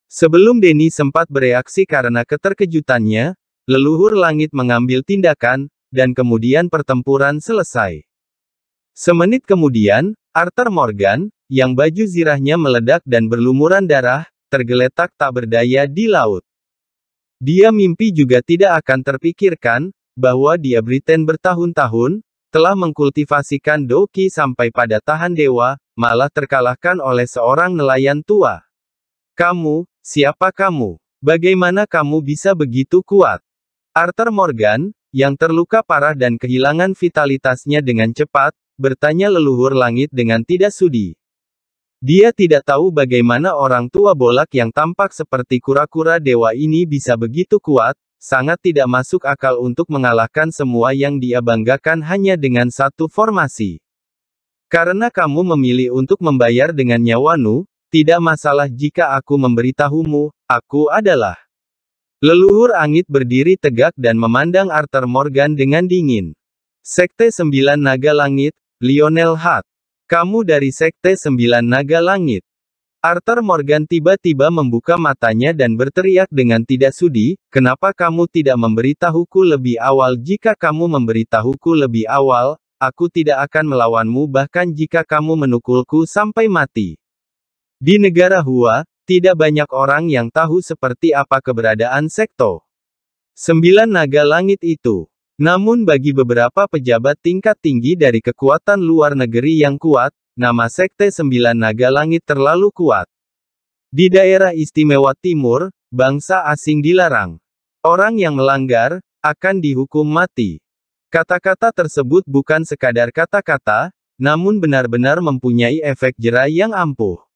Sebelum Denny sempat bereaksi karena keterkejutannya, leluhur langit mengambil tindakan, dan kemudian pertempuran selesai. Semenit kemudian, Arthur Morgan, yang baju zirahnya meledak dan berlumuran darah, tergeletak tak berdaya di laut. Dia mimpi juga tidak akan terpikirkan, bahwa dia Britain bertahun-tahun, telah mengkultivasikan doki sampai pada tahan dewa, malah terkalahkan oleh seorang nelayan tua. Kamu, siapa kamu? Bagaimana kamu bisa begitu kuat? Arthur Morgan, yang terluka parah dan kehilangan vitalitasnya dengan cepat, bertanya leluhur langit dengan tidak sudi. Dia tidak tahu bagaimana orang tua bolak yang tampak seperti kura-kura dewa ini bisa begitu kuat, Sangat tidak masuk akal untuk mengalahkan semua yang dia banggakan hanya dengan satu formasi. Karena kamu memilih untuk membayar dengan nyawamu, tidak masalah jika aku memberitahumu, aku adalah. Leluhur Angit berdiri tegak dan memandang Arthur Morgan dengan dingin. Sekte Sembilan Naga Langit, Lionel Hart. Kamu dari Sekte Sembilan Naga Langit. Arthur Morgan tiba-tiba membuka matanya dan berteriak dengan tidak sudi, kenapa kamu tidak memberitahuku lebih awal jika kamu memberitahuku lebih awal, aku tidak akan melawanmu bahkan jika kamu menukulku sampai mati. Di negara Hua, tidak banyak orang yang tahu seperti apa keberadaan Sekto. Sembilan naga langit itu. Namun bagi beberapa pejabat tingkat tinggi dari kekuatan luar negeri yang kuat, nama Sekte Sembilan Naga Langit terlalu kuat. Di daerah istimewa timur, bangsa asing dilarang. Orang yang melanggar, akan dihukum mati. Kata-kata tersebut bukan sekadar kata-kata, namun benar-benar mempunyai efek jerai yang ampuh.